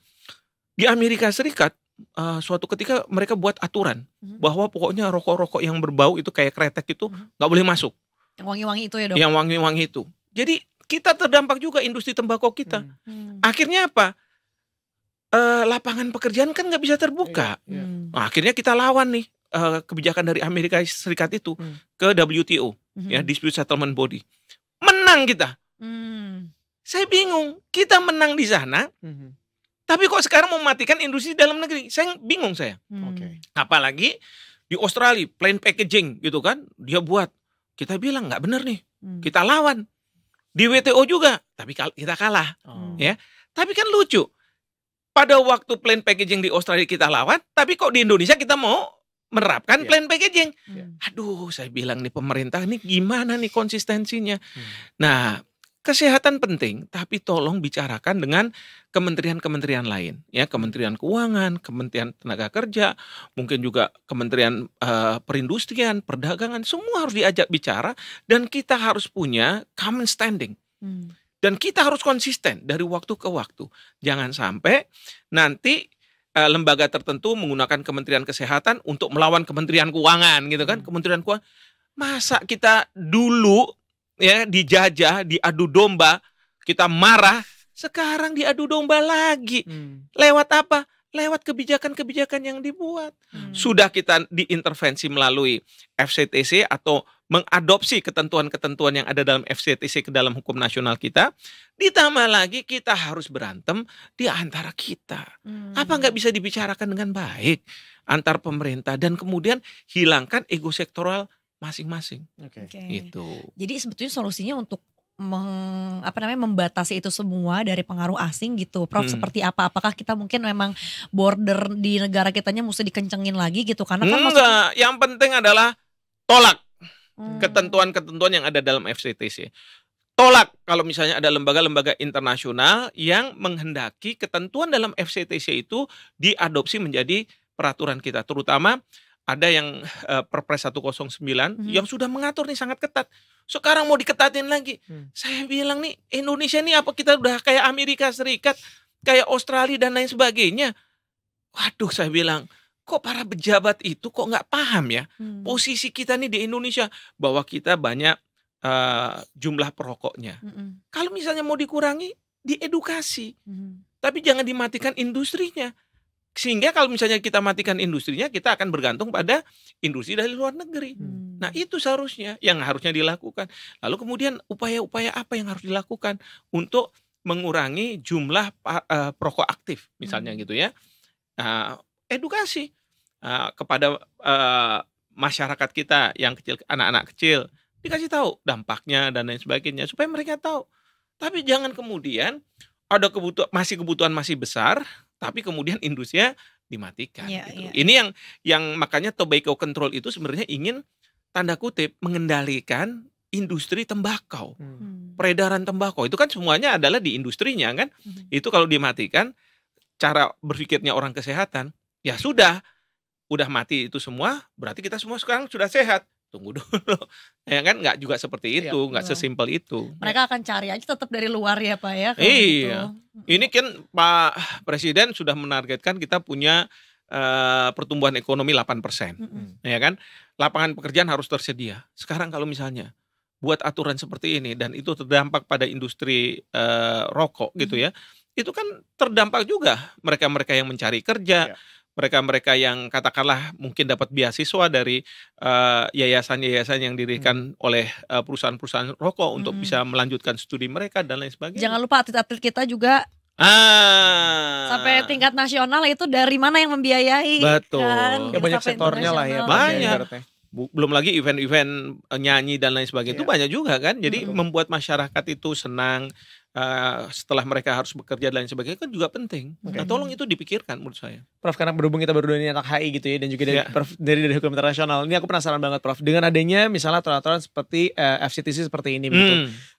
di Amerika Serikat uh, suatu ketika mereka buat aturan hmm bahwa pokoknya rokok-rokok yang berbau itu kayak kretek itu hmm. nggak hmm boleh masuk. Yang wangi-wangi itu ya dok. Yang wangi-wangi itu. Jadi kita terdampak juga industri tembakau kita. Hmm. hmm. Akhirnya apa? E, lapangan pekerjaan kan nggak bisa terbuka. Iya, iya. Hmm. Nah, akhirnya kita lawan nih e, kebijakan dari Amerika Serikat itu hmm. ke WTO, hmm. ya Dispute Settlement Body. Menang kita. Hmm. Saya bingung, kita menang di sana. Hmm. Tapi kok sekarang mau matikan industri dalam negeri? Saya bingung saya. Hmm. Apalagi di Australia plain packaging gitu kan, dia buat. Kita bilang nggak benar nih. Hmm. Kita lawan. Di WTO juga, tapi kita kalah. Oh. Ya. Tapi kan lucu. Pada waktu plan packaging di Australia kita lawan, tapi kok di Indonesia kita mau menerapkan yeah. plan packaging. Yeah. Aduh, saya bilang nih pemerintah ini gimana nih konsistensinya. Hmm. Nah, Kesehatan penting, tapi tolong bicarakan dengan kementerian-kementerian lain, ya Kementerian Keuangan, Kementerian Tenaga Kerja, mungkin juga Kementerian uh, Perindustrian, Perdagangan, semua harus diajak bicara dan kita harus punya common standing. Hmm. Dan kita harus konsisten dari waktu ke waktu. Jangan sampai nanti uh, lembaga tertentu menggunakan Kementerian Kesehatan untuk melawan Kementerian Keuangan gitu kan. Hmm. Kementerian Keuangan masa kita dulu ya dijajah, diadu domba, kita marah, sekarang diadu domba lagi. Hmm. Lewat apa? Lewat kebijakan-kebijakan yang dibuat. Hmm. Sudah kita diintervensi melalui FCTC atau mengadopsi ketentuan-ketentuan yang ada dalam FCTC ke dalam hukum nasional kita. Ditambah lagi kita harus berantem di antara kita. Hmm. Apa nggak bisa dibicarakan dengan baik antar pemerintah dan kemudian hilangkan ego sektoral masing-masing. Oke. Okay. Itu. Jadi sebetulnya solusinya untuk meng, apa namanya membatasi itu semua dari pengaruh asing gitu. Prof hmm. seperti apa? Apakah kita mungkin memang border di negara kitanya mesti dikencengin lagi gitu karena kan Enggak, maksudnya... yang penting adalah tolak ketentuan hmm. ketentuan-ketentuan yang ada dalam FCTC. Tolak kalau misalnya ada lembaga-lembaga internasional yang menghendaki ketentuan dalam FCTC itu diadopsi menjadi peraturan kita, terutama ada yang uh, Perpres 109 hmm. yang sudah mengatur nih sangat ketat. Sekarang mau diketatin lagi. Hmm. Saya bilang nih Indonesia ini apa kita udah kayak Amerika Serikat, kayak Australia dan lain sebagainya. Waduh saya bilang kok para pejabat itu kok nggak paham ya hmm. posisi kita nih di Indonesia bahwa kita banyak uh, jumlah perokoknya. Hmm. Kalau misalnya mau dikurangi diedukasi. Hmm. Tapi jangan dimatikan industrinya. Sehingga kalau misalnya kita matikan industrinya, kita akan bergantung pada industri dari luar negeri. Hmm. Nah itu seharusnya yang harusnya dilakukan. Lalu kemudian upaya-upaya apa yang harus dilakukan untuk mengurangi jumlah uh, perokok aktif misalnya hmm. gitu ya. Uh, edukasi uh, kepada uh, masyarakat kita yang kecil anak-anak kecil dikasih tahu dampaknya dan lain sebagainya supaya mereka tahu tapi jangan kemudian ada kebutuhan masih kebutuhan masih besar tapi kemudian industrinya dimatikan. Yeah, gitu. yeah. Ini yang yang makanya tobacco control itu sebenarnya ingin tanda kutip mengendalikan industri tembakau, hmm. hmm. peredaran tembakau itu kan semuanya adalah di industrinya kan. Hmm. Itu kalau dimatikan cara berpikirnya orang kesehatan ya sudah udah mati itu semua berarti kita semua sekarang sudah sehat tunggu dulu. ya kan nggak juga seperti iya. itu, nggak iya, sesimpel itu. Mereka akan cari aja tetap dari luar ya Pak ya. Iya. itu. Ini kan Pak Presiden sudah menargetkan kita punya Uh, pertumbuhan ekonomi 8 persen, mm -hmm. ya kan? Lapangan pekerjaan harus tersedia. Sekarang kalau misalnya buat aturan seperti ini dan itu terdampak pada industri uh, rokok mm -hmm. gitu ya, itu kan terdampak juga mereka-mereka yang mencari kerja, yeah mereka-mereka yang katakanlah mungkin dapat beasiswa dari uh, yayasan-yayasan yang dirikan hmm. oleh uh, perusahaan-perusahaan rokok hmm. untuk bisa melanjutkan studi mereka dan lain sebagainya. Jangan lupa atlet-atlet kita juga Ah. Sampai tingkat nasional itu dari mana yang membiayai? Betul. Kan? Ya, banyak sektornya lah ya. Banyak. Belum lagi event-event eh, nyanyi dan lain sebagainya yeah. itu iya. banyak juga kan. Jadi Betul. membuat masyarakat itu senang uh, setelah mereka harus bekerja dan lain sebagainya kan juga penting. Okay. Nah, tolong itu dipikirkan menurut saya. Prof, karena berhubung kita berdua ini anak HI gitu ya dan juga dari yeah. prof, dari dari hukum internasional. Ini aku penasaran banget Prof. Dengan adanya misalnya aturan-aturan seperti uh, eh, FCTC seperti ini hmm. gitu.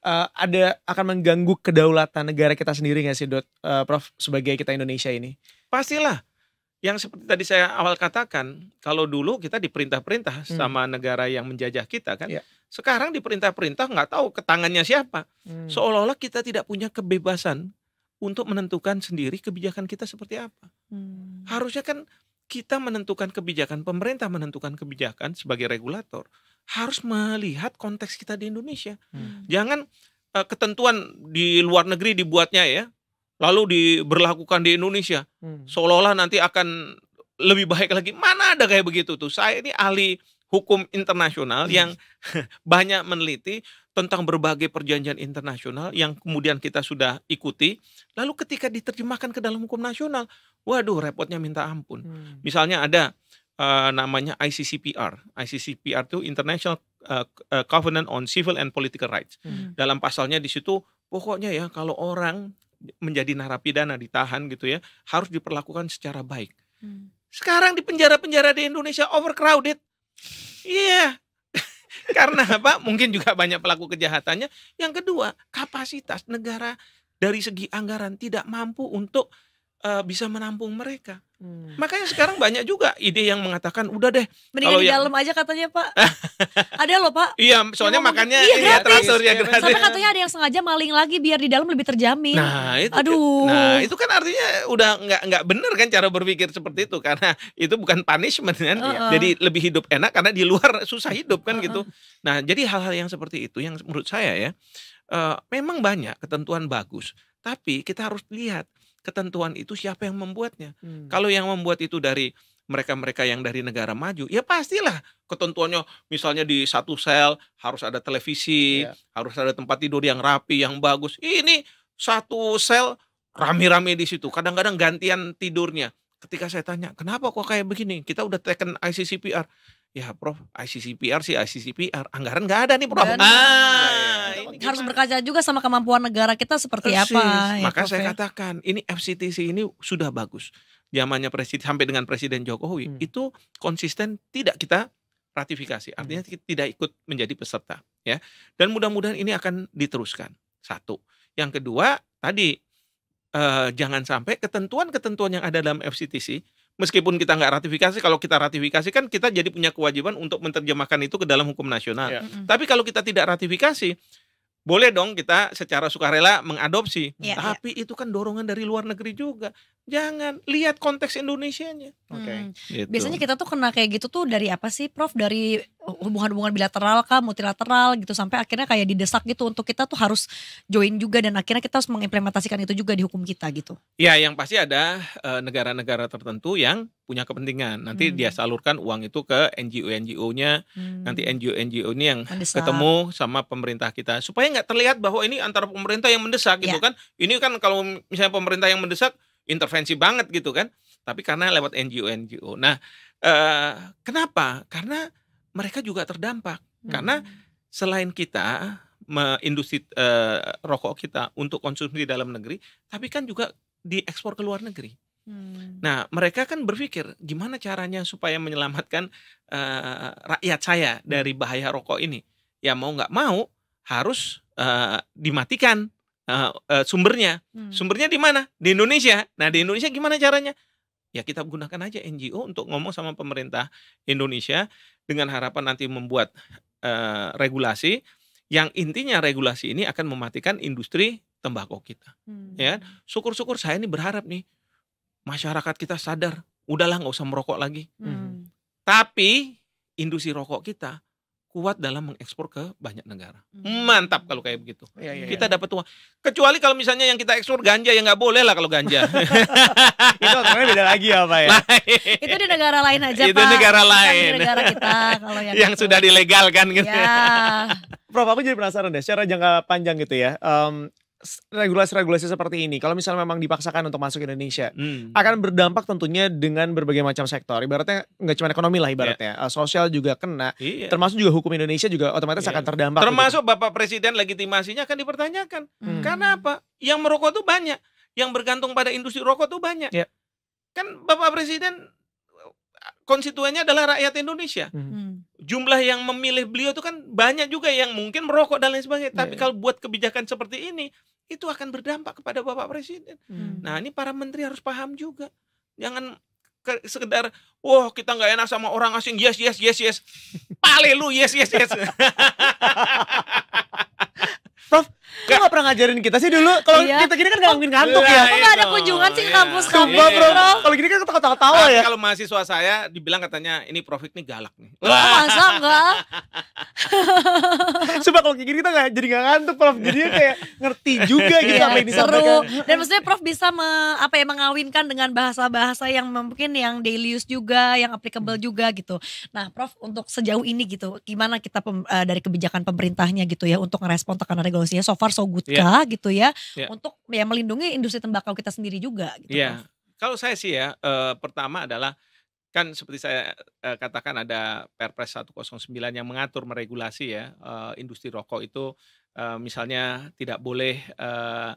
Uh, ada akan mengganggu kedaulatan negara kita sendiri nggak sih, Dot? Uh, prof sebagai kita Indonesia ini? Pastilah. Yang seperti tadi saya awal katakan, kalau dulu kita diperintah-perintah hmm. sama negara yang menjajah kita kan. Yeah sekarang di perintah-perintah nggak tahu ke tangannya siapa. Hmm. Seolah-olah kita tidak punya kebebasan untuk menentukan sendiri kebijakan kita seperti apa. Hmm. Harusnya kan kita menentukan kebijakan, pemerintah menentukan kebijakan sebagai regulator harus melihat konteks kita di Indonesia. Hmm. Jangan uh, ketentuan di luar negeri dibuatnya ya, lalu diberlakukan di Indonesia hmm. seolah-olah nanti akan lebih baik lagi. Mana ada kayak begitu tuh? Saya ini ahli hukum internasional hmm. yang banyak meneliti tentang berbagai perjanjian internasional yang kemudian kita sudah ikuti. Lalu ketika diterjemahkan ke dalam hukum nasional, waduh repotnya minta ampun. Hmm. Misalnya ada uh, namanya ICCPR. ICCPR itu International eh, eh, Covenant on Civil and Political Rights. Hmm. Dalam pasalnya di situ pokoknya ya kalau orang menjadi narapidana ditahan gitu ya harus diperlakukan secara baik. Hmm. Sekarang di penjara-penjara di Indonesia overcrowded Iya. Yeah. Karena apa? Mungkin juga banyak pelaku kejahatannya. Yang kedua, kapasitas negara dari segi anggaran tidak mampu untuk uh, bisa menampung mereka. Hmm. Makanya sekarang banyak juga ide yang mengatakan udah deh. Mending di di yang... aja katanya Pak. ada loh Pak. Iya, soalnya makannya iya, iya, Ya, transfer ya gratis. Sampai katanya ada yang sengaja maling lagi biar di dalam lebih terjamin. Nah itu. Aduh. Nah itu kan artinya udah nggak nggak bener kan cara berpikir seperti itu karena itu bukan punishment kan. Uh -uh. Jadi lebih hidup enak karena di luar susah hidup kan uh -uh. gitu. Nah jadi hal-hal yang seperti itu yang menurut saya ya uh, memang banyak ketentuan bagus. Tapi kita harus lihat ketentuan itu siapa yang membuatnya. Hmm. Kalau yang membuat itu dari mereka-mereka yang dari negara maju, ya pastilah ketentuannya misalnya di satu sel harus ada televisi, yeah. harus ada tempat tidur yang rapi, yang bagus. Ini satu sel rame-rame di situ. Kadang-kadang gantian tidurnya. Ketika saya tanya, kenapa kok kayak begini? Kita udah taken ICCPR ya Prof, ICCPR sih ICCPR, anggaran nggak ada nih Prof. ah, ini harus berkaca juga sama kemampuan negara kita seperti Persis. apa. Ya, Maka Prof. saya ya. katakan ini FCTC ini sudah bagus. Zamannya presiden sampai dengan Presiden Jokowi hmm. itu konsisten tidak kita ratifikasi, hmm. artinya hmm. tidak ikut menjadi peserta, ya. Dan mudah-mudahan ini akan diteruskan. Satu. Yang kedua, tadi eh, jangan sampai ketentuan-ketentuan yang ada dalam FCTC meskipun kita nggak ratifikasi, kalau kita ratifikasi kan kita jadi punya kewajiban untuk menerjemahkan itu ke dalam hukum nasional. Yeah. Mm -hmm. Tapi kalau kita tidak ratifikasi, boleh dong kita secara sukarela mengadopsi. Yeah, Tapi yeah. itu kan dorongan dari luar negeri juga. Jangan lihat konteks Indonesianya. Oke. Okay. Hmm. Gitu. Biasanya kita tuh kena kayak gitu tuh dari apa sih, Prof? Dari uh, hubungan-hubungan bilateral kah, multilateral gitu sampai akhirnya kayak didesak gitu untuk kita tuh harus join juga dan akhirnya kita harus mengimplementasikan itu juga di hukum kita gitu. Ya, yang pasti ada eh, negara-negara uh, tertentu yang punya kepentingan. Nanti hmm. dia salurkan uang itu ke NGO-NGO-nya. Hmm. Nanti NGO-NGO ini yang mendesak. ketemu sama pemerintah kita supaya nggak terlihat bahwa ini antara pemerintah yang mendesak gitu ya. kan. Ini kan kalau misalnya pemerintah yang mendesak intervensi banget gitu kan. Tapi karena lewat NGO-NGO. Nah, eh, kenapa? Karena mereka juga terdampak. Hmm. Karena selain kita industri eh, rokok kita untuk konsumsi dalam negeri, tapi kan juga diekspor ke luar negeri. Hmm. Nah, mereka kan berpikir gimana caranya supaya menyelamatkan uh, rakyat saya dari bahaya rokok ini. Ya mau nggak mau harus uh, dimatikan uh, uh, sumbernya. Hmm. Sumbernya di mana? Di Indonesia. Nah, di Indonesia gimana caranya? Ya kita gunakan aja NGO untuk ngomong sama pemerintah Indonesia dengan harapan nanti membuat uh, regulasi yang intinya regulasi ini akan mematikan industri tembakau kita. Hmm. Ya, syukur-syukur saya ini berharap nih masyarakat kita sadar, udahlah nggak usah merokok lagi. Hmm. Tapi industri rokok kita kuat dalam mengekspor ke banyak negara. Hmm. Mantap kalau kayak begitu. Ya, ya, kita iya. dapat uang. Kecuali kalau misalnya yang kita ekspor ganja ya nggak boleh lah kalau ganja. itu otomatis beda lagi ya Pak ya. itu di negara lain aja itu Pak. Itu negara lain. Di negara kita kalau yang, yang sudah dilegalkan gitu. Ya. Prof, aku jadi penasaran deh secara jangka panjang gitu ya. Um, regulasi-regulasi seperti ini kalau misalnya memang dipaksakan untuk masuk Indonesia hmm. akan berdampak tentunya dengan berbagai macam sektor ibaratnya nggak cuma ekonomi lah ibaratnya yeah. Iya. sosial juga kena yeah. termasuk juga hukum Indonesia juga otomatis yeah. akan terdampak termasuk gitu. Bapak Presiden legitimasinya akan dipertanyakan hmm. karena apa yang merokok tuh banyak yang bergantung pada industri rokok tuh banyak yeah. kan Bapak Presiden konstituennya adalah rakyat Indonesia. Hmm. hmm. Jumlah yang memilih beliau itu kan banyak juga yang mungkin merokok dan lain sebagainya. Tapi yeah. kalau buat kebijakan seperti ini, itu akan berdampak kepada Bapak Presiden. Hmm. Nah, ini para menteri harus paham juga. Jangan ke, sekedar wah kita nggak enak sama orang asing. Yes, yes, yes, yes. Pale lu yes, yes, yes. Prof, Kok gak pernah ngajarin kita sih dulu? Kalau iya. kita gini kan gak mungkin ngantuk iya, ya. Iya kok gak ada kunjungan sih ke iya. kampus kamu, Bro? Kalau gini kan ketawa-tawa ya. Kalau mahasiswa saya dibilang katanya ini Profik nih galak nih. Wah, masa enggak? Coba kalau kayak gini kita gak, jadi gak ngantuk, Prof. Jadinya kayak ngerti juga gitu apa yang Seru. Dan maksudnya Prof bisa me, apa ya mengawinkan dengan bahasa-bahasa yang mungkin yang daily use juga, yang applicable hmm. juga gitu. Nah, Prof untuk sejauh ini gitu, gimana kita eh, dari kebijakan pemerintahnya gitu ya untuk ngerespon tekanan regulasinya so far so good iya. kah gitu ya yeah. untuk ya melindungi industri tembakau kita sendiri juga gitu. Iya. kan. Kalau saya sih ya eh, pertama adalah kan seperti saya eh, katakan ada Perpres 109 yang mengatur meregulasi ya eh, industri rokok itu eh, misalnya tidak boleh eh,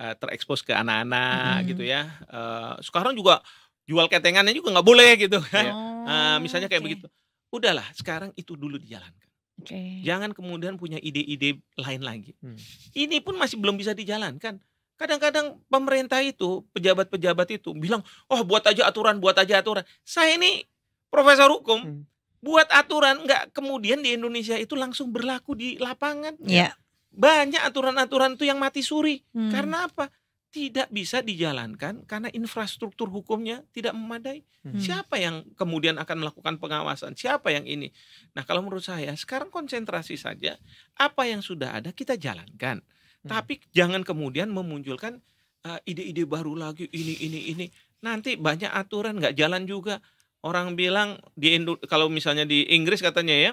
eh terekspos ke anak-anak hmm. gitu ya. Eh, sekarang juga jual ketengannya juga nggak boleh gitu. Kan. Oh, uh, misalnya kayak okay. begitu. Udahlah, sekarang itu dulu dijalankan. Okay. Jangan kemudian punya ide-ide lain lagi. Hmm. Ini pun masih belum bisa dijalankan. Kadang-kadang pemerintah itu, pejabat-pejabat itu bilang, "Oh, buat aja aturan, buat aja aturan." Saya ini profesor hukum, hmm. buat aturan nggak kemudian di Indonesia itu langsung berlaku di lapangan. Yeah. Banyak aturan-aturan itu yang mati suri. Hmm. Karena apa? tidak bisa dijalankan karena infrastruktur hukumnya tidak memadai. Hmm. Siapa yang kemudian akan melakukan pengawasan? Siapa yang ini? Nah, kalau menurut saya sekarang konsentrasi saja apa yang sudah ada kita jalankan. Hmm. Tapi jangan kemudian memunculkan eh, ide-ide uh, baru lagi ini ini ini. Nanti banyak aturan nggak jalan juga. Orang bilang di Indo kalau misalnya di Inggris katanya ya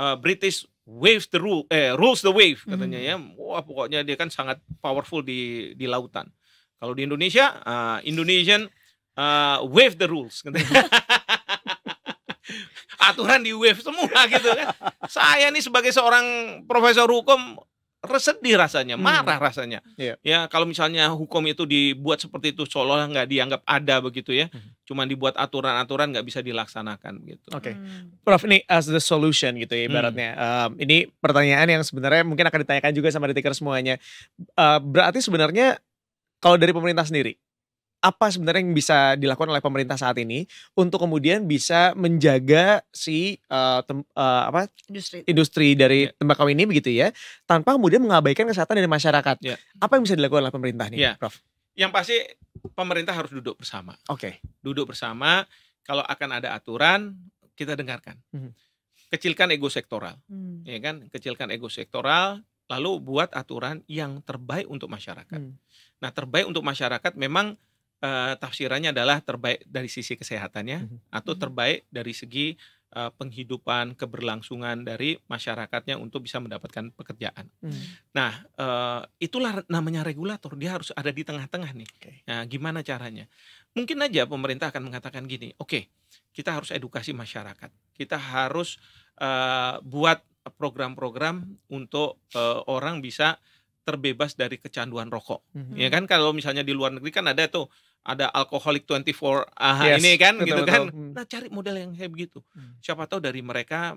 uh, British Waves the rule eh rules the wave hmm. katanya mm. ya wah pokoknya dia kan sangat powerful di di lautan kalau di Indonesia uh, Indonesian uh, wave the rules katanya aturan di wave semua gitu kan saya nih sebagai seorang profesor hukum sedih rasanya, hmm. marah rasanya. Yeah. Ya, kalau misalnya hukum itu dibuat seperti itu seolah nggak dianggap ada begitu ya. Hmm. Cuman dibuat aturan-aturan nggak bisa dilaksanakan gitu. Oke. Okay. Hmm. Prof, ini as the solution gitu ya ibaratnya. Hmm. Um, ini pertanyaan yang sebenarnya mungkin akan ditanyakan juga sama detikers semuanya. Uh, berarti sebenarnya kalau dari pemerintah sendiri apa sebenarnya yang bisa dilakukan oleh pemerintah saat ini untuk kemudian bisa menjaga si uh, tem, uh, apa industri industri dari yeah. tembakau ini begitu ya tanpa kemudian mengabaikan kesehatan dari masyarakat. Yeah. Apa yang bisa dilakukan oleh pemerintah nih, yeah. Prof? Yang pasti pemerintah harus duduk bersama. Oke. Okay. Duduk bersama kalau akan ada aturan kita dengarkan. Mm -hmm. Kecilkan ego sektoral. Mm. Ya kan? Kecilkan ego sektoral lalu buat aturan yang terbaik untuk masyarakat. Mm. Nah, terbaik untuk masyarakat memang uh, tafsirannya adalah terbaik dari sisi kesehatannya mm -hmm. atau mhm. terbaik dari segi uh, penghidupan keberlangsungan dari masyarakatnya untuk bisa mendapatkan pekerjaan. Hmm. Nah, uh, itulah namanya regulator. Dia harus ada di tengah-tengah nih. Okay. Nah, gimana caranya? Mungkin aja pemerintah akan mengatakan gini, oke, okay, kita harus edukasi masyarakat. Kita harus uh, buat program-program untuk uh, orang bisa terbebas dari kecanduan rokok. Mm -hmm. Ya kan kalau misalnya di luar negeri kan ada tuh ada alkoholik 24 uh, yes, ini kan betul, gitu betul. kan. Hmm. Nah, cari model yang kayak begitu. Hmm. Siapa tahu dari mereka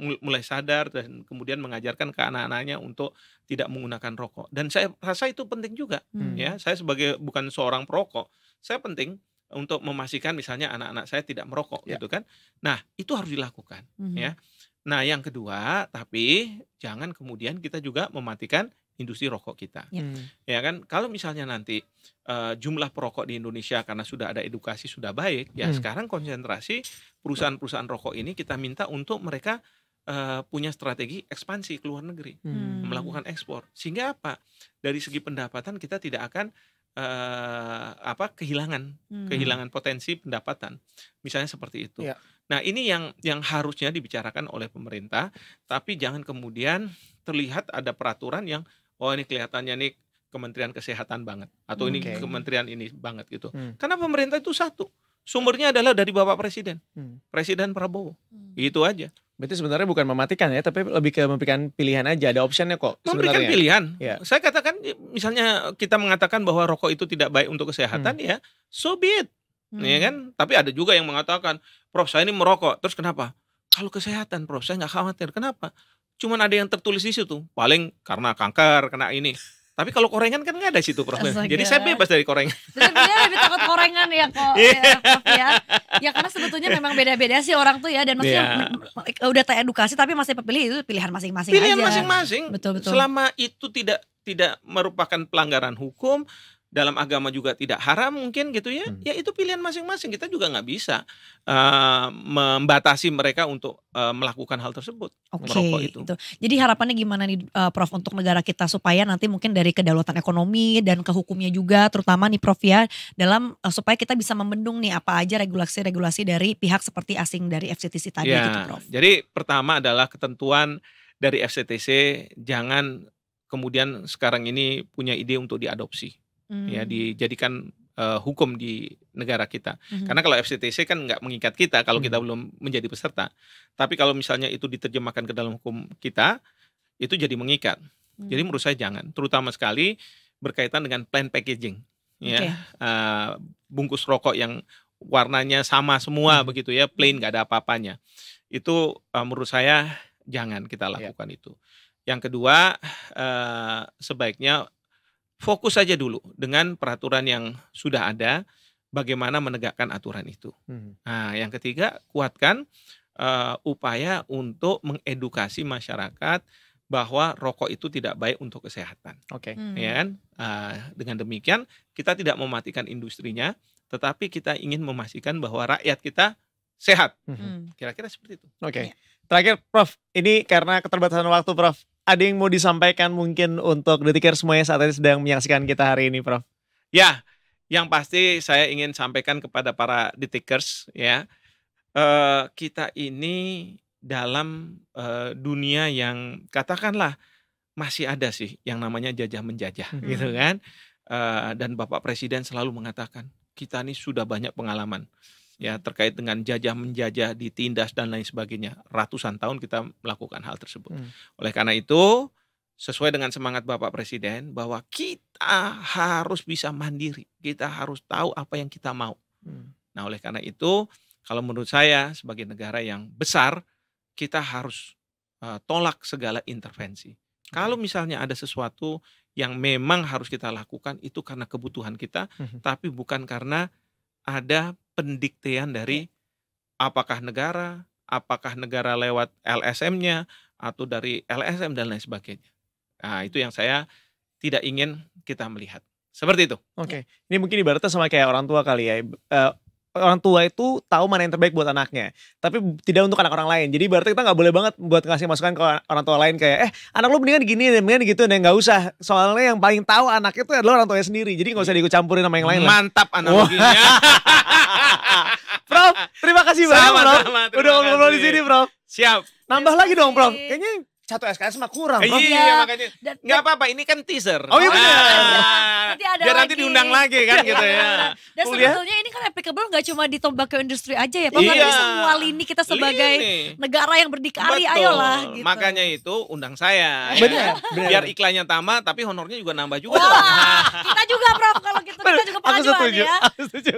mulai sadar dan kemudian mengajarkan ke anak-anaknya untuk tidak menggunakan rokok. Dan saya rasa itu penting juga hmm. ya. Saya sebagai bukan seorang perokok, saya penting untuk memastikan misalnya anak-anak saya tidak merokok yeah. gitu kan. Nah, itu harus dilakukan hmm. ya. Nah, yang kedua, tapi jangan kemudian kita juga mematikan industri rokok kita. Ya, hmm. ya kan kalau misalnya nanti uh, jumlah perokok di Indonesia karena sudah ada edukasi sudah baik, ya hmm. sekarang konsentrasi perusahaan-perusahaan rokok ini kita minta untuk mereka uh, punya strategi ekspansi ke luar negeri, hmm. melakukan ekspor. Sehingga apa? Dari segi pendapatan kita tidak akan uh, apa kehilangan hmm. kehilangan potensi pendapatan misalnya seperti itu ya. nah ini yang yang harusnya dibicarakan oleh pemerintah tapi jangan kemudian terlihat ada peraturan yang oh ini kelihatannya nih Kementerian Kesehatan banget atau okay. ini hmm, Kementerian ini banget gitu. Hmm. Karena pemerintah itu satu. Sumbernya adalah dari Bapak Presiden. Hmm. Presiden Prabowo. Hmm. Itu aja. Berarti sebenarnya bukan mematikan ya, tapi lebih ke memberikan pilihan aja. Ada optionnya kok. Memberikan sebenarnya. pilihan. Ya. Saya katakan, misalnya kita mengatakan bahwa rokok itu tidak baik untuk kesehatan, hmm. ya, so be it. Hmm. Ya kan? Tapi ada juga yang mengatakan, Prof, saya ini merokok, terus kenapa? Kalau kesehatan Prof, saya nggak khawatir. Kenapa? Cuman ada yang tertulis di situ. Paling karena kanker, kena ini. Tapi kalau korengan kan nggak ada situ Prof. Ya. Jadi saya bebas dari korengan. saya lebih takut korengan ya kok yeah. ya, Prof ya. Ya karena sebetulnya memang beda-beda sih orang tuh ya dan masih yeah. Iya. E, udah teredukasi tapi masih pilih itu pilihan masing-masing Pilihan masing-masing. Betul betul. Selama itu tidak tidak merupakan pelanggaran hukum, dalam agama juga tidak haram mungkin gitu ya hmm. ya itu pilihan masing-masing kita juga nggak bisa uh, membatasi mereka untuk uh, melakukan hal tersebut okay, merokok itu. itu jadi harapannya gimana nih uh, Prof untuk negara kita supaya nanti mungkin dari kedaulatan ekonomi dan kehukumnya juga terutama nih Prof ya dalam uh, supaya kita bisa membendung nih apa aja regulasi-regulasi dari pihak seperti asing dari FCTC tadi ya, gitu Prof jadi pertama adalah ketentuan dari FCTC jangan kemudian sekarang ini punya ide untuk diadopsi Ya, hmm. ya dijadikan uh, hukum di negara kita. hmm Karena kalau FCTC kan nggak mengikat kita kalau hmm kita belum menjadi peserta. Tapi kalau misalnya itu diterjemahkan ke dalam hukum kita, itu jadi mengikat. hmm Jadi menurut saya jangan, terutama sekali berkaitan dengan plan packaging, ya uh, bungkus rokok yang warnanya sama semua hmm begitu ya, plain nggak ada apa-apanya. Itu uh, menurut saya jangan kita ya. lakukan yeah. itu. Yang kedua, uh, sebaiknya fokus saja dulu dengan peraturan yang sudah ada, bagaimana menegakkan aturan itu. Hmm. Nah, yang ketiga kuatkan uh, upaya untuk mengedukasi masyarakat bahwa rokok itu tidak baik untuk kesehatan. Oke. Okay. Hmm. Ya kan? Uh, dengan demikian kita tidak mematikan industrinya, tetapi kita ingin memastikan bahwa rakyat kita sehat. Hmm. Hmm. Kira-kira hmm. seperti itu. Oke. Okay. Iya. Terakhir, Prof. Ini karena keterbatasan waktu, Prof ada yang mau disampaikan mungkin untuk detikers semuanya saat ini sedang menyaksikan kita hari ini, Prof? Ya, yang pasti saya ingin sampaikan kepada para detikers ya, eh, kita ini dalam eh, dunia yang katakanlah masih ada sih yang namanya jajah menjajah, hmm. gitu kan? Eh, dan Bapak Presiden selalu mengatakan kita ini sudah banyak pengalaman ya terkait dengan jajah menjajah ditindas dan lain sebagainya ratusan tahun kita melakukan hal tersebut hmm. oleh karena itu sesuai dengan semangat Bapak Presiden bahwa kita harus bisa mandiri kita harus tahu apa yang kita mau hmm. nah oleh karena itu kalau menurut saya sebagai negara yang besar kita harus uh, tolak segala intervensi hmm. kalau misalnya ada sesuatu yang memang harus kita lakukan itu karena kebutuhan kita, hmm. tapi bukan karena ada pendiktean dari iya. apakah negara, apakah negara lewat LSM-nya atau dari LSM dan lain sebagainya. Nah, itu yang saya tidak ingin kita melihat. Seperti itu. Oke, okay. ini mungkin ibaratnya sama kayak orang tua kali ya. Uh, orang tua itu tahu mana yang terbaik buat anaknya, tapi tidak untuk anak orang lain. Jadi berarti kita nggak boleh banget buat ngasih masukan ke orang tua lain kayak eh anak lu mendingan gini, mendingan gitu, dan nah, nggak usah. Soalnya yang paling tahu anaknya itu adalah orang tuanya sendiri. Jadi nggak usah diikut campurin sama yang lain. Mantap analoginya. Prof, terima kasih banyak, Prof. Udah ngobrol di sini, Prof. Siap. Nambah lagi dong, Prof. Kayaknya satu SKS mah kurang. Iya, iya ya, makanya. Enggak Nggak apa-apa, ini kan teaser. Oh iya benar. Ah. nanti ada Biar nanti diundang lagi kan iya. gitu ya. Dan sebetulnya ini kan applicable nggak cuma di tobacco industry aja ya. Pak, iya. tapi semua lini kita sebagai negara yang berdikari, ayolah. Gitu. Makanya itu undang saya. Benar. Ya. Biar iklannya tambah tapi honornya juga nambah juga. kita juga Prof, kalau gitu kita juga pengajuan Aku setuju. ya. Aku setuju.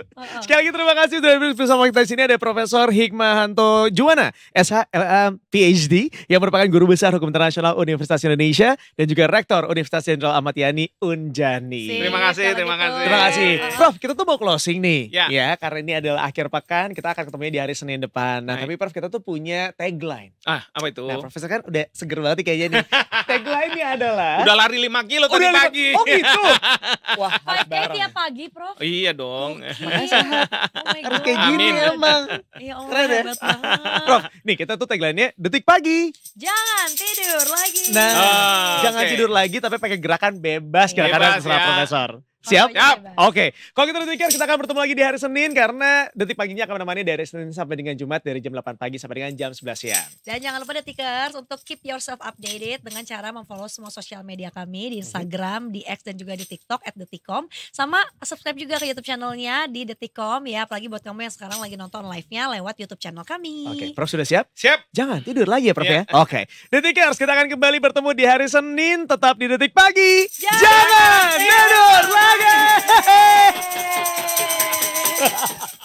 Sekali lagi terima kasih sudah bersama kita di sini ada Profesor Hikmahanto Juwana, SH, PhD, yang merupakan guru besar Hukum Internasional Universitas Indonesia dan juga Rektor Universitas Jenderal Ahmad Yani Unjani. Terima kasih, terima gitu. kasih. Terima kasih. Prof, kita tuh mau closing nih. Ya. ya, karena ini adalah akhir pekan, kita akan ketemu di hari Senin depan. Nah, Hai. tapi Prof, kita tuh punya tagline. Ah, apa itu? Nah, Profesor kan udah seger banget kayaknya nih. Tagline-nya adalah Udah lari 5 kilo tadi lima... pagi. Oh, gitu. Wah, hebat. tiap pagi, Prof. Iya oh, iya dong. Makanya Oh kayak gini emang. Iya, Allah, oh, ya? Prof, nih kita tuh tagline-nya detik pagi. Jangan tidur lagi. Nah, oh, jangan okay. tidur lagi tapi pakai gerakan bebas, bebas gerakan ya. profesor. Siap? Siap. Oke. Kalau kita gitu demikian kita akan bertemu lagi di hari Senin karena detik paginya akan menemani dari Senin sampai dengan Jumat dari jam 8 pagi sampai dengan jam 11 siang. Dan jangan lupa detikers untuk keep yourself updated dengan cara memfollow semua sosial media kami di mhm. Instagram, di X dan juga di TikTok at detikom. Sama subscribe juga ke YouTube channelnya di detikom ya apalagi buat kamu yang sekarang lagi nonton live-nya lewat YouTube channel kami. Oke, okay. Prof sudah siap? Siap. Jangan tidur lagi ya Prof yeah. ya. Iya. Oke. Okay. Detikers kita akan kembali bertemu di hari Senin tetap di Detik Pagi. Jangan, jangan tidur lagi. आगे